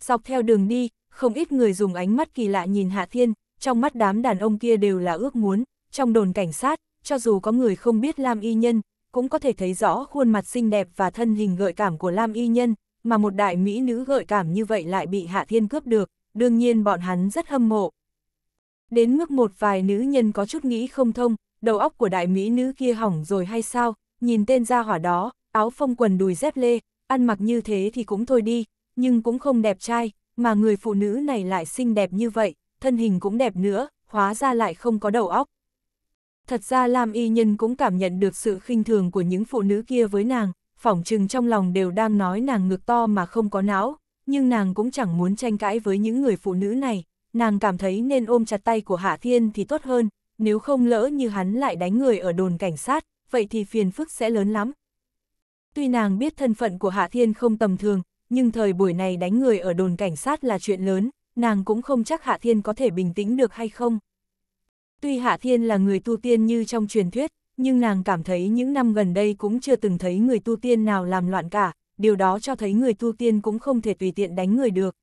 Dọc theo đường đi, không ít người dùng ánh mắt kỳ lạ nhìn Hạ Thiên, trong mắt đám đàn ông kia đều là ước muốn, trong đồn cảnh sát, cho dù có người không biết Lam y nhân, cũng có thể thấy rõ khuôn mặt xinh đẹp và thân hình gợi cảm của Lam y nhân, mà một đại mỹ nữ gợi cảm như vậy lại bị Hạ Thiên cướp được, đương nhiên bọn hắn rất hâm mộ. Đến mức một vài nữ nhân có chút nghĩ không thông, đầu óc của đại mỹ nữ kia hỏng rồi hay sao, nhìn tên ra hỏa đó, áo phong quần đùi dép lê, ăn mặc như thế thì cũng thôi đi, nhưng cũng không đẹp trai, mà người phụ nữ này lại xinh đẹp như vậy, thân hình cũng đẹp nữa, hóa ra lại không có đầu óc. Thật ra Lam Y Nhân cũng cảm nhận được sự khinh thường của những phụ nữ kia với nàng, phỏng chừng trong lòng đều đang nói nàng ngực to mà không có não, nhưng nàng cũng chẳng muốn tranh cãi với những người phụ nữ này, nàng cảm thấy nên ôm chặt tay của Hạ Thiên thì tốt hơn, nếu không lỡ như hắn lại đánh người ở đồn cảnh sát, vậy thì phiền phức sẽ lớn lắm. Tuy nàng biết thân phận của Hạ Thiên không tầm thường, nhưng thời buổi này đánh người ở đồn cảnh sát là chuyện lớn, nàng cũng không chắc Hạ Thiên có thể bình tĩnh được hay không. Tuy Hạ Thiên là người tu tiên như trong truyền thuyết, nhưng nàng cảm thấy những năm gần đây cũng chưa từng thấy người tu tiên nào làm loạn cả, điều đó cho thấy người tu tiên cũng không thể tùy tiện đánh người được.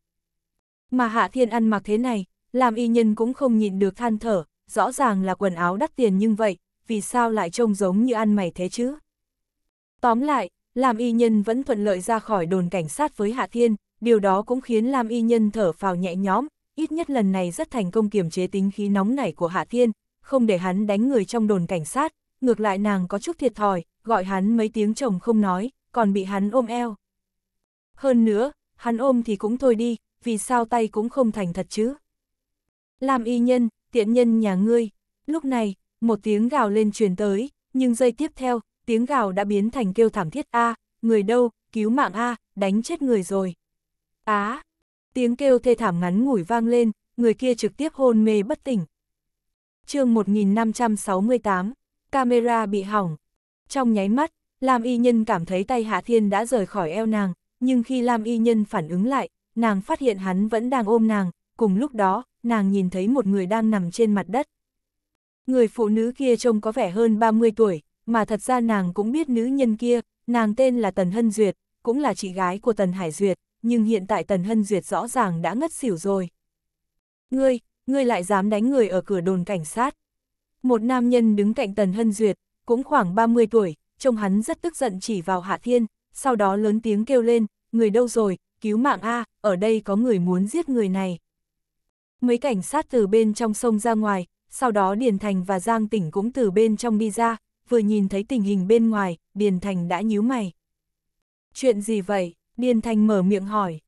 Mà Hạ Thiên ăn mặc thế này, làm y nhân cũng không nhịn được than thở, rõ ràng là quần áo đắt tiền nhưng vậy, vì sao lại trông giống như ăn mày thế chứ? Tóm lại, làm y nhân vẫn thuận lợi ra khỏi đồn cảnh sát với Hạ Thiên, điều đó cũng khiến làm y nhân thở phào nhẹ nhõm, ít nhất lần này rất thành công kiềm chế tính khí nóng nảy của Hạ Thiên, không để hắn đánh người trong đồn cảnh sát, ngược lại nàng có chút thiệt thòi, gọi hắn mấy tiếng chồng không nói, còn bị hắn ôm eo. Hơn nữa, hắn ôm thì cũng thôi đi, vì sao tay cũng không thành thật chứ. Làm y nhân, tiện nhân nhà ngươi, lúc này, một tiếng gào lên truyền tới, nhưng giây tiếp theo, tiếng gào đã biến thành kêu thảm thiết A, người đâu, cứu mạng A, đánh chết người rồi. Á, tiếng kêu thê thảm ngắn ngủi vang lên, người kia trực tiếp hôn mê bất tỉnh. chương 1568 camera bị hỏng. Trong nháy mắt, Lam Y Nhân cảm thấy tay Hạ Thiên đã rời khỏi eo nàng, nhưng khi Lam Y Nhân phản ứng lại, nàng phát hiện hắn vẫn đang ôm nàng, cùng lúc đó, nàng nhìn thấy một người đang nằm trên mặt đất. Người phụ nữ kia trông có vẻ hơn 30 tuổi, mà thật ra nàng cũng biết nữ nhân kia, nàng tên là Tần Hân Duyệt, cũng là chị gái của Tần Hải Duyệt, nhưng hiện tại Tần Hân Duyệt rõ ràng đã ngất xỉu rồi. Ngươi, ngươi lại dám đánh người ở cửa đồn cảnh sát. Một nam nhân đứng cạnh Tần Hân Duyệt, cũng khoảng 30 tuổi, trông hắn rất tức giận chỉ vào Hạ Thiên, sau đó lớn tiếng kêu lên, người đâu rồi, cứu mạng A, ở đây có người muốn giết người này. Mấy cảnh sát từ bên trong sông ra ngoài, sau đó Điền Thành và Giang Tỉnh cũng từ bên trong đi ra, vừa nhìn thấy tình hình bên ngoài, Điền Thành đã nhíu mày. Chuyện gì vậy? Điền Thành mở miệng hỏi.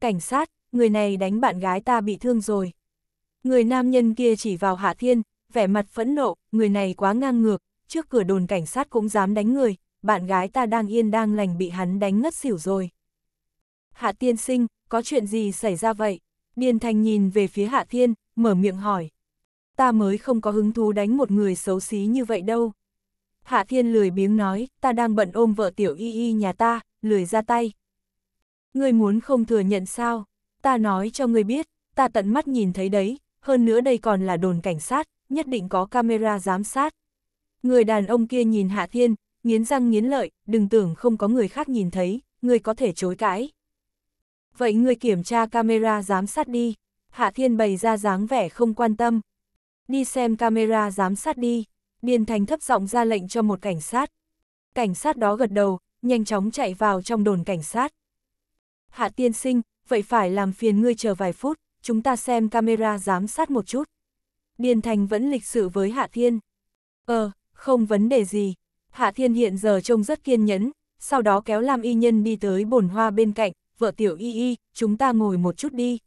Cảnh sát, người này đánh bạn gái ta bị thương rồi. Người nam nhân kia chỉ vào Hạ Thiên, vẻ mặt phẫn nộ, người này quá ngang ngược, trước cửa đồn cảnh sát cũng dám đánh người, bạn gái ta đang yên đang lành bị hắn đánh ngất xỉu rồi. Hạ tiên sinh, có chuyện gì xảy ra vậy? Điền Thành nhìn về phía Hạ Thiên, mở miệng hỏi. Ta mới không có hứng thú đánh một người xấu xí như vậy đâu. Hạ Thiên lười biếng nói, ta đang bận ôm vợ tiểu y y nhà ta, lười ra tay. Ngươi muốn không thừa nhận sao? Ta nói cho ngươi biết, ta tận mắt nhìn thấy đấy, hơn nữa đây còn là đồn cảnh sát, nhất định có camera giám sát. Người đàn ông kia nhìn Hạ Thiên, nghiến răng nghiến lợi, đừng tưởng không có người khác nhìn thấy, người có thể chối cãi. Vậy người kiểm tra camera giám sát đi, Hạ Thiên bày ra dáng vẻ không quan tâm. Đi xem camera giám sát đi, Điền Thành thấp giọng ra lệnh cho một cảnh sát. Cảnh sát đó gật đầu, nhanh chóng chạy vào trong đồn cảnh sát. Hạ tiên sinh, vậy phải làm phiền ngươi chờ vài phút, chúng ta xem camera giám sát một chút. Điền Thành vẫn lịch sự với Hạ Thiên. Ờ, không vấn đề gì. Hạ Thiên hiện giờ trông rất kiên nhẫn, sau đó kéo Lam Y Nhân đi tới bồn hoa bên cạnh, vợ tiểu Y Y, chúng ta ngồi một chút đi.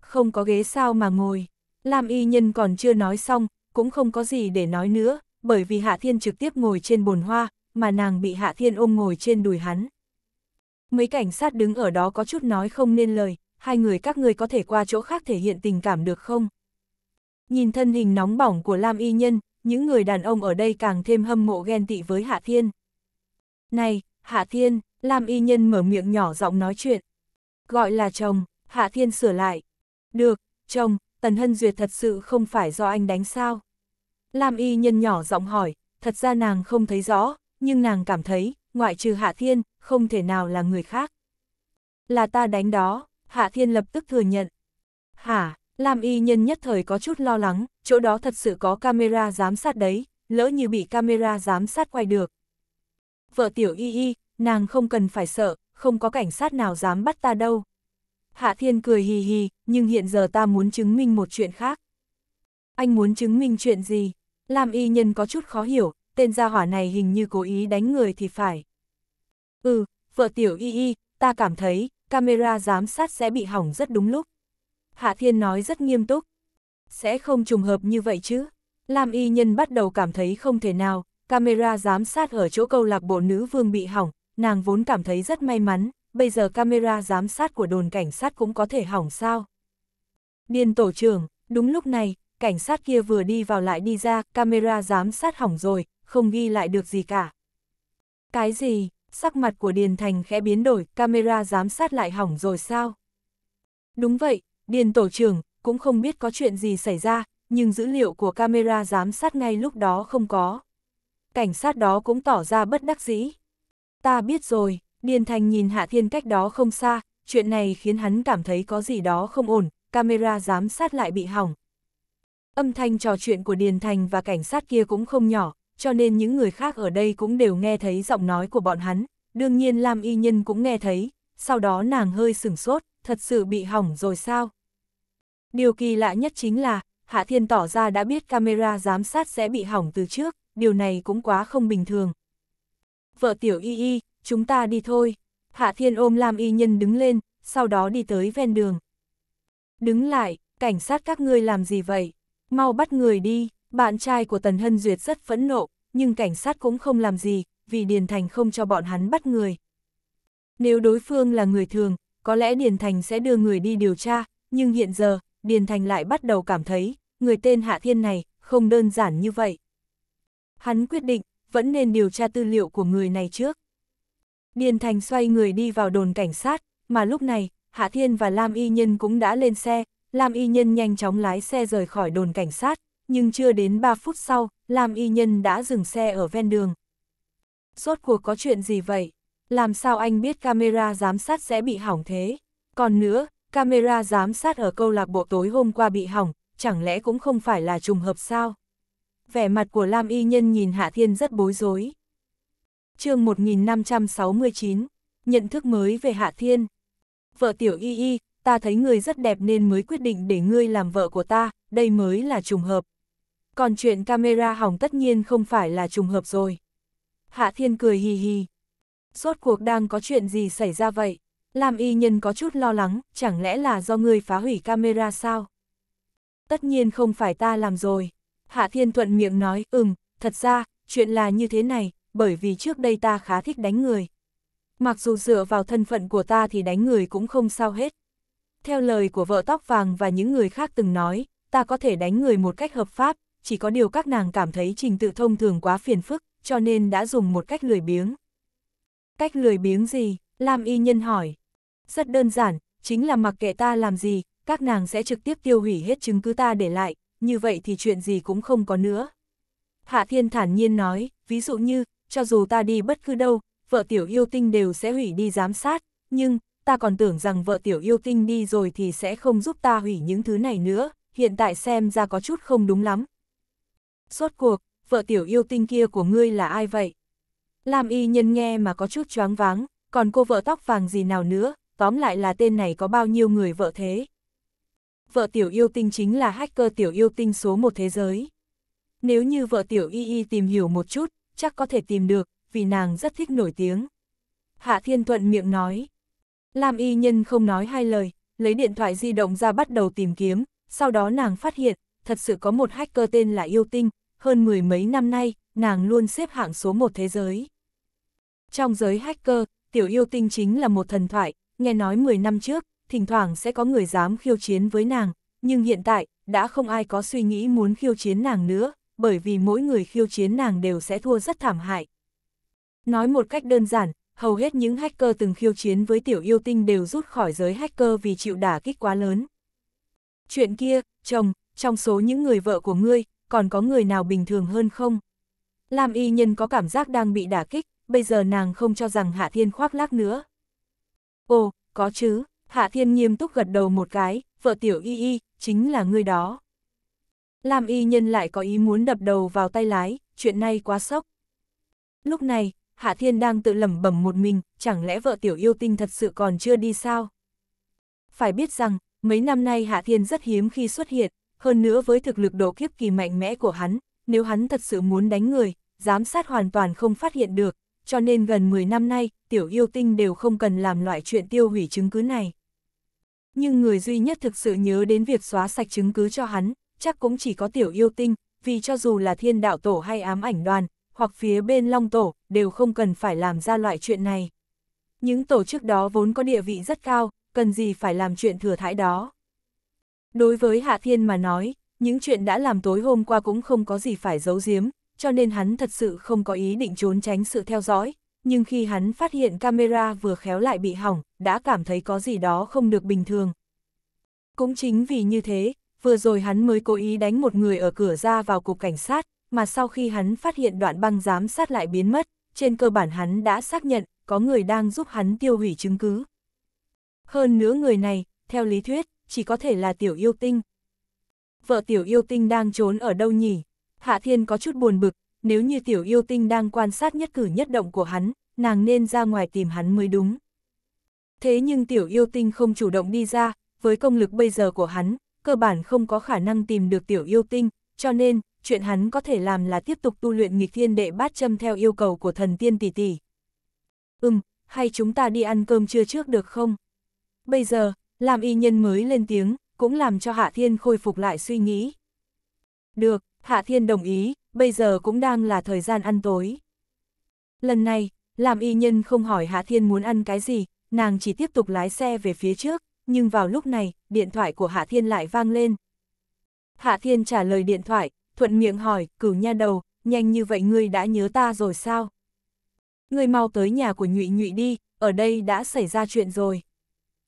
Không có ghế sao mà ngồi. Lam Y Nhân còn chưa nói xong, cũng không có gì để nói nữa, bởi vì Hạ Thiên trực tiếp ngồi trên bồn hoa, mà nàng bị Hạ Thiên ôm ngồi trên đùi hắn. Mấy cảnh sát đứng ở đó có chút nói không nên lời, hai người các ngươi có thể qua chỗ khác thể hiện tình cảm được không? Nhìn thân hình nóng bỏng của Lam Y Nhân, những người đàn ông ở đây càng thêm hâm mộ ghen tị với Hạ Thiên. Này, Hạ Thiên, Lam Y Nhân mở miệng nhỏ giọng nói chuyện. Gọi là chồng, Hạ Thiên sửa lại. Được, chồng, Tần Hân Duyệt thật sự không phải do anh đánh sao? Lam Y Nhân nhỏ giọng hỏi, thật ra nàng không thấy rõ, nhưng nàng cảm thấy, ngoại trừ Hạ Thiên, không thể nào là người khác. Là ta đánh đó, Hạ Thiên lập tức thừa nhận. Hả, Lam y nhân nhất thời có chút lo lắng, chỗ đó thật sự có camera giám sát đấy, lỡ như bị camera giám sát quay được. Vợ tiểu y y, nàng không cần phải sợ, không có cảnh sát nào dám bắt ta đâu. Hạ thiên cười hì hì, nhưng hiện giờ ta muốn chứng minh một chuyện khác. Anh muốn chứng minh chuyện gì? Lam y nhân có chút khó hiểu, tên gia hỏa này hình như cố ý đánh người thì phải. Ừ, vợ tiểu y y, ta cảm thấy, camera giám sát sẽ bị hỏng rất đúng lúc. Hạ Thiên nói rất nghiêm túc. Sẽ không trùng hợp như vậy chứ. Lam y nhân bắt đầu cảm thấy không thể nào, camera giám sát ở chỗ câu lạc bộ nữ vương bị hỏng, nàng vốn cảm thấy rất may mắn, bây giờ camera giám sát của đồn cảnh sát cũng có thể hỏng sao. Điên tổ trưởng, đúng lúc này, cảnh sát kia vừa đi vào lại đi ra, camera giám sát hỏng rồi, không ghi lại được gì cả. Cái gì, sắc mặt của Điền Thành khẽ biến đổi, camera giám sát lại hỏng rồi sao? Đúng vậy, Điền tổ trưởng cũng không biết có chuyện gì xảy ra, nhưng dữ liệu của camera giám sát ngay lúc đó không có. Cảnh sát đó cũng tỏ ra bất đắc dĩ. Ta biết rồi, Điền Thành nhìn Hạ Thiên cách đó không xa, chuyện này khiến hắn cảm thấy có gì đó không ổn, camera giám sát lại bị hỏng. Âm thanh trò chuyện của Điền Thành và cảnh sát kia cũng không nhỏ, cho nên những người khác ở đây cũng đều nghe thấy giọng nói của bọn hắn, đương nhiên Lam Y Nhân cũng nghe thấy, sau đó nàng hơi sửng sốt, thật sự bị hỏng rồi sao? Điều kỳ lạ nhất chính là, Hạ Thiên tỏ ra đã biết camera giám sát sẽ bị hỏng từ trước, điều này cũng quá không bình thường. Vợ tiểu y y, chúng ta đi thôi. Hạ Thiên ôm Lam y nhân đứng lên, sau đó đi tới ven đường. Đứng lại, cảnh sát các ngươi làm gì vậy? Mau bắt người đi, bạn trai của Tần Hân Duyệt rất phẫn nộ, nhưng cảnh sát cũng không làm gì, vì Điền Thành không cho bọn hắn bắt người. Nếu đối phương là người thường, có lẽ Điền Thành sẽ đưa người đi điều tra, nhưng hiện giờ, Điền Thành lại bắt đầu cảm thấy, người tên Hạ Thiên này, không đơn giản như vậy. Hắn quyết định, vẫn nên điều tra tư liệu của người này trước. Điền Thành xoay người đi vào đồn cảnh sát, mà lúc này, Hạ Thiên và Lam Y Nhân cũng đã lên xe, Lam Y Nhân nhanh chóng lái xe rời khỏi đồn cảnh sát, nhưng chưa đến 3 phút sau, Lam Y Nhân đã dừng xe ở ven đường. Rốt cuộc có chuyện gì vậy? Làm sao anh biết camera giám sát sẽ bị hỏng thế? Còn nữa, camera giám sát ở câu lạc bộ tối hôm qua bị hỏng, chẳng lẽ cũng không phải là trùng hợp sao? Vẻ mặt của Lam Y Nhân nhìn Hạ Thiên rất bối rối. chương 1569, nhận thức mới về Hạ Thiên. Vợ tiểu Y Y, ta thấy người rất đẹp nên mới quyết định để ngươi làm vợ của ta, đây mới là trùng hợp. Còn chuyện camera hỏng tất nhiên không phải là trùng hợp rồi. Hạ Thiên cười hì hì. suốt cuộc đang có chuyện gì xảy ra vậy? Lam y nhân có chút lo lắng, chẳng lẽ là do ngươi phá hủy camera sao? Tất nhiên không phải ta làm rồi. Hạ Thiên Thuận miệng nói, ừm, thật ra, chuyện là như thế này, bởi vì trước đây ta khá thích đánh người. Mặc dù dựa vào thân phận của ta thì đánh người cũng không sao hết. Theo lời của vợ tóc vàng và những người khác từng nói, ta có thể đánh người một cách hợp pháp, chỉ có điều các nàng cảm thấy trình tự thông thường quá phiền phức, cho nên đã dùng một cách lười biếng. Cách lười biếng gì? Lam y nhân hỏi rất đơn giản, chính là mặc kệ ta làm gì, các nàng sẽ trực tiếp tiêu hủy hết chứng cứ ta để lại, như vậy thì chuyện gì cũng không có nữa. Hạ Thiên thản nhiên nói, ví dụ như, cho dù ta đi bất cứ đâu, vợ tiểu yêu tinh đều sẽ hủy đi giám sát, nhưng, ta còn tưởng rằng vợ tiểu yêu tinh đi rồi thì sẽ không giúp ta hủy những thứ này nữa, hiện tại xem ra có chút không đúng lắm. Suốt cuộc, vợ tiểu yêu tinh kia của ngươi là ai vậy? Lam y nhân nghe mà có chút choáng váng, còn cô vợ tóc vàng gì nào nữa, tóm lại là tên này có bao nhiêu người vợ thế. Vợ tiểu yêu tinh chính là hacker tiểu yêu tinh số một thế giới. Nếu như vợ tiểu y y tìm hiểu một chút, chắc có thể tìm được, vì nàng rất thích nổi tiếng. Hạ Thiên Thuận miệng nói. Lam y nhân không nói hai lời, lấy điện thoại di động ra bắt đầu tìm kiếm, sau đó nàng phát hiện, thật sự có một hacker tên là yêu tinh, hơn mười mấy năm nay, nàng luôn xếp hạng số một thế giới. Trong giới hacker, tiểu yêu tinh chính là một thần thoại, nghe nói 10 năm trước, thỉnh thoảng sẽ có người dám khiêu chiến với nàng, nhưng hiện tại, đã không ai có suy nghĩ muốn khiêu chiến nàng nữa, bởi vì mỗi người khiêu chiến nàng đều sẽ thua rất thảm hại. Nói một cách đơn giản, hầu hết những hacker từng khiêu chiến với tiểu yêu tinh đều rút khỏi giới hacker vì chịu đả kích quá lớn. Chuyện kia, chồng, trong số những người vợ của ngươi, còn có người nào bình thường hơn không? Lam y nhân có cảm giác đang bị đả kích, bây giờ nàng không cho rằng Hạ Thiên khoác lác nữa. Ồ, có chứ, Hạ Thiên nghiêm túc gật đầu một cái, vợ tiểu y y, chính là người đó. Lam y nhân lại có ý muốn đập đầu vào tay lái, chuyện này quá sốc. Lúc này, Hạ Thiên đang tự lẩm bẩm một mình, chẳng lẽ vợ tiểu yêu tinh thật sự còn chưa đi sao? Phải biết rằng, mấy năm nay Hạ Thiên rất hiếm khi xuất hiện, hơn nữa với thực lực độ kiếp kỳ mạnh mẽ của hắn, nếu hắn thật sự muốn đánh người, giám sát hoàn toàn không phát hiện được, cho nên gần 10 năm nay, tiểu yêu tinh đều không cần làm loại chuyện tiêu hủy chứng cứ này. Nhưng người duy nhất thực sự nhớ đến việc xóa sạch chứng cứ cho hắn, chắc cũng chỉ có tiểu yêu tinh, vì cho dù là thiên đạo tổ hay ám ảnh đoàn, hoặc phía bên long tổ, đều không cần phải làm ra loại chuyện này. Những tổ chức đó vốn có địa vị rất cao, cần gì phải làm chuyện thừa thãi đó. Đối với Hạ Thiên mà nói, những chuyện đã làm tối hôm qua cũng không có gì phải giấu giếm, cho nên hắn thật sự không có ý định trốn tránh sự theo dõi, nhưng khi hắn phát hiện camera vừa khéo lại bị hỏng, đã cảm thấy có gì đó không được bình thường. Cũng chính vì như thế, vừa rồi hắn mới cố ý đánh một người ở cửa ra vào cục cảnh sát, mà sau khi hắn phát hiện đoạn băng giám sát lại biến mất, trên cơ bản hắn đã xác nhận có người đang giúp hắn tiêu hủy chứng cứ. Hơn nữa người này, theo lý thuyết, chỉ có thể là tiểu yêu tinh. Vợ tiểu yêu tinh đang trốn ở đâu nhỉ? Hạ Thiên có chút buồn bực, nếu như tiểu yêu tinh đang quan sát nhất cử nhất động của hắn, nàng nên ra ngoài tìm hắn mới đúng. Thế nhưng tiểu yêu tinh không chủ động đi ra, với công lực bây giờ của hắn, cơ bản không có khả năng tìm được tiểu yêu tinh, cho nên, chuyện hắn có thể làm là tiếp tục tu luyện nghịch thiên đệ bát châm theo yêu cầu của thần tiên tỷ tỷ. Ừm, hay chúng ta đi ăn cơm trưa trước được không? Bây giờ, làm y nhân mới lên tiếng, cũng làm cho Hạ Thiên khôi phục lại suy nghĩ. Được, Hạ Thiên đồng ý, bây giờ cũng đang là thời gian ăn tối. Lần này, làm y nhân không hỏi Hạ Thiên muốn ăn cái gì, nàng chỉ tiếp tục lái xe về phía trước, nhưng vào lúc này, điện thoại của Hạ Thiên lại vang lên. Hạ Thiên trả lời điện thoại, thuận miệng hỏi, cửu nha đầu, nhanh như vậy ngươi đã nhớ ta rồi sao? Ngươi mau tới nhà của nhụy nhụy đi, ở đây đã xảy ra chuyện rồi.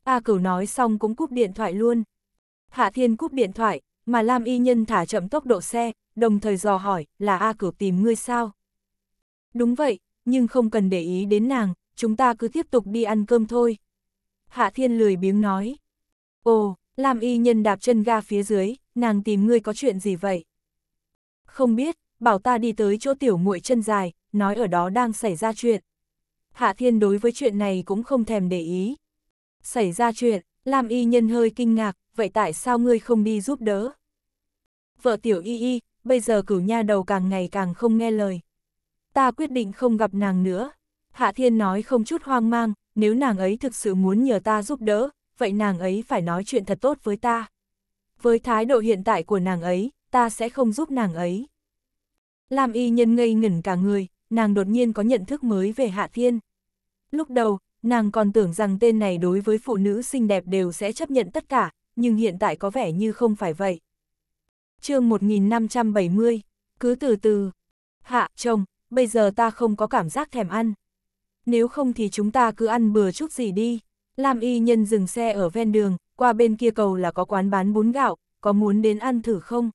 A cửu nói xong cũng cúp điện thoại luôn. Hạ Thiên cúp điện thoại, mà Lam Y Nhân thả chậm tốc độ xe, đồng thời dò hỏi, là A Cửu tìm ngươi sao? Đúng vậy, nhưng không cần để ý đến nàng, chúng ta cứ tiếp tục đi ăn cơm thôi. Hạ Thiên lười biếng nói. Ồ, làm y nhân đạp chân ga phía dưới, nàng tìm ngươi có chuyện gì vậy? Không biết, bảo ta đi tới chỗ tiểu muội chân dài, nói ở đó đang xảy ra chuyện. Hạ Thiên đối với chuyện này cũng không thèm để ý. Xảy ra chuyện, làm y nhân hơi kinh ngạc, vậy tại sao ngươi không đi giúp đỡ? Vợ tiểu y y, bây giờ cửu nha đầu càng ngày càng không nghe lời. Ta quyết định không gặp nàng nữa. Hạ Thiên nói không chút hoang mang, nếu nàng ấy thực sự muốn nhờ ta giúp đỡ, vậy nàng ấy phải nói chuyện thật tốt với ta. Với thái độ hiện tại của nàng ấy, ta sẽ không giúp nàng ấy. Lam y nhân ngây ngẩn cả người, nàng đột nhiên có nhận thức mới về Hạ Thiên. Lúc đầu, nàng còn tưởng rằng tên này đối với phụ nữ xinh đẹp đều sẽ chấp nhận tất cả, nhưng hiện tại có vẻ như không phải vậy chương 1570, cứ từ từ. Hạ, chồng, bây giờ ta không có cảm giác thèm ăn. Nếu không thì chúng ta cứ ăn bừa chút gì đi. Lam y nhân dừng xe ở ven đường, qua bên kia cầu là có quán bán bún gạo, có muốn đến ăn thử không?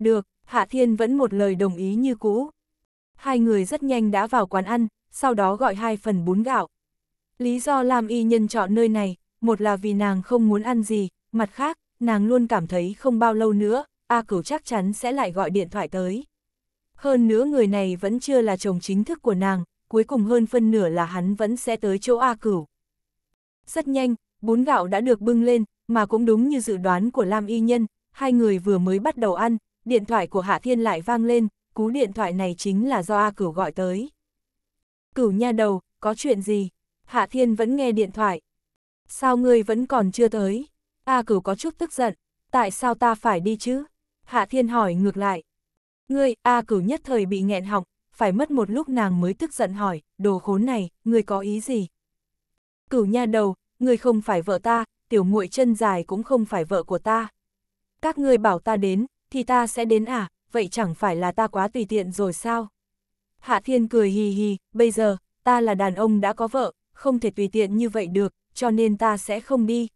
Được, Hạ Thiên vẫn một lời đồng ý như cũ. Hai người rất nhanh đã vào quán ăn, sau đó gọi hai phần bún gạo. Lý do Lam y nhân chọn nơi này, một là vì nàng không muốn ăn gì, mặt khác, nàng luôn cảm thấy không bao lâu nữa, A Cửu chắc chắn sẽ lại gọi điện thoại tới. Hơn nữa người này vẫn chưa là chồng chính thức của nàng, cuối cùng hơn phân nửa là hắn vẫn sẽ tới chỗ A Cửu. Rất nhanh, bún gạo đã được bưng lên, mà cũng đúng như dự đoán của Lam Y Nhân, hai người vừa mới bắt đầu ăn, điện thoại của Hạ Thiên lại vang lên, cú điện thoại này chính là do A Cửu gọi tới. Cửu nha đầu, có chuyện gì? Hạ Thiên vẫn nghe điện thoại. Sao ngươi vẫn còn chưa tới? A Cửu có chút tức giận, tại sao ta phải đi chứ? Hạ Thiên hỏi ngược lại. Ngươi, A à, cửu nhất thời bị nghẹn họng, phải mất một lúc nàng mới tức giận hỏi, đồ khốn này, ngươi có ý gì? Cửu nha đầu, ngươi không phải vợ ta, tiểu muội chân dài cũng không phải vợ của ta. Các ngươi bảo ta đến, thì ta sẽ đến à, vậy chẳng phải là ta quá tùy tiện rồi sao? Hạ Thiên cười hì hì, bây giờ, ta là đàn ông đã có vợ, không thể tùy tiện như vậy được, cho nên ta sẽ không đi.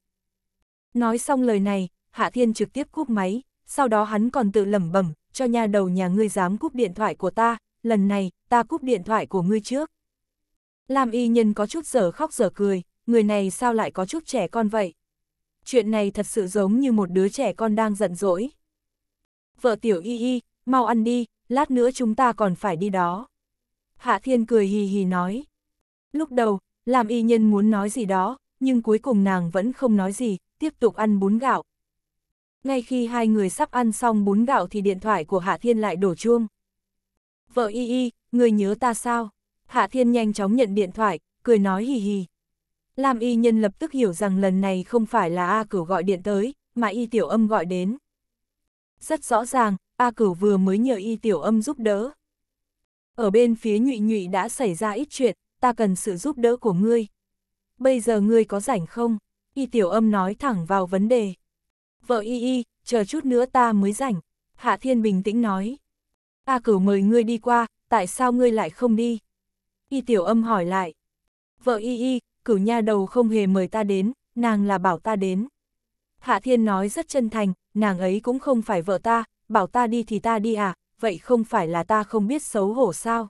Nói xong lời này, Hạ Thiên trực tiếp cúp máy, sau đó hắn còn tự lẩm bẩm, cho nhà đầu nhà ngươi dám cúp điện thoại của ta, lần này, ta cúp điện thoại của ngươi trước. làm y nhân có chút giở khóc giở cười, người này sao lại có chút trẻ con vậy? Chuyện này thật sự giống như một đứa trẻ con đang giận dỗi. Vợ tiểu y y, mau ăn đi, lát nữa chúng ta còn phải đi đó. Hạ thiên cười hì hì nói. Lúc đầu, làm y nhân muốn nói gì đó, nhưng cuối cùng nàng vẫn không nói gì, tiếp tục ăn bún gạo, ngay khi hai người sắp ăn xong bún gạo thì điện thoại của Hạ Thiên lại đổ chuông. Vợ y y, người nhớ ta sao? Hạ Thiên nhanh chóng nhận điện thoại, cười nói hì hì. Lam y nhân lập tức hiểu rằng lần này không phải là A Cửu gọi điện tới, mà y tiểu âm gọi đến. Rất rõ ràng, A Cửu vừa mới nhờ y tiểu âm giúp đỡ. Ở bên phía nhụy nhụy đã xảy ra ít chuyện, ta cần sự giúp đỡ của ngươi. Bây giờ ngươi có rảnh không? Y tiểu âm nói thẳng vào vấn đề vợ y y, chờ chút nữa ta mới rảnh. Hạ Thiên bình tĩnh nói. A à, cửu mời ngươi đi qua, tại sao ngươi lại không đi? Y tiểu âm hỏi lại. Vợ y y, cửu nha đầu không hề mời ta đến, nàng là bảo ta đến. Hạ Thiên nói rất chân thành, nàng ấy cũng không phải vợ ta, bảo ta đi thì ta đi à, vậy không phải là ta không biết xấu hổ sao?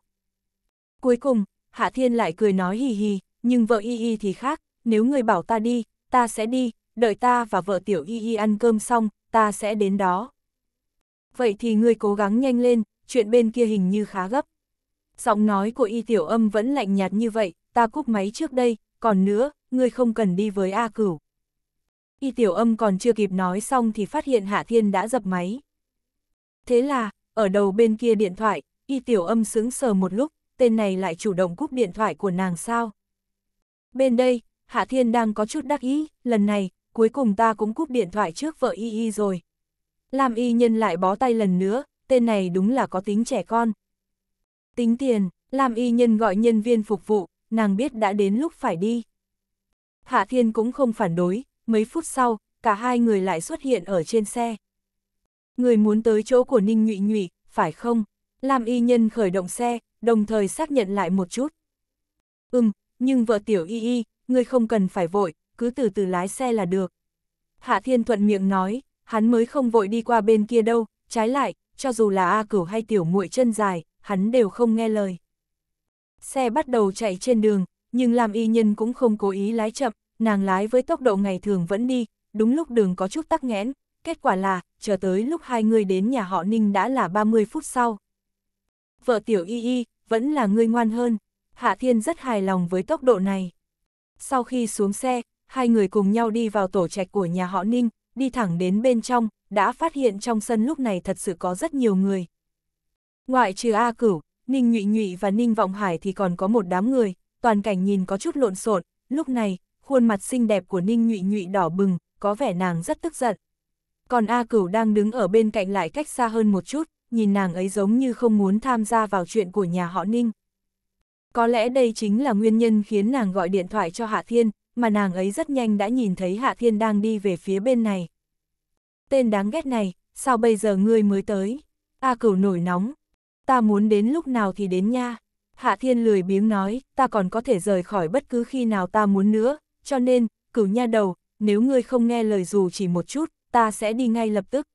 Cuối cùng, Hạ Thiên lại cười nói hì hì, nhưng vợ y y thì khác, nếu người bảo ta đi, ta sẽ đi, đợi ta và vợ tiểu y y ăn cơm xong, ta sẽ đến đó. Vậy thì ngươi cố gắng nhanh lên, chuyện bên kia hình như khá gấp. Giọng nói của y tiểu âm vẫn lạnh nhạt như vậy, ta cúp máy trước đây, còn nữa, ngươi không cần đi với A cửu. Y tiểu âm còn chưa kịp nói xong thì phát hiện Hạ Thiên đã dập máy. Thế là, ở đầu bên kia điện thoại, y tiểu âm sững sờ một lúc, tên này lại chủ động cúp điện thoại của nàng sao. Bên đây, Hạ Thiên đang có chút đắc ý, lần này, cuối cùng ta cũng cúp điện thoại trước vợ y y rồi. Làm y nhân lại bó tay lần nữa, tên này đúng là có tính trẻ con. Tính tiền, làm y nhân gọi nhân viên phục vụ, nàng biết đã đến lúc phải đi. Hạ Thiên cũng không phản đối, mấy phút sau, cả hai người lại xuất hiện ở trên xe. Người muốn tới chỗ của Ninh Nhụy Nhụy, phải không? Làm y nhân khởi động xe, đồng thời xác nhận lại một chút. Ừm, nhưng vợ tiểu y y, ngươi không cần phải vội, cứ từ từ lái xe là được. Hạ Thiên thuận miệng nói, hắn mới không vội đi qua bên kia đâu, trái lại, cho dù là A Cửu hay tiểu muội chân dài, hắn đều không nghe lời. Xe bắt đầu chạy trên đường, nhưng làm y nhân cũng không cố ý lái chậm, nàng lái với tốc độ ngày thường vẫn đi, đúng lúc đường có chút tắc nghẽn, kết quả là, chờ tới lúc hai người đến nhà họ Ninh đã là 30 phút sau. Vợ tiểu y y, vẫn là người ngoan hơn, Hạ Thiên rất hài lòng với tốc độ này. Sau khi xuống xe, hai người cùng nhau đi vào tổ trạch của nhà họ Ninh, đi thẳng đến bên trong, đã phát hiện trong sân lúc này thật sự có rất nhiều người. Ngoại trừ A Cửu, Ninh Nhụy Nhụy và Ninh Vọng Hải thì còn có một đám người, toàn cảnh nhìn có chút lộn xộn, lúc này, khuôn mặt xinh đẹp của Ninh Nhụy Nhụy đỏ bừng, có vẻ nàng rất tức giận. Còn A Cửu đang đứng ở bên cạnh lại cách xa hơn một chút, nhìn nàng ấy giống như không muốn tham gia vào chuyện của nhà họ Ninh. Có lẽ đây chính là nguyên nhân khiến nàng gọi điện thoại cho Hạ Thiên, mà nàng ấy rất nhanh đã nhìn thấy Hạ Thiên đang đi về phía bên này. Tên đáng ghét này, sao bây giờ ngươi mới tới? A cửu nổi nóng, ta muốn đến lúc nào thì đến nha. Hạ Thiên lười biếng nói, ta còn có thể rời khỏi bất cứ khi nào ta muốn nữa, cho nên, cửu nha đầu, nếu ngươi không nghe lời dù chỉ một chút, ta sẽ đi ngay lập tức.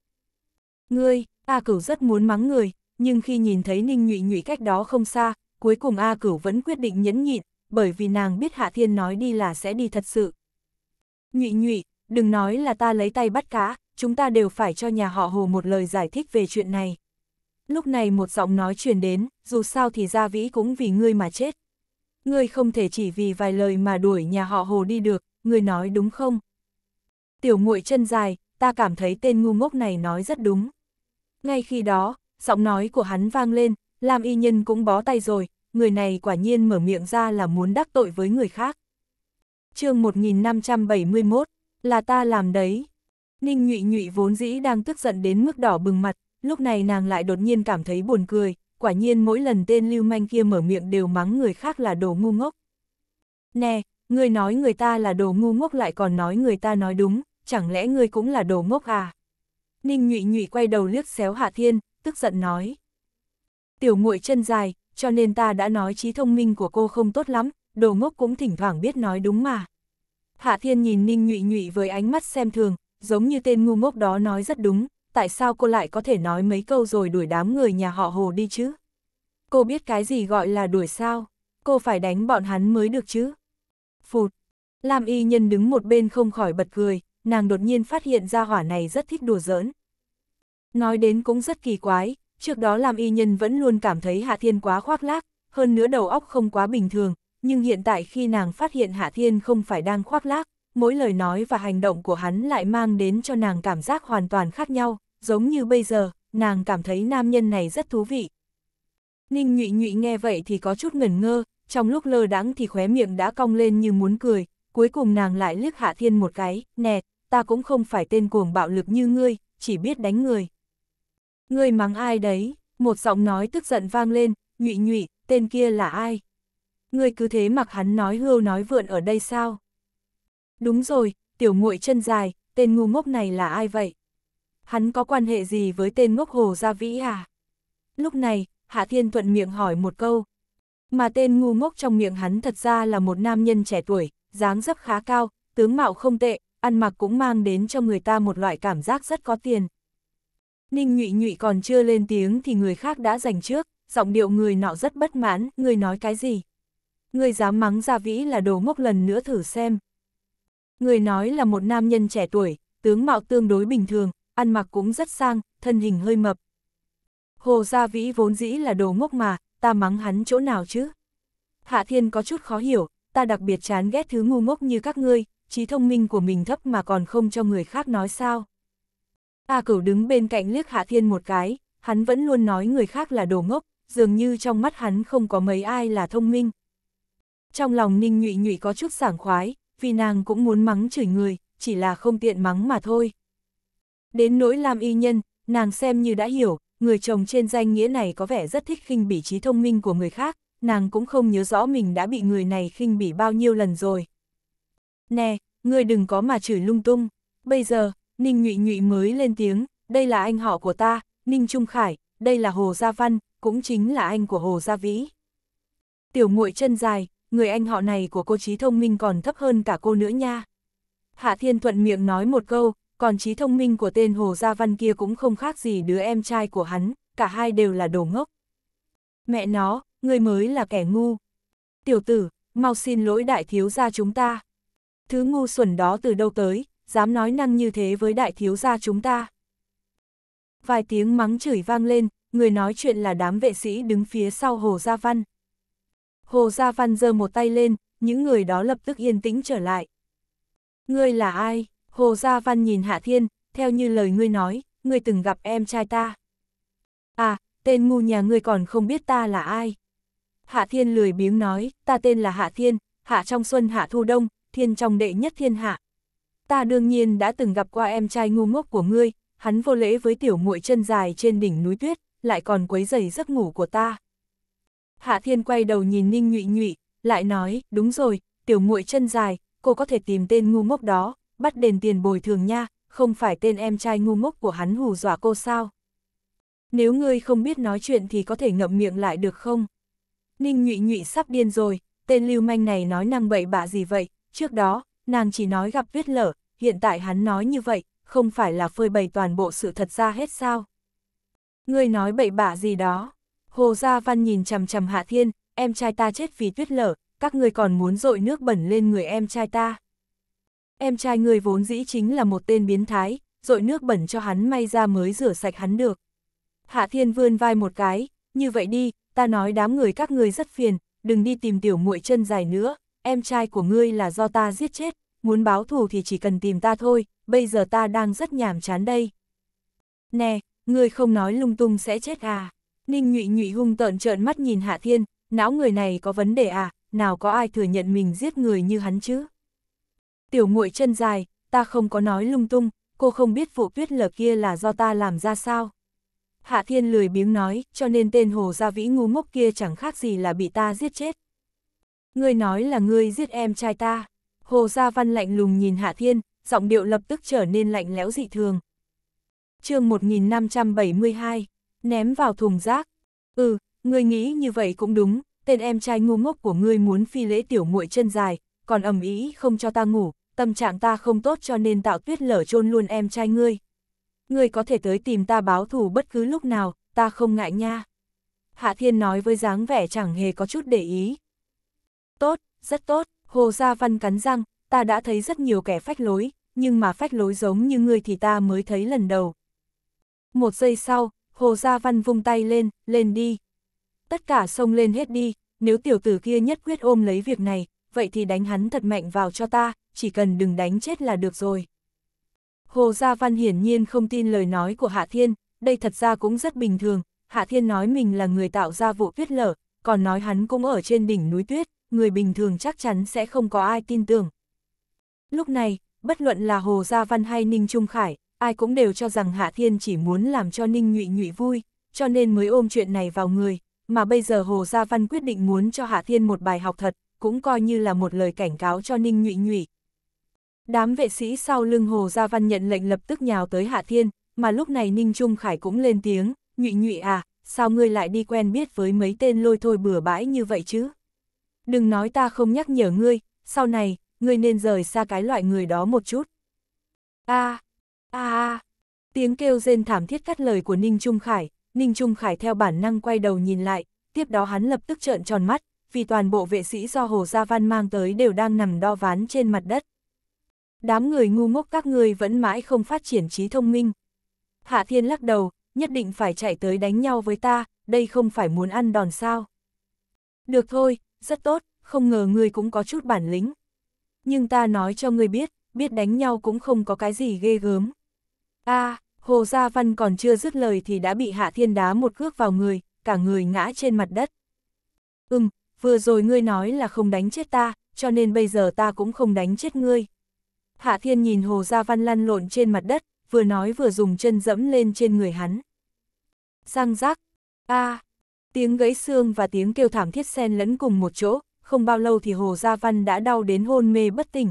Ngươi, A Cửu rất muốn mắng người, nhưng khi nhìn thấy Ninh Nhụy Nhụy cách đó không xa, cuối cùng A Cửu vẫn quyết định nhẫn nhịn, bởi vì nàng biết Hạ Thiên nói đi là sẽ đi thật sự. Nhụy nhụy, đừng nói là ta lấy tay bắt cá, chúng ta đều phải cho nhà họ Hồ một lời giải thích về chuyện này. Lúc này một giọng nói truyền đến, dù sao thì Gia Vĩ cũng vì ngươi mà chết. Ngươi không thể chỉ vì vài lời mà đuổi nhà họ Hồ đi được, ngươi nói đúng không? Tiểu muội chân dài, ta cảm thấy tên ngu ngốc này nói rất đúng. Ngay khi đó, giọng nói của hắn vang lên, làm y nhân cũng bó tay rồi, người này quả nhiên mở miệng ra là muốn đắc tội với người khác. chương 1571, là ta làm đấy. Ninh nhụy nhụy vốn dĩ đang tức giận đến mức đỏ bừng mặt, lúc này nàng lại đột nhiên cảm thấy buồn cười, quả nhiên mỗi lần tên lưu manh kia mở miệng đều mắng người khác là đồ ngu ngốc. Nè, người nói người ta là đồ ngu ngốc lại còn nói người ta nói đúng, chẳng lẽ ngươi cũng là đồ ngốc à? Ninh nhụy nhụy quay đầu liếc xéo Hạ Thiên, tức giận nói. Tiểu muội chân dài, cho nên ta đã nói trí thông minh của cô không tốt lắm, đồ ngốc cũng thỉnh thoảng biết nói đúng mà. Hạ Thiên nhìn Ninh Nhụy Nhụy với ánh mắt xem thường, giống như tên ngu ngốc đó nói rất đúng, tại sao cô lại có thể nói mấy câu rồi đuổi đám người nhà họ Hồ đi chứ? Cô biết cái gì gọi là đuổi sao? Cô phải đánh bọn hắn mới được chứ? Phụt! Lam y nhân đứng một bên không khỏi bật cười, nàng đột nhiên phát hiện ra hỏa này rất thích đùa giỡn. Nói đến cũng rất kỳ quái, Trước đó làm y nhân vẫn luôn cảm thấy Hạ Thiên quá khoác lác, hơn nữa đầu óc không quá bình thường, nhưng hiện tại khi nàng phát hiện Hạ Thiên không phải đang khoác lác, mỗi lời nói và hành động của hắn lại mang đến cho nàng cảm giác hoàn toàn khác nhau, giống như bây giờ, nàng cảm thấy nam nhân này rất thú vị. Ninh nhụy nhụy nghe vậy thì có chút ngẩn ngơ, trong lúc lơ đãng thì khóe miệng đã cong lên như muốn cười, cuối cùng nàng lại liếc Hạ Thiên một cái, nè, ta cũng không phải tên cuồng bạo lực như ngươi, chỉ biết đánh người. Ngươi mắng ai đấy? Một giọng nói tức giận vang lên, nhụy nhụy, tên kia là ai? Ngươi cứ thế mặc hắn nói hưu nói vượn ở đây sao? Đúng rồi, tiểu muội chân dài, tên ngu ngốc này là ai vậy? Hắn có quan hệ gì với tên ngốc hồ gia vĩ à? Lúc này, Hạ Thiên thuận miệng hỏi một câu. Mà tên ngu ngốc trong miệng hắn thật ra là một nam nhân trẻ tuổi, dáng dấp khá cao, tướng mạo không tệ, ăn mặc cũng mang đến cho người ta một loại cảm giác rất có tiền. Ninh Nhụy Nhụy còn chưa lên tiếng thì người khác đã giành trước, giọng điệu người nọ rất bất mãn, người nói cái gì? Người dám mắng Gia Vĩ là đồ ngốc lần nữa thử xem. Người nói là một nam nhân trẻ tuổi, tướng mạo tương đối bình thường, ăn mặc cũng rất sang, thân hình hơi mập. Hồ Gia Vĩ vốn dĩ là đồ ngốc mà, ta mắng hắn chỗ nào chứ? Hạ Thiên có chút khó hiểu, ta đặc biệt chán ghét thứ ngu ngốc như các ngươi, trí thông minh của mình thấp mà còn không cho người khác nói sao. A cửu đứng bên cạnh liếc Hạ Thiên một cái, hắn vẫn luôn nói người khác là đồ ngốc, dường như trong mắt hắn không có mấy ai là thông minh. Trong lòng Ninh Nhụy Nhụy có chút sảng khoái, vì nàng cũng muốn mắng chửi người, chỉ là không tiện mắng mà thôi. Đến nỗi làm y nhân, nàng xem như đã hiểu, người chồng trên danh nghĩa này có vẻ rất thích khinh bỉ trí thông minh của người khác, nàng cũng không nhớ rõ mình đã bị người này khinh bỉ bao nhiêu lần rồi. Nè, ngươi đừng có mà chửi lung tung, bây giờ, Ninh Nhụy Nhụy mới lên tiếng, đây là anh họ của ta, Ninh Trung Khải, đây là Hồ Gia Văn, cũng chính là anh của Hồ Gia Vĩ. Tiểu muội chân dài, người anh họ này của cô trí thông minh còn thấp hơn cả cô nữa nha. Hạ Thiên Thuận miệng nói một câu, còn trí thông minh của tên Hồ Gia Văn kia cũng không khác gì đứa em trai của hắn, cả hai đều là đồ ngốc. Mẹ nó, người mới là kẻ ngu. Tiểu tử, mau xin lỗi đại thiếu gia chúng ta. Thứ ngu xuẩn đó từ đâu tới, dám nói năng như thế với đại thiếu gia chúng ta. Vài tiếng mắng chửi vang lên, người nói chuyện là đám vệ sĩ đứng phía sau Hồ Gia Văn. Hồ Gia Văn giơ một tay lên, những người đó lập tức yên tĩnh trở lại. Ngươi là ai? Hồ Gia Văn nhìn Hạ Thiên, theo như lời ngươi nói, ngươi từng gặp em trai ta. À, tên ngu nhà ngươi còn không biết ta là ai. Hạ Thiên lười biếng nói, ta tên là Hạ Thiên, Hạ trong xuân Hạ thu đông, Thiên trong đệ nhất thiên hạ ta đương nhiên đã từng gặp qua em trai ngu ngốc của ngươi, hắn vô lễ với tiểu muội chân dài trên đỉnh núi tuyết, lại còn quấy rầy giấc ngủ của ta. Hạ Thiên quay đầu nhìn Ninh Nhụy Nhụy, lại nói, đúng rồi, tiểu muội chân dài, cô có thể tìm tên ngu ngốc đó, bắt đền tiền bồi thường nha, không phải tên em trai ngu ngốc của hắn hù dọa cô sao. Nếu ngươi không biết nói chuyện thì có thể ngậm miệng lại được không? Ninh Nhụy Nhụy sắp điên rồi, tên lưu manh này nói năng bậy bạ gì vậy, trước đó, nàng chỉ nói gặp viết lở, hiện tại hắn nói như vậy, không phải là phơi bày toàn bộ sự thật ra hết sao. Ngươi nói bậy bạ gì đó. Hồ Gia Văn nhìn chằm chằm Hạ Thiên, em trai ta chết vì tuyết lở, các ngươi còn muốn dội nước bẩn lên người em trai ta. Em trai ngươi vốn dĩ chính là một tên biến thái, dội nước bẩn cho hắn may ra mới rửa sạch hắn được. Hạ Thiên vươn vai một cái, như vậy đi, ta nói đám người các ngươi rất phiền, đừng đi tìm tiểu muội chân dài nữa, em trai của ngươi là do ta giết chết, muốn báo thù thì chỉ cần tìm ta thôi, bây giờ ta đang rất nhàm chán đây. Nè, ngươi không nói lung tung sẽ chết à? Ninh nhụy nhụy hung tợn trợn mắt nhìn Hạ Thiên, não người này có vấn đề à, nào có ai thừa nhận mình giết người như hắn chứ? Tiểu muội chân dài, ta không có nói lung tung, cô không biết vụ tuyết lở kia là do ta làm ra sao? Hạ Thiên lười biếng nói, cho nên tên hồ gia vĩ ngu ngốc kia chẳng khác gì là bị ta giết chết. Ngươi nói là ngươi giết em trai ta. Hồ Gia Văn lạnh lùng nhìn Hạ Thiên, giọng điệu lập tức trở nên lạnh lẽo dị thường. chương 1572, ném vào thùng rác. Ừ, ngươi nghĩ như vậy cũng đúng, tên em trai ngu ngốc của ngươi muốn phi lễ tiểu muội chân dài, còn ầm ý không cho ta ngủ, tâm trạng ta không tốt cho nên tạo tuyết lở chôn luôn em trai ngươi. Ngươi có thể tới tìm ta báo thù bất cứ lúc nào, ta không ngại nha. Hạ Thiên nói với dáng vẻ chẳng hề có chút để ý. Tốt, rất tốt, Hồ Gia Văn cắn răng, ta đã thấy rất nhiều kẻ phách lối, nhưng mà phách lối giống như ngươi thì ta mới thấy lần đầu. Một giây sau, Hồ Gia Văn vung tay lên, lên đi. Tất cả xông lên hết đi, nếu tiểu tử kia nhất quyết ôm lấy việc này, vậy thì đánh hắn thật mạnh vào cho ta, chỉ cần đừng đánh chết là được rồi. Hồ Gia Văn hiển nhiên không tin lời nói của Hạ Thiên, đây thật ra cũng rất bình thường, Hạ Thiên nói mình là người tạo ra vụ tuyết lở, còn nói hắn cũng ở trên đỉnh núi tuyết, người bình thường chắc chắn sẽ không có ai tin tưởng. Lúc này, bất luận là Hồ Gia Văn hay Ninh Trung Khải, ai cũng đều cho rằng Hạ Thiên chỉ muốn làm cho Ninh Nhụy Nhụy vui, cho nên mới ôm chuyện này vào người, mà bây giờ Hồ Gia Văn quyết định muốn cho Hạ Thiên một bài học thật, cũng coi như là một lời cảnh cáo cho Ninh Nhụy Nhụy. Đám vệ sĩ sau lưng Hồ Gia Văn nhận lệnh lập tức nhào tới Hạ Thiên, mà lúc này Ninh Trung Khải cũng lên tiếng, Nhụy Nhụy à, sao ngươi lại đi quen biết với mấy tên lôi thôi bừa bãi như vậy chứ? đừng nói ta không nhắc nhở ngươi, sau này, ngươi nên rời xa cái loại người đó một chút. A, a tiếng kêu rên thảm thiết cắt lời của Ninh Trung Khải, Ninh Trung Khải theo bản năng quay đầu nhìn lại, tiếp đó hắn lập tức trợn tròn mắt, vì toàn bộ vệ sĩ do Hồ Gia Văn mang tới đều đang nằm đo ván trên mặt đất. Đám người ngu ngốc các ngươi vẫn mãi không phát triển trí thông minh. Hạ Thiên lắc đầu, nhất định phải chạy tới đánh nhau với ta, đây không phải muốn ăn đòn sao. Được thôi, rất tốt, không ngờ ngươi cũng có chút bản lĩnh. Nhưng ta nói cho ngươi biết, biết đánh nhau cũng không có cái gì ghê gớm. a Hồ Gia Văn còn chưa dứt lời thì đã bị Hạ Thiên đá một cước vào người, cả người ngã trên mặt đất. Ừm, vừa rồi ngươi nói là không đánh chết ta, cho nên bây giờ ta cũng không đánh chết ngươi. Hạ Thiên nhìn Hồ Gia Văn lăn lộn trên mặt đất, vừa nói vừa dùng chân dẫm lên trên người hắn. Răng giác, a Tiếng gãy xương và tiếng kêu thảm thiết xen lẫn cùng một chỗ, không bao lâu thì Hồ Gia Văn đã đau đến hôn mê bất tỉnh.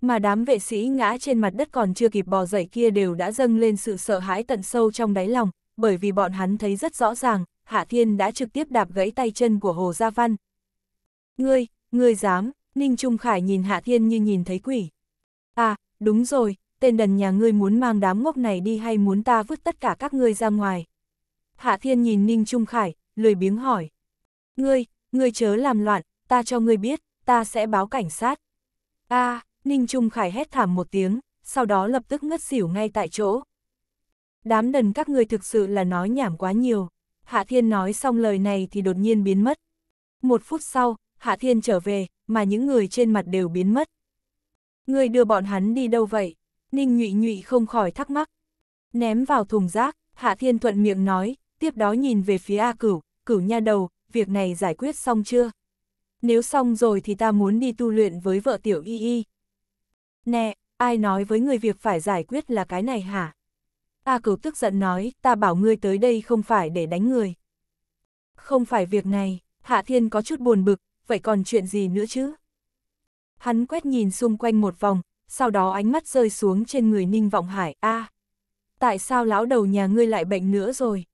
Mà đám vệ sĩ ngã trên mặt đất còn chưa kịp bò dậy kia đều đã dâng lên sự sợ hãi tận sâu trong đáy lòng, bởi vì bọn hắn thấy rất rõ ràng, Hạ Thiên đã trực tiếp đạp gãy tay chân của Hồ Gia Văn. Ngươi, ngươi dám, Ninh Trung Khải nhìn Hạ Thiên như nhìn thấy quỷ. À, đúng rồi, tên đần nhà ngươi muốn mang đám ngốc này đi hay muốn ta vứt tất cả các ngươi ra ngoài. Hạ Thiên nhìn Ninh Trung Khải, lười biếng hỏi. Ngươi, ngươi chớ làm loạn, ta cho ngươi biết, ta sẽ báo cảnh sát. a à, Ninh Trung Khải hét thảm một tiếng, sau đó lập tức ngất xỉu ngay tại chỗ. Đám đần các ngươi thực sự là nói nhảm quá nhiều. Hạ Thiên nói xong lời này thì đột nhiên biến mất. Một phút sau, Hạ Thiên trở về, mà những người trên mặt đều biến mất. Ngươi đưa bọn hắn đi đâu vậy? Ninh nhụy nhụy không khỏi thắc mắc. Ném vào thùng rác, Hạ Thiên thuận miệng nói, tiếp đó nhìn về phía A Cửu, Cửu nha đầu, việc này giải quyết xong chưa? Nếu xong rồi thì ta muốn đi tu luyện với vợ tiểu y y. Nè, ai nói với người việc phải giải quyết là cái này hả? A Cửu tức giận nói, ta bảo ngươi tới đây không phải để đánh người. Không phải việc này, Hạ Thiên có chút buồn bực, vậy còn chuyện gì nữa chứ? Hắn quét nhìn xung quanh một vòng, sau đó ánh mắt rơi xuống trên người Ninh Vọng Hải, a à, tại sao lão đầu nhà ngươi lại bệnh nữa rồi?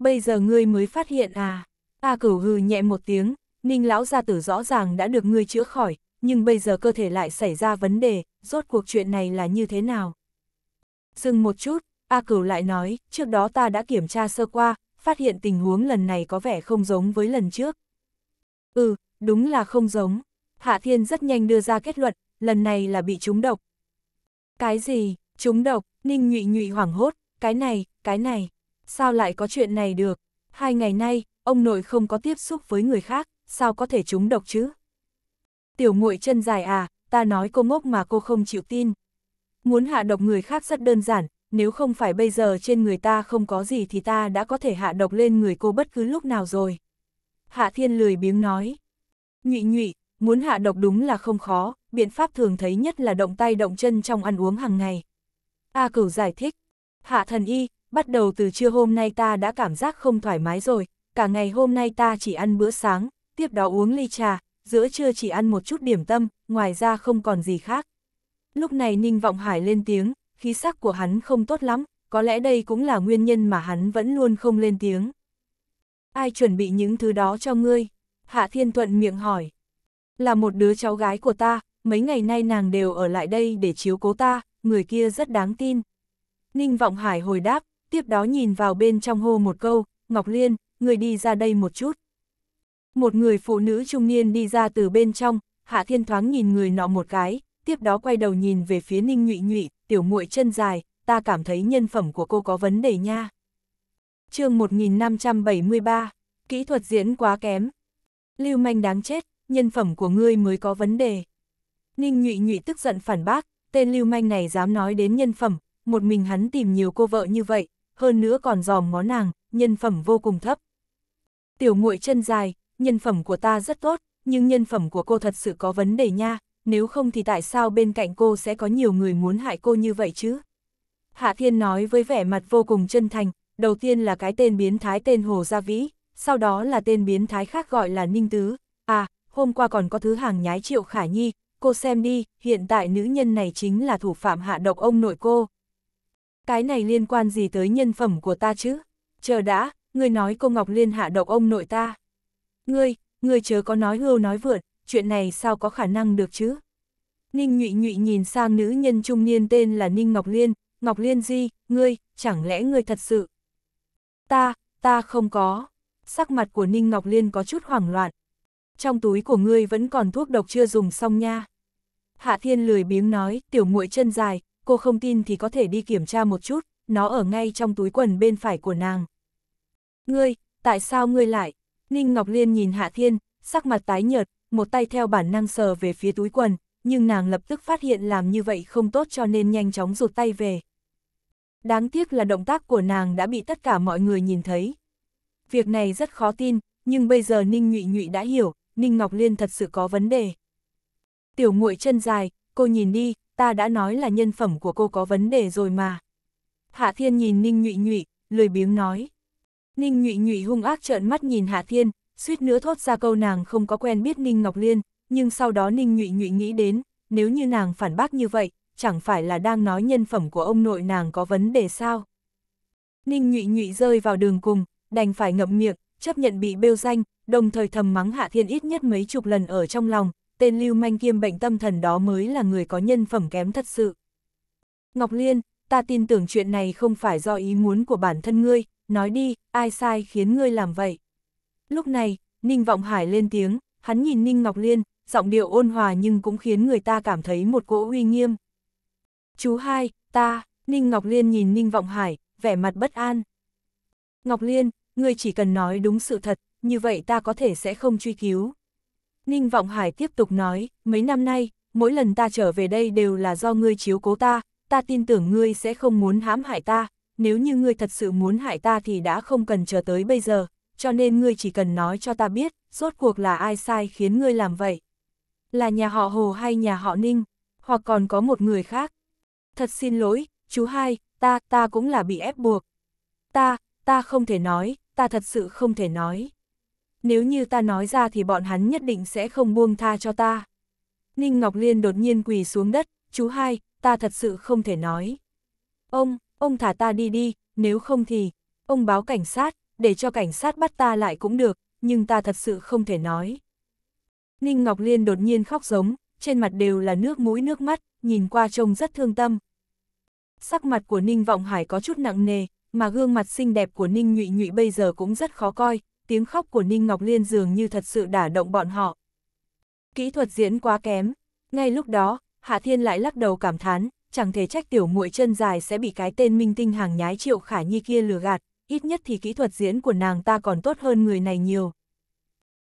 bây giờ ngươi mới phát hiện à. A cửu hừ nhẹ một tiếng, ninh lão gia tử rõ ràng đã được ngươi chữa khỏi, nhưng bây giờ cơ thể lại xảy ra vấn đề, rốt cuộc chuyện này là như thế nào? Dừng một chút, A Cửu lại nói, trước đó ta đã kiểm tra sơ qua, phát hiện tình huống lần này có vẻ không giống với lần trước. Ừ, đúng là không giống. Hạ Thiên rất nhanh đưa ra kết luận, lần này là bị trúng độc. Cái gì, trúng độc, Ninh nhụy nhụy hoảng hốt, cái này, cái này. Sao lại có chuyện này được? Hai ngày nay, ông nội không có tiếp xúc với người khác, sao có thể trúng độc chứ? Tiểu muội chân dài à, ta nói cô ngốc mà cô không chịu tin. Muốn hạ độc người khác rất đơn giản, nếu không phải bây giờ trên người ta không có gì thì ta đã có thể hạ độc lên người cô bất cứ lúc nào rồi. Hạ thiên lười biếng nói. Nhụy nhụy, muốn hạ độc đúng là không khó, biện pháp thường thấy nhất là động tay động chân trong ăn uống hàng ngày. A cửu giải thích. Hạ thần y, bắt đầu từ trưa hôm nay ta đã cảm giác không thoải mái rồi, cả ngày hôm nay ta chỉ ăn bữa sáng, tiếp đó uống ly trà, giữa trưa chỉ ăn một chút điểm tâm, ngoài ra không còn gì khác. Lúc này Ninh Vọng Hải lên tiếng, khí sắc của hắn không tốt lắm, có lẽ đây cũng là nguyên nhân mà hắn vẫn luôn không lên tiếng. Ai chuẩn bị những thứ đó cho ngươi? Hạ Thiên Thuận miệng hỏi. Là một đứa cháu gái của ta, mấy ngày nay nàng đều ở lại đây để chiếu cố ta, người kia rất đáng tin. Ninh Vọng Hải hồi đáp, tiếp đó nhìn vào bên trong hô một câu, Ngọc Liên, người đi ra đây một chút. Một người phụ nữ trung niên đi ra từ bên trong, Hạ Thiên thoáng nhìn người nọ một cái, tiếp đó quay đầu nhìn về phía Ninh Nhụy Nhụy, tiểu muội chân dài, ta cảm thấy nhân phẩm của cô có vấn đề nha. chương 1573, kỹ thuật diễn quá kém. Lưu manh đáng chết, nhân phẩm của ngươi mới có vấn đề. Ninh Nhụy Nhụy tức giận phản bác, tên lưu manh này dám nói đến nhân phẩm, một mình hắn tìm nhiều cô vợ như vậy, hơn nữa còn dòm ngó nàng, nhân phẩm vô cùng thấp. Tiểu muội chân dài, nhân phẩm của ta rất tốt, nhưng nhân phẩm của cô thật sự có vấn đề nha, nếu không thì tại sao bên cạnh cô sẽ có nhiều người muốn hại cô như vậy chứ? Hạ Thiên nói với vẻ mặt vô cùng chân thành, đầu tiên là cái tên biến thái tên Hồ Gia Vĩ, sau đó là tên biến thái khác gọi là Ninh Tứ. À, hôm qua còn có thứ hàng nhái Triệu Khả Nhi, cô xem đi, hiện tại nữ nhân này chính là thủ phạm hạ độc ông nội cô cái này liên quan gì tới nhân phẩm của ta chứ? Chờ đã, ngươi nói cô Ngọc Liên hạ độc ông nội ta. Ngươi, ngươi chớ có nói hưu nói vượt, chuyện này sao có khả năng được chứ? Ninh nhụy nhụy nhìn sang nữ nhân trung niên tên là Ninh Ngọc Liên, Ngọc Liên Di, ngươi, chẳng lẽ ngươi thật sự? Ta, ta không có. Sắc mặt của Ninh Ngọc Liên có chút hoảng loạn. Trong túi của ngươi vẫn còn thuốc độc chưa dùng xong nha. Hạ Thiên lười biếng nói, tiểu muội chân dài, cô không tin thì có thể đi kiểm tra một chút, nó ở ngay trong túi quần bên phải của nàng. Ngươi, tại sao ngươi lại? Ninh Ngọc Liên nhìn Hạ Thiên, sắc mặt tái nhợt, một tay theo bản năng sờ về phía túi quần, nhưng nàng lập tức phát hiện làm như vậy không tốt cho nên nhanh chóng rụt tay về. Đáng tiếc là động tác của nàng đã bị tất cả mọi người nhìn thấy. Việc này rất khó tin, nhưng bây giờ Ninh Nhụy Nhụy đã hiểu, Ninh Ngọc Liên thật sự có vấn đề. Tiểu muội chân dài, cô nhìn đi, ta đã nói là nhân phẩm của cô có vấn đề rồi mà. Hạ Thiên nhìn Ninh Nhụy Nhụy, lười biếng nói. Ninh Nhụy Nhụy hung ác trợn mắt nhìn Hạ Thiên, suýt nữa thốt ra câu nàng không có quen biết Ninh Ngọc Liên, nhưng sau đó Ninh Nhụy Nhụy nghĩ đến, nếu như nàng phản bác như vậy, chẳng phải là đang nói nhân phẩm của ông nội nàng có vấn đề sao. Ninh Nhụy Nhụy rơi vào đường cùng, đành phải ngậm miệng, chấp nhận bị bêu danh, đồng thời thầm mắng Hạ Thiên ít nhất mấy chục lần ở trong lòng, tên lưu manh kiêm bệnh tâm thần đó mới là người có nhân phẩm kém thật sự. Ngọc Liên, ta tin tưởng chuyện này không phải do ý muốn của bản thân ngươi, nói đi, ai sai khiến ngươi làm vậy. Lúc này, Ninh Vọng Hải lên tiếng, hắn nhìn Ninh Ngọc Liên, giọng điệu ôn hòa nhưng cũng khiến người ta cảm thấy một cỗ uy nghiêm. Chú hai, ta, Ninh Ngọc Liên nhìn Ninh Vọng Hải, vẻ mặt bất an. Ngọc Liên, ngươi chỉ cần nói đúng sự thật, như vậy ta có thể sẽ không truy cứu. Ninh Vọng Hải tiếp tục nói, mấy năm nay, mỗi lần ta trở về đây đều là do ngươi chiếu cố ta, ta tin tưởng ngươi sẽ không muốn hãm hại ta, nếu như ngươi thật sự muốn hại ta thì đã không cần chờ tới bây giờ, cho nên ngươi chỉ cần nói cho ta biết, rốt cuộc là ai sai khiến ngươi làm vậy. Là nhà họ Hồ hay nhà họ Ninh, hoặc còn có một người khác. Thật xin lỗi, chú hai, ta, ta cũng là bị ép buộc. Ta, ta không thể nói, ta thật sự không thể nói nếu như ta nói ra thì bọn hắn nhất định sẽ không buông tha cho ta. Ninh Ngọc Liên đột nhiên quỳ xuống đất, chú hai, ta thật sự không thể nói. Ông, ông thả ta đi đi, nếu không thì, ông báo cảnh sát, để cho cảnh sát bắt ta lại cũng được, nhưng ta thật sự không thể nói. Ninh Ngọc Liên đột nhiên khóc giống, trên mặt đều là nước mũi nước mắt, nhìn qua trông rất thương tâm. Sắc mặt của Ninh Vọng Hải có chút nặng nề, mà gương mặt xinh đẹp của Ninh Nhụy Nhụy bây giờ cũng rất khó coi, tiếng khóc của Ninh Ngọc Liên dường như thật sự đả động bọn họ. Kỹ thuật diễn quá kém, ngay lúc đó, Hạ Thiên lại lắc đầu cảm thán, chẳng thể trách tiểu muội chân dài sẽ bị cái tên minh tinh hàng nhái triệu khả nhi kia lừa gạt, ít nhất thì kỹ thuật diễn của nàng ta còn tốt hơn người này nhiều.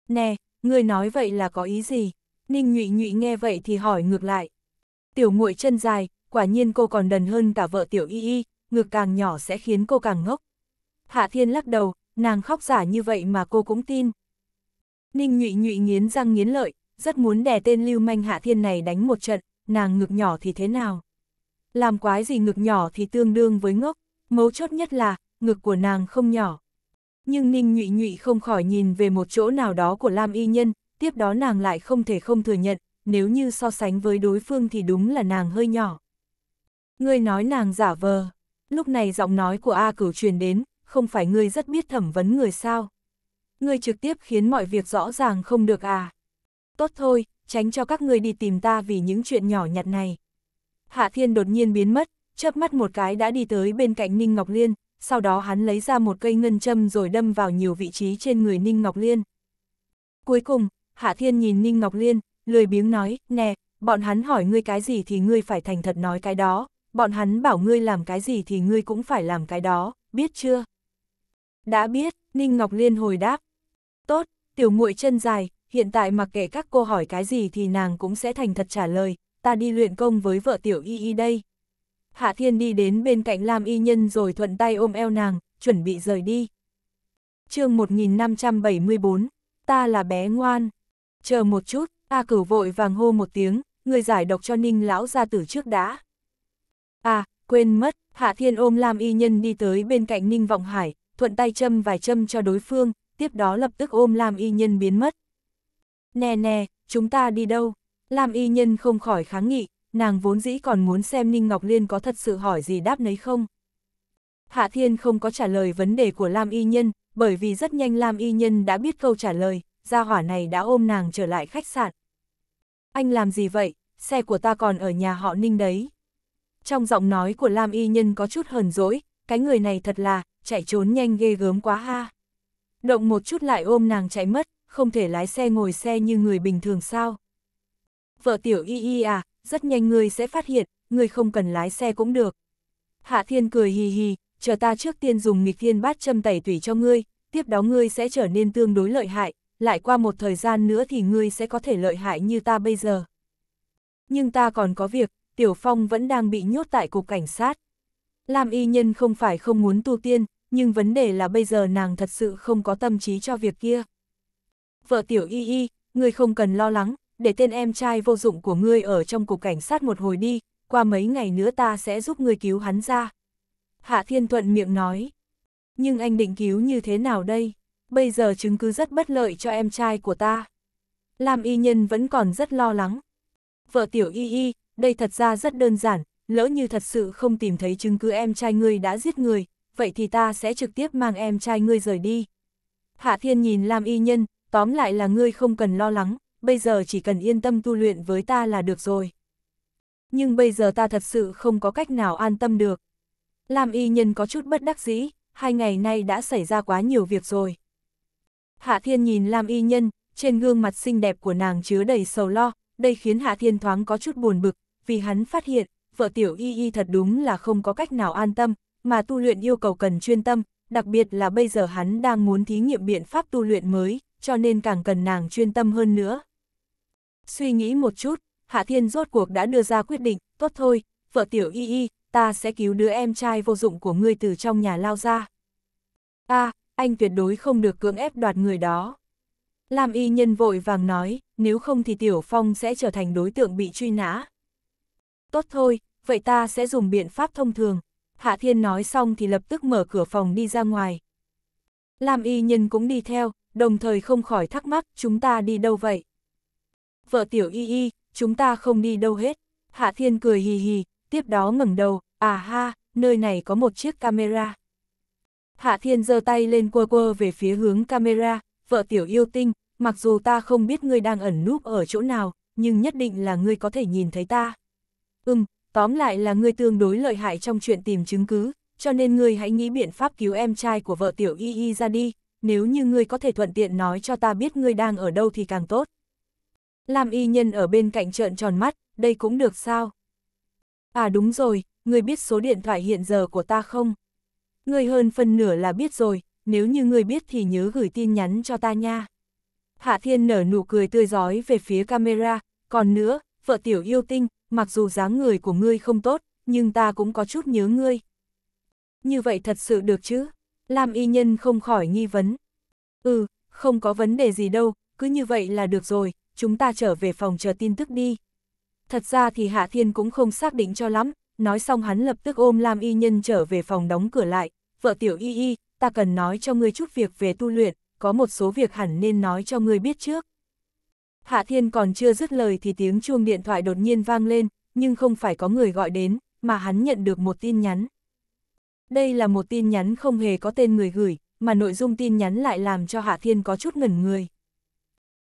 Nè, người nói vậy là có ý gì? Ninh nhụy nhụy nghe vậy thì hỏi ngược lại. Tiểu muội chân dài, quả nhiên cô còn đần hơn cả vợ tiểu y y, ngược càng nhỏ sẽ khiến cô càng ngốc. Hạ Thiên lắc đầu, nàng khóc giả như vậy mà cô cũng tin. Ninh nhụy nhụy nghiến răng nghiến lợi, rất muốn đè tên lưu manh hạ thiên này đánh một trận, nàng ngực nhỏ thì thế nào? Làm quái gì ngực nhỏ thì tương đương với ngốc, mấu chốt nhất là, ngực của nàng không nhỏ. Nhưng Ninh nhụy nhụy không khỏi nhìn về một chỗ nào đó của Lam Y Nhân, tiếp đó nàng lại không thể không thừa nhận, nếu như so sánh với đối phương thì đúng là nàng hơi nhỏ. Người nói nàng giả vờ, lúc này giọng nói của A cửu truyền đến, không phải ngươi rất biết thẩm vấn người sao. Ngươi trực tiếp khiến mọi việc rõ ràng không được à. Tốt thôi, tránh cho các ngươi đi tìm ta vì những chuyện nhỏ nhặt này. Hạ Thiên đột nhiên biến mất, chớp mắt một cái đã đi tới bên cạnh Ninh Ngọc Liên, sau đó hắn lấy ra một cây ngân châm rồi đâm vào nhiều vị trí trên người Ninh Ngọc Liên. Cuối cùng, Hạ Thiên nhìn Ninh Ngọc Liên, lười biếng nói, nè, bọn hắn hỏi ngươi cái gì thì ngươi phải thành thật nói cái đó, bọn hắn bảo ngươi làm cái gì thì ngươi cũng phải làm cái đó, biết chưa? Đã biết, Ninh Ngọc Liên hồi đáp. Tốt, tiểu muội chân dài, hiện tại mặc kệ các cô hỏi cái gì thì nàng cũng sẽ thành thật trả lời, ta đi luyện công với vợ tiểu y y đây. Hạ Thiên đi đến bên cạnh Lam Y Nhân rồi thuận tay ôm eo nàng, chuẩn bị rời đi. chương 1574, ta là bé ngoan. Chờ một chút, A cửu vội vàng hô một tiếng, người giải độc cho Ninh lão ra tử trước đã. À, quên mất, Hạ Thiên ôm Lam Y Nhân đi tới bên cạnh Ninh Vọng Hải, thuận tay châm vài châm cho đối phương, tiếp đó lập tức ôm Lam Y Nhân biến mất. Nè nè, chúng ta đi đâu? Lam Y Nhân không khỏi kháng nghị, nàng vốn dĩ còn muốn xem Ninh Ngọc Liên có thật sự hỏi gì đáp nấy không. Hạ Thiên không có trả lời vấn đề của Lam Y Nhân, bởi vì rất nhanh Lam Y Nhân đã biết câu trả lời, gia hỏa này đã ôm nàng trở lại khách sạn. Anh làm gì vậy, xe của ta còn ở nhà họ Ninh đấy. Trong giọng nói của Lam Y Nhân có chút hờn dỗi, cái người này thật là, chạy trốn nhanh ghê gớm quá ha. Động một chút lại ôm nàng chạy mất, không thể lái xe ngồi xe như người bình thường sao. Vợ tiểu y y à, rất nhanh ngươi sẽ phát hiện, ngươi không cần lái xe cũng được. Hạ thiên cười hì hì, chờ ta trước tiên dùng nghịch thiên bát châm tẩy tủy cho ngươi, tiếp đó ngươi sẽ trở nên tương đối lợi hại, lại qua một thời gian nữa thì ngươi sẽ có thể lợi hại như ta bây giờ. Nhưng ta còn có việc, Tiểu Phong vẫn đang bị nhốt tại cục cảnh sát. Lam y nhân không phải không muốn tu tiên, nhưng vấn đề là bây giờ nàng thật sự không có tâm trí cho việc kia. Vợ tiểu y y, ngươi không cần lo lắng, để tên em trai vô dụng của ngươi ở trong cục cảnh sát một hồi đi, qua mấy ngày nữa ta sẽ giúp ngươi cứu hắn ra. Hạ Thiên Thuận miệng nói. Nhưng anh định cứu như thế nào đây? Bây giờ chứng cứ rất bất lợi cho em trai của ta. Lam y nhân vẫn còn rất lo lắng. Vợ tiểu y y, đây thật ra rất đơn giản, lỡ như thật sự không tìm thấy chứng cứ em trai ngươi đã giết người, vậy thì ta sẽ trực tiếp mang em trai ngươi rời đi. Hạ Thiên nhìn Lam Y Nhân, tóm lại là ngươi không cần lo lắng, bây giờ chỉ cần yên tâm tu luyện với ta là được rồi. Nhưng bây giờ ta thật sự không có cách nào an tâm được. Lam Y Nhân có chút bất đắc dĩ, hai ngày nay đã xảy ra quá nhiều việc rồi. Hạ Thiên nhìn Lam Y Nhân, trên gương mặt xinh đẹp của nàng chứa đầy sầu lo, đây khiến Hạ Thiên thoáng có chút buồn bực, vì hắn phát hiện vợ tiểu y y thật đúng là không có cách nào an tâm, mà tu luyện yêu cầu cần chuyên tâm, đặc biệt là bây giờ hắn đang muốn thí nghiệm biện pháp tu luyện mới, cho nên càng cần nàng chuyên tâm hơn nữa. Suy nghĩ một chút, Hạ Thiên rốt cuộc đã đưa ra quyết định, tốt thôi, vợ tiểu y y, ta sẽ cứu đứa em trai vô dụng của ngươi từ trong nhà lao ra. a anh tuyệt đối không được cưỡng ép đoạt người đó. Lam y nhân vội vàng nói, nếu không thì Tiểu Phong sẽ trở thành đối tượng bị truy nã tốt thôi, vậy ta sẽ dùng biện pháp thông thường. Hạ Thiên nói xong thì lập tức mở cửa phòng đi ra ngoài. Lam y nhân cũng đi theo, đồng thời không khỏi thắc mắc chúng ta đi đâu vậy. Vợ tiểu y y, chúng ta không đi đâu hết. Hạ Thiên cười hì hì, tiếp đó ngẩng đầu, à ha, nơi này có một chiếc camera. Hạ Thiên giơ tay lên quơ quơ về phía hướng camera, vợ tiểu yêu tinh, mặc dù ta không biết ngươi đang ẩn núp ở chỗ nào, nhưng nhất định là ngươi có thể nhìn thấy ta. Ừm, tóm lại là ngươi tương đối lợi hại trong chuyện tìm chứng cứ, cho nên ngươi hãy nghĩ biện pháp cứu em trai của vợ tiểu y y ra đi, nếu như ngươi có thể thuận tiện nói cho ta biết ngươi đang ở đâu thì càng tốt. Lam y nhân ở bên cạnh trợn tròn mắt, đây cũng được sao? À đúng rồi, ngươi biết số điện thoại hiện giờ của ta không? Ngươi hơn phần nửa là biết rồi, nếu như ngươi biết thì nhớ gửi tin nhắn cho ta nha. Hạ Thiên nở nụ cười tươi giói về phía camera, còn nữa, vợ tiểu yêu tinh, mặc dù dáng người của ngươi không tốt, nhưng ta cũng có chút nhớ ngươi. Như vậy thật sự được chứ? Lam y nhân không khỏi nghi vấn. Ừ, không có vấn đề gì đâu, cứ như vậy là được rồi, chúng ta trở về phòng chờ tin tức đi. Thật ra thì Hạ Thiên cũng không xác định cho lắm, nói xong hắn lập tức ôm Lam y nhân trở về phòng đóng cửa lại. Vợ tiểu y y, ta cần nói cho ngươi chút việc về tu luyện, có một số việc hẳn nên nói cho ngươi biết trước. Hạ Thiên còn chưa dứt lời thì tiếng chuông điện thoại đột nhiên vang lên, nhưng không phải có người gọi đến, mà hắn nhận được một tin nhắn. Đây là một tin nhắn không hề có tên người gửi, mà nội dung tin nhắn lại làm cho Hạ Thiên có chút ngẩn người.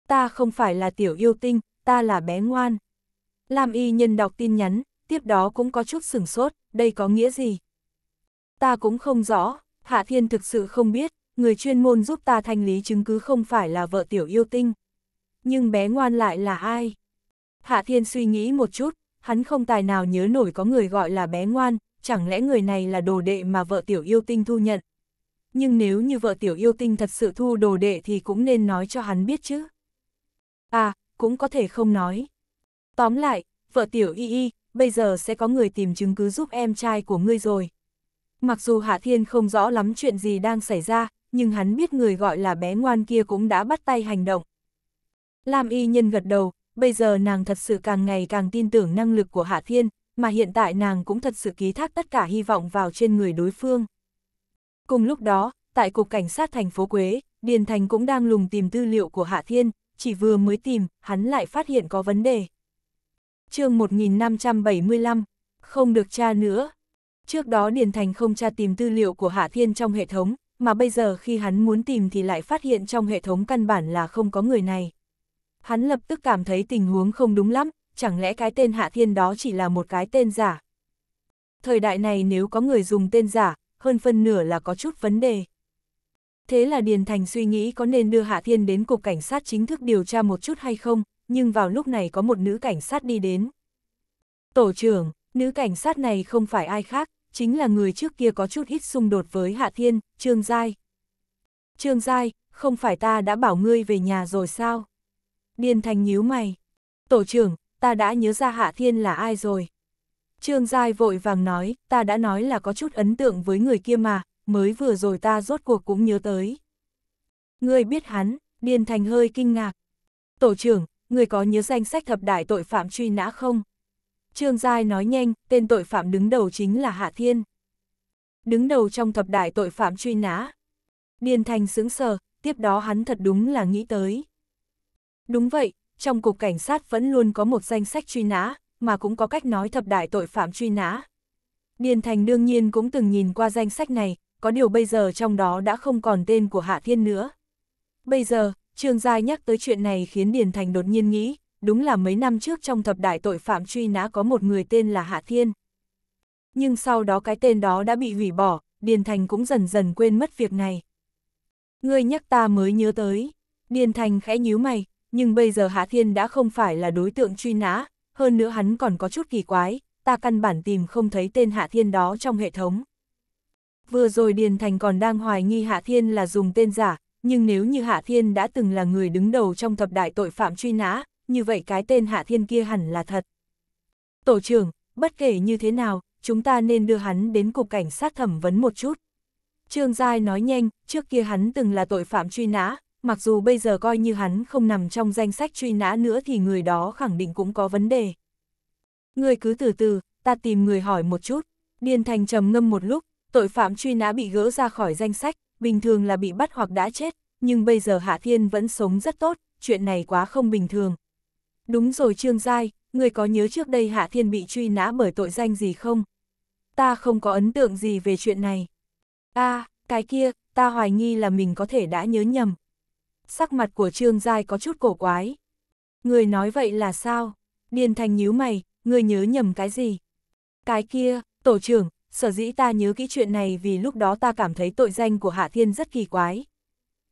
Ta không phải là tiểu yêu tinh, ta là bé ngoan. Lam y nhân đọc tin nhắn, tiếp đó cũng có chút sửng sốt, đây có nghĩa gì? Ta cũng không rõ, Hạ Thiên thực sự không biết, người chuyên môn giúp ta thanh lý chứng cứ không phải là vợ tiểu yêu tinh nhưng bé ngoan lại là ai? Hạ Thiên suy nghĩ một chút, hắn không tài nào nhớ nổi có người gọi là bé ngoan, chẳng lẽ người này là đồ đệ mà vợ tiểu yêu tinh thu nhận. Nhưng nếu như vợ tiểu yêu tinh thật sự thu đồ đệ thì cũng nên nói cho hắn biết chứ. À, cũng có thể không nói. Tóm lại, vợ tiểu y y, bây giờ sẽ có người tìm chứng cứ giúp em trai của ngươi rồi. Mặc dù Hạ Thiên không rõ lắm chuyện gì đang xảy ra, nhưng hắn biết người gọi là bé ngoan kia cũng đã bắt tay hành động, Lam y nhân gật đầu, bây giờ nàng thật sự càng ngày càng tin tưởng năng lực của Hạ Thiên, mà hiện tại nàng cũng thật sự ký thác tất cả hy vọng vào trên người đối phương. Cùng lúc đó, tại Cục Cảnh sát thành phố Quế, Điền Thành cũng đang lùng tìm tư liệu của Hạ Thiên, chỉ vừa mới tìm, hắn lại phát hiện có vấn đề. chương 1575, không được tra nữa. Trước đó Điền Thành không tra tìm tư liệu của Hạ Thiên trong hệ thống, mà bây giờ khi hắn muốn tìm thì lại phát hiện trong hệ thống căn bản là không có người này hắn lập tức cảm thấy tình huống không đúng lắm, chẳng lẽ cái tên Hạ Thiên đó chỉ là một cái tên giả. Thời đại này nếu có người dùng tên giả, hơn phân nửa là có chút vấn đề. Thế là Điền Thành suy nghĩ có nên đưa Hạ Thiên đến cục cảnh sát chính thức điều tra một chút hay không, nhưng vào lúc này có một nữ cảnh sát đi đến. Tổ trưởng, nữ cảnh sát này không phải ai khác, chính là người trước kia có chút hít xung đột với Hạ Thiên, Trương Giai. Trương Giai, không phải ta đã bảo ngươi về nhà rồi sao? Điền Thành nhíu mày. Tổ trưởng, ta đã nhớ ra Hạ Thiên là ai rồi. Trương Giai vội vàng nói, ta đã nói là có chút ấn tượng với người kia mà, mới vừa rồi ta rốt cuộc cũng nhớ tới. Người biết hắn, Điền Thành hơi kinh ngạc. Tổ trưởng, người có nhớ danh sách thập đại tội phạm truy nã không? Trương Giai nói nhanh, tên tội phạm đứng đầu chính là Hạ Thiên. Đứng đầu trong thập đại tội phạm truy nã. Điền Thành sững sờ, tiếp đó hắn thật đúng là nghĩ tới. Đúng vậy, trong cục cảnh sát vẫn luôn có một danh sách truy nã, mà cũng có cách nói thập đại tội phạm truy nã. Điền Thành đương nhiên cũng từng nhìn qua danh sách này, có điều bây giờ trong đó đã không còn tên của Hạ Thiên nữa. Bây giờ, Trương Giai nhắc tới chuyện này khiến Điền Thành đột nhiên nghĩ, đúng là mấy năm trước trong thập đại tội phạm truy nã có một người tên là Hạ Thiên. Nhưng sau đó cái tên đó đã bị hủy bỏ, Điền Thành cũng dần dần quên mất việc này. Ngươi nhắc ta mới nhớ tới. Điền Thành khẽ nhíu mày, nhưng bây giờ Hạ Thiên đã không phải là đối tượng truy nã, hơn nữa hắn còn có chút kỳ quái, ta căn bản tìm không thấy tên Hạ Thiên đó trong hệ thống. Vừa rồi Điền Thành còn đang hoài nghi Hạ Thiên là dùng tên giả, nhưng nếu như Hạ Thiên đã từng là người đứng đầu trong thập đại tội phạm truy nã, như vậy cái tên Hạ Thiên kia hẳn là thật. Tổ trưởng, bất kể như thế nào, chúng ta nên đưa hắn đến cục cảnh sát thẩm vấn một chút. Trương Giai nói nhanh, trước kia hắn từng là tội phạm truy nã, mặc dù bây giờ coi như hắn không nằm trong danh sách truy nã nữa thì người đó khẳng định cũng có vấn đề. Người cứ từ từ, ta tìm người hỏi một chút. Điền Thành trầm ngâm một lúc, tội phạm truy nã bị gỡ ra khỏi danh sách, bình thường là bị bắt hoặc đã chết, nhưng bây giờ Hạ Thiên vẫn sống rất tốt, chuyện này quá không bình thường. Đúng rồi Trương Giai, người có nhớ trước đây Hạ Thiên bị truy nã bởi tội danh gì không? Ta không có ấn tượng gì về chuyện này. a à, cái kia, ta hoài nghi là mình có thể đã nhớ nhầm sắc mặt của Trương Giai có chút cổ quái. Người nói vậy là sao? Điền Thành nhíu mày, người nhớ nhầm cái gì? Cái kia, tổ trưởng, sở dĩ ta nhớ kỹ chuyện này vì lúc đó ta cảm thấy tội danh của Hạ Thiên rất kỳ quái.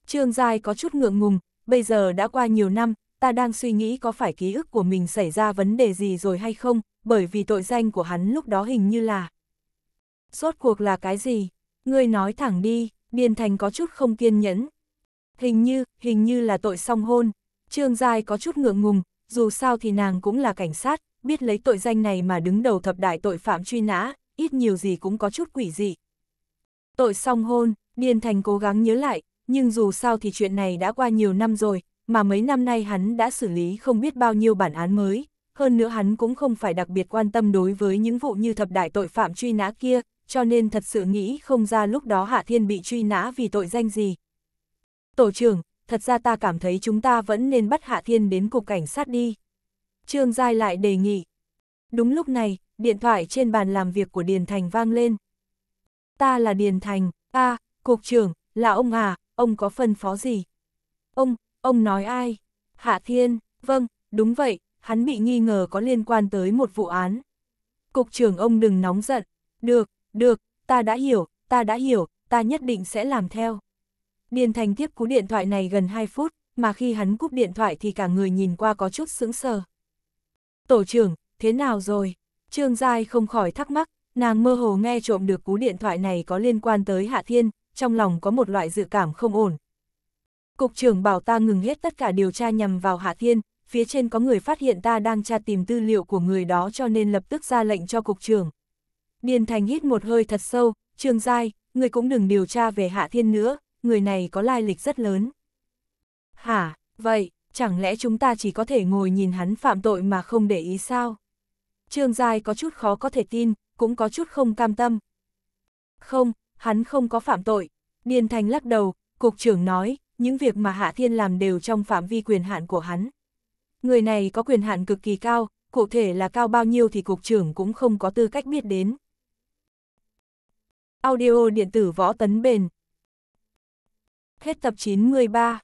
Trương Giai có chút ngượng ngùng, bây giờ đã qua nhiều năm, ta đang suy nghĩ có phải ký ức của mình xảy ra vấn đề gì rồi hay không, bởi vì tội danh của hắn lúc đó hình như là... Rốt cuộc là cái gì? người nói thẳng đi, Điền Thành có chút không kiên nhẫn. Hình như, hình như là tội song hôn. Trương Giai có chút ngượng ngùng, dù sao thì nàng cũng là cảnh sát, biết lấy tội danh này mà đứng đầu thập đại tội phạm truy nã, ít nhiều gì cũng có chút quỷ dị. Tội song hôn, Điền Thành cố gắng nhớ lại, nhưng dù sao thì chuyện này đã qua nhiều năm rồi, mà mấy năm nay hắn đã xử lý không biết bao nhiêu bản án mới, hơn nữa hắn cũng không phải đặc biệt quan tâm đối với những vụ như thập đại tội phạm truy nã kia, cho nên thật sự nghĩ không ra lúc đó Hạ Thiên bị truy nã vì tội danh gì, Tổ trưởng, thật ra ta cảm thấy chúng ta vẫn nên bắt Hạ Thiên đến cục cảnh sát đi. Trương Giai lại đề nghị. Đúng lúc này, điện thoại trên bàn làm việc của Điền Thành vang lên. Ta là Điền Thành, a cục trưởng, là ông à, ông có phân phó gì? Ông, ông nói ai? Hạ Thiên, vâng, đúng vậy, hắn bị nghi ngờ có liên quan tới một vụ án. Cục trưởng ông đừng nóng giận. Được, được, ta đã hiểu, ta đã hiểu, ta nhất định sẽ làm theo. Điền Thành tiếp cú điện thoại này gần 2 phút, mà khi hắn cúp điện thoại thì cả người nhìn qua có chút sững sờ. Tổ trưởng, thế nào rồi? Trương Giai không khỏi thắc mắc, nàng mơ hồ nghe trộm được cú điện thoại này có liên quan tới Hạ Thiên, trong lòng có một loại dự cảm không ổn. Cục trưởng bảo ta ngừng hết tất cả điều tra nhằm vào Hạ Thiên, phía trên có người phát hiện ta đang tra tìm tư liệu của người đó cho nên lập tức ra lệnh cho cục trưởng. Điền Thành hít một hơi thật sâu, Trương Giai, người cũng đừng điều tra về Hạ Thiên nữa, người này có lai lịch rất lớn. Hả, vậy, chẳng lẽ chúng ta chỉ có thể ngồi nhìn hắn phạm tội mà không để ý sao? Trương Giai có chút khó có thể tin, cũng có chút không cam tâm. Không, hắn không có phạm tội. Điền Thành lắc đầu, Cục trưởng nói, những việc mà Hạ Thiên làm đều trong phạm vi quyền hạn của hắn. Người này có quyền hạn cực kỳ cao, cụ thể là cao bao nhiêu thì Cục trưởng cũng không có tư cách biết đến. Audio điện tử võ tấn bền Hết tập 93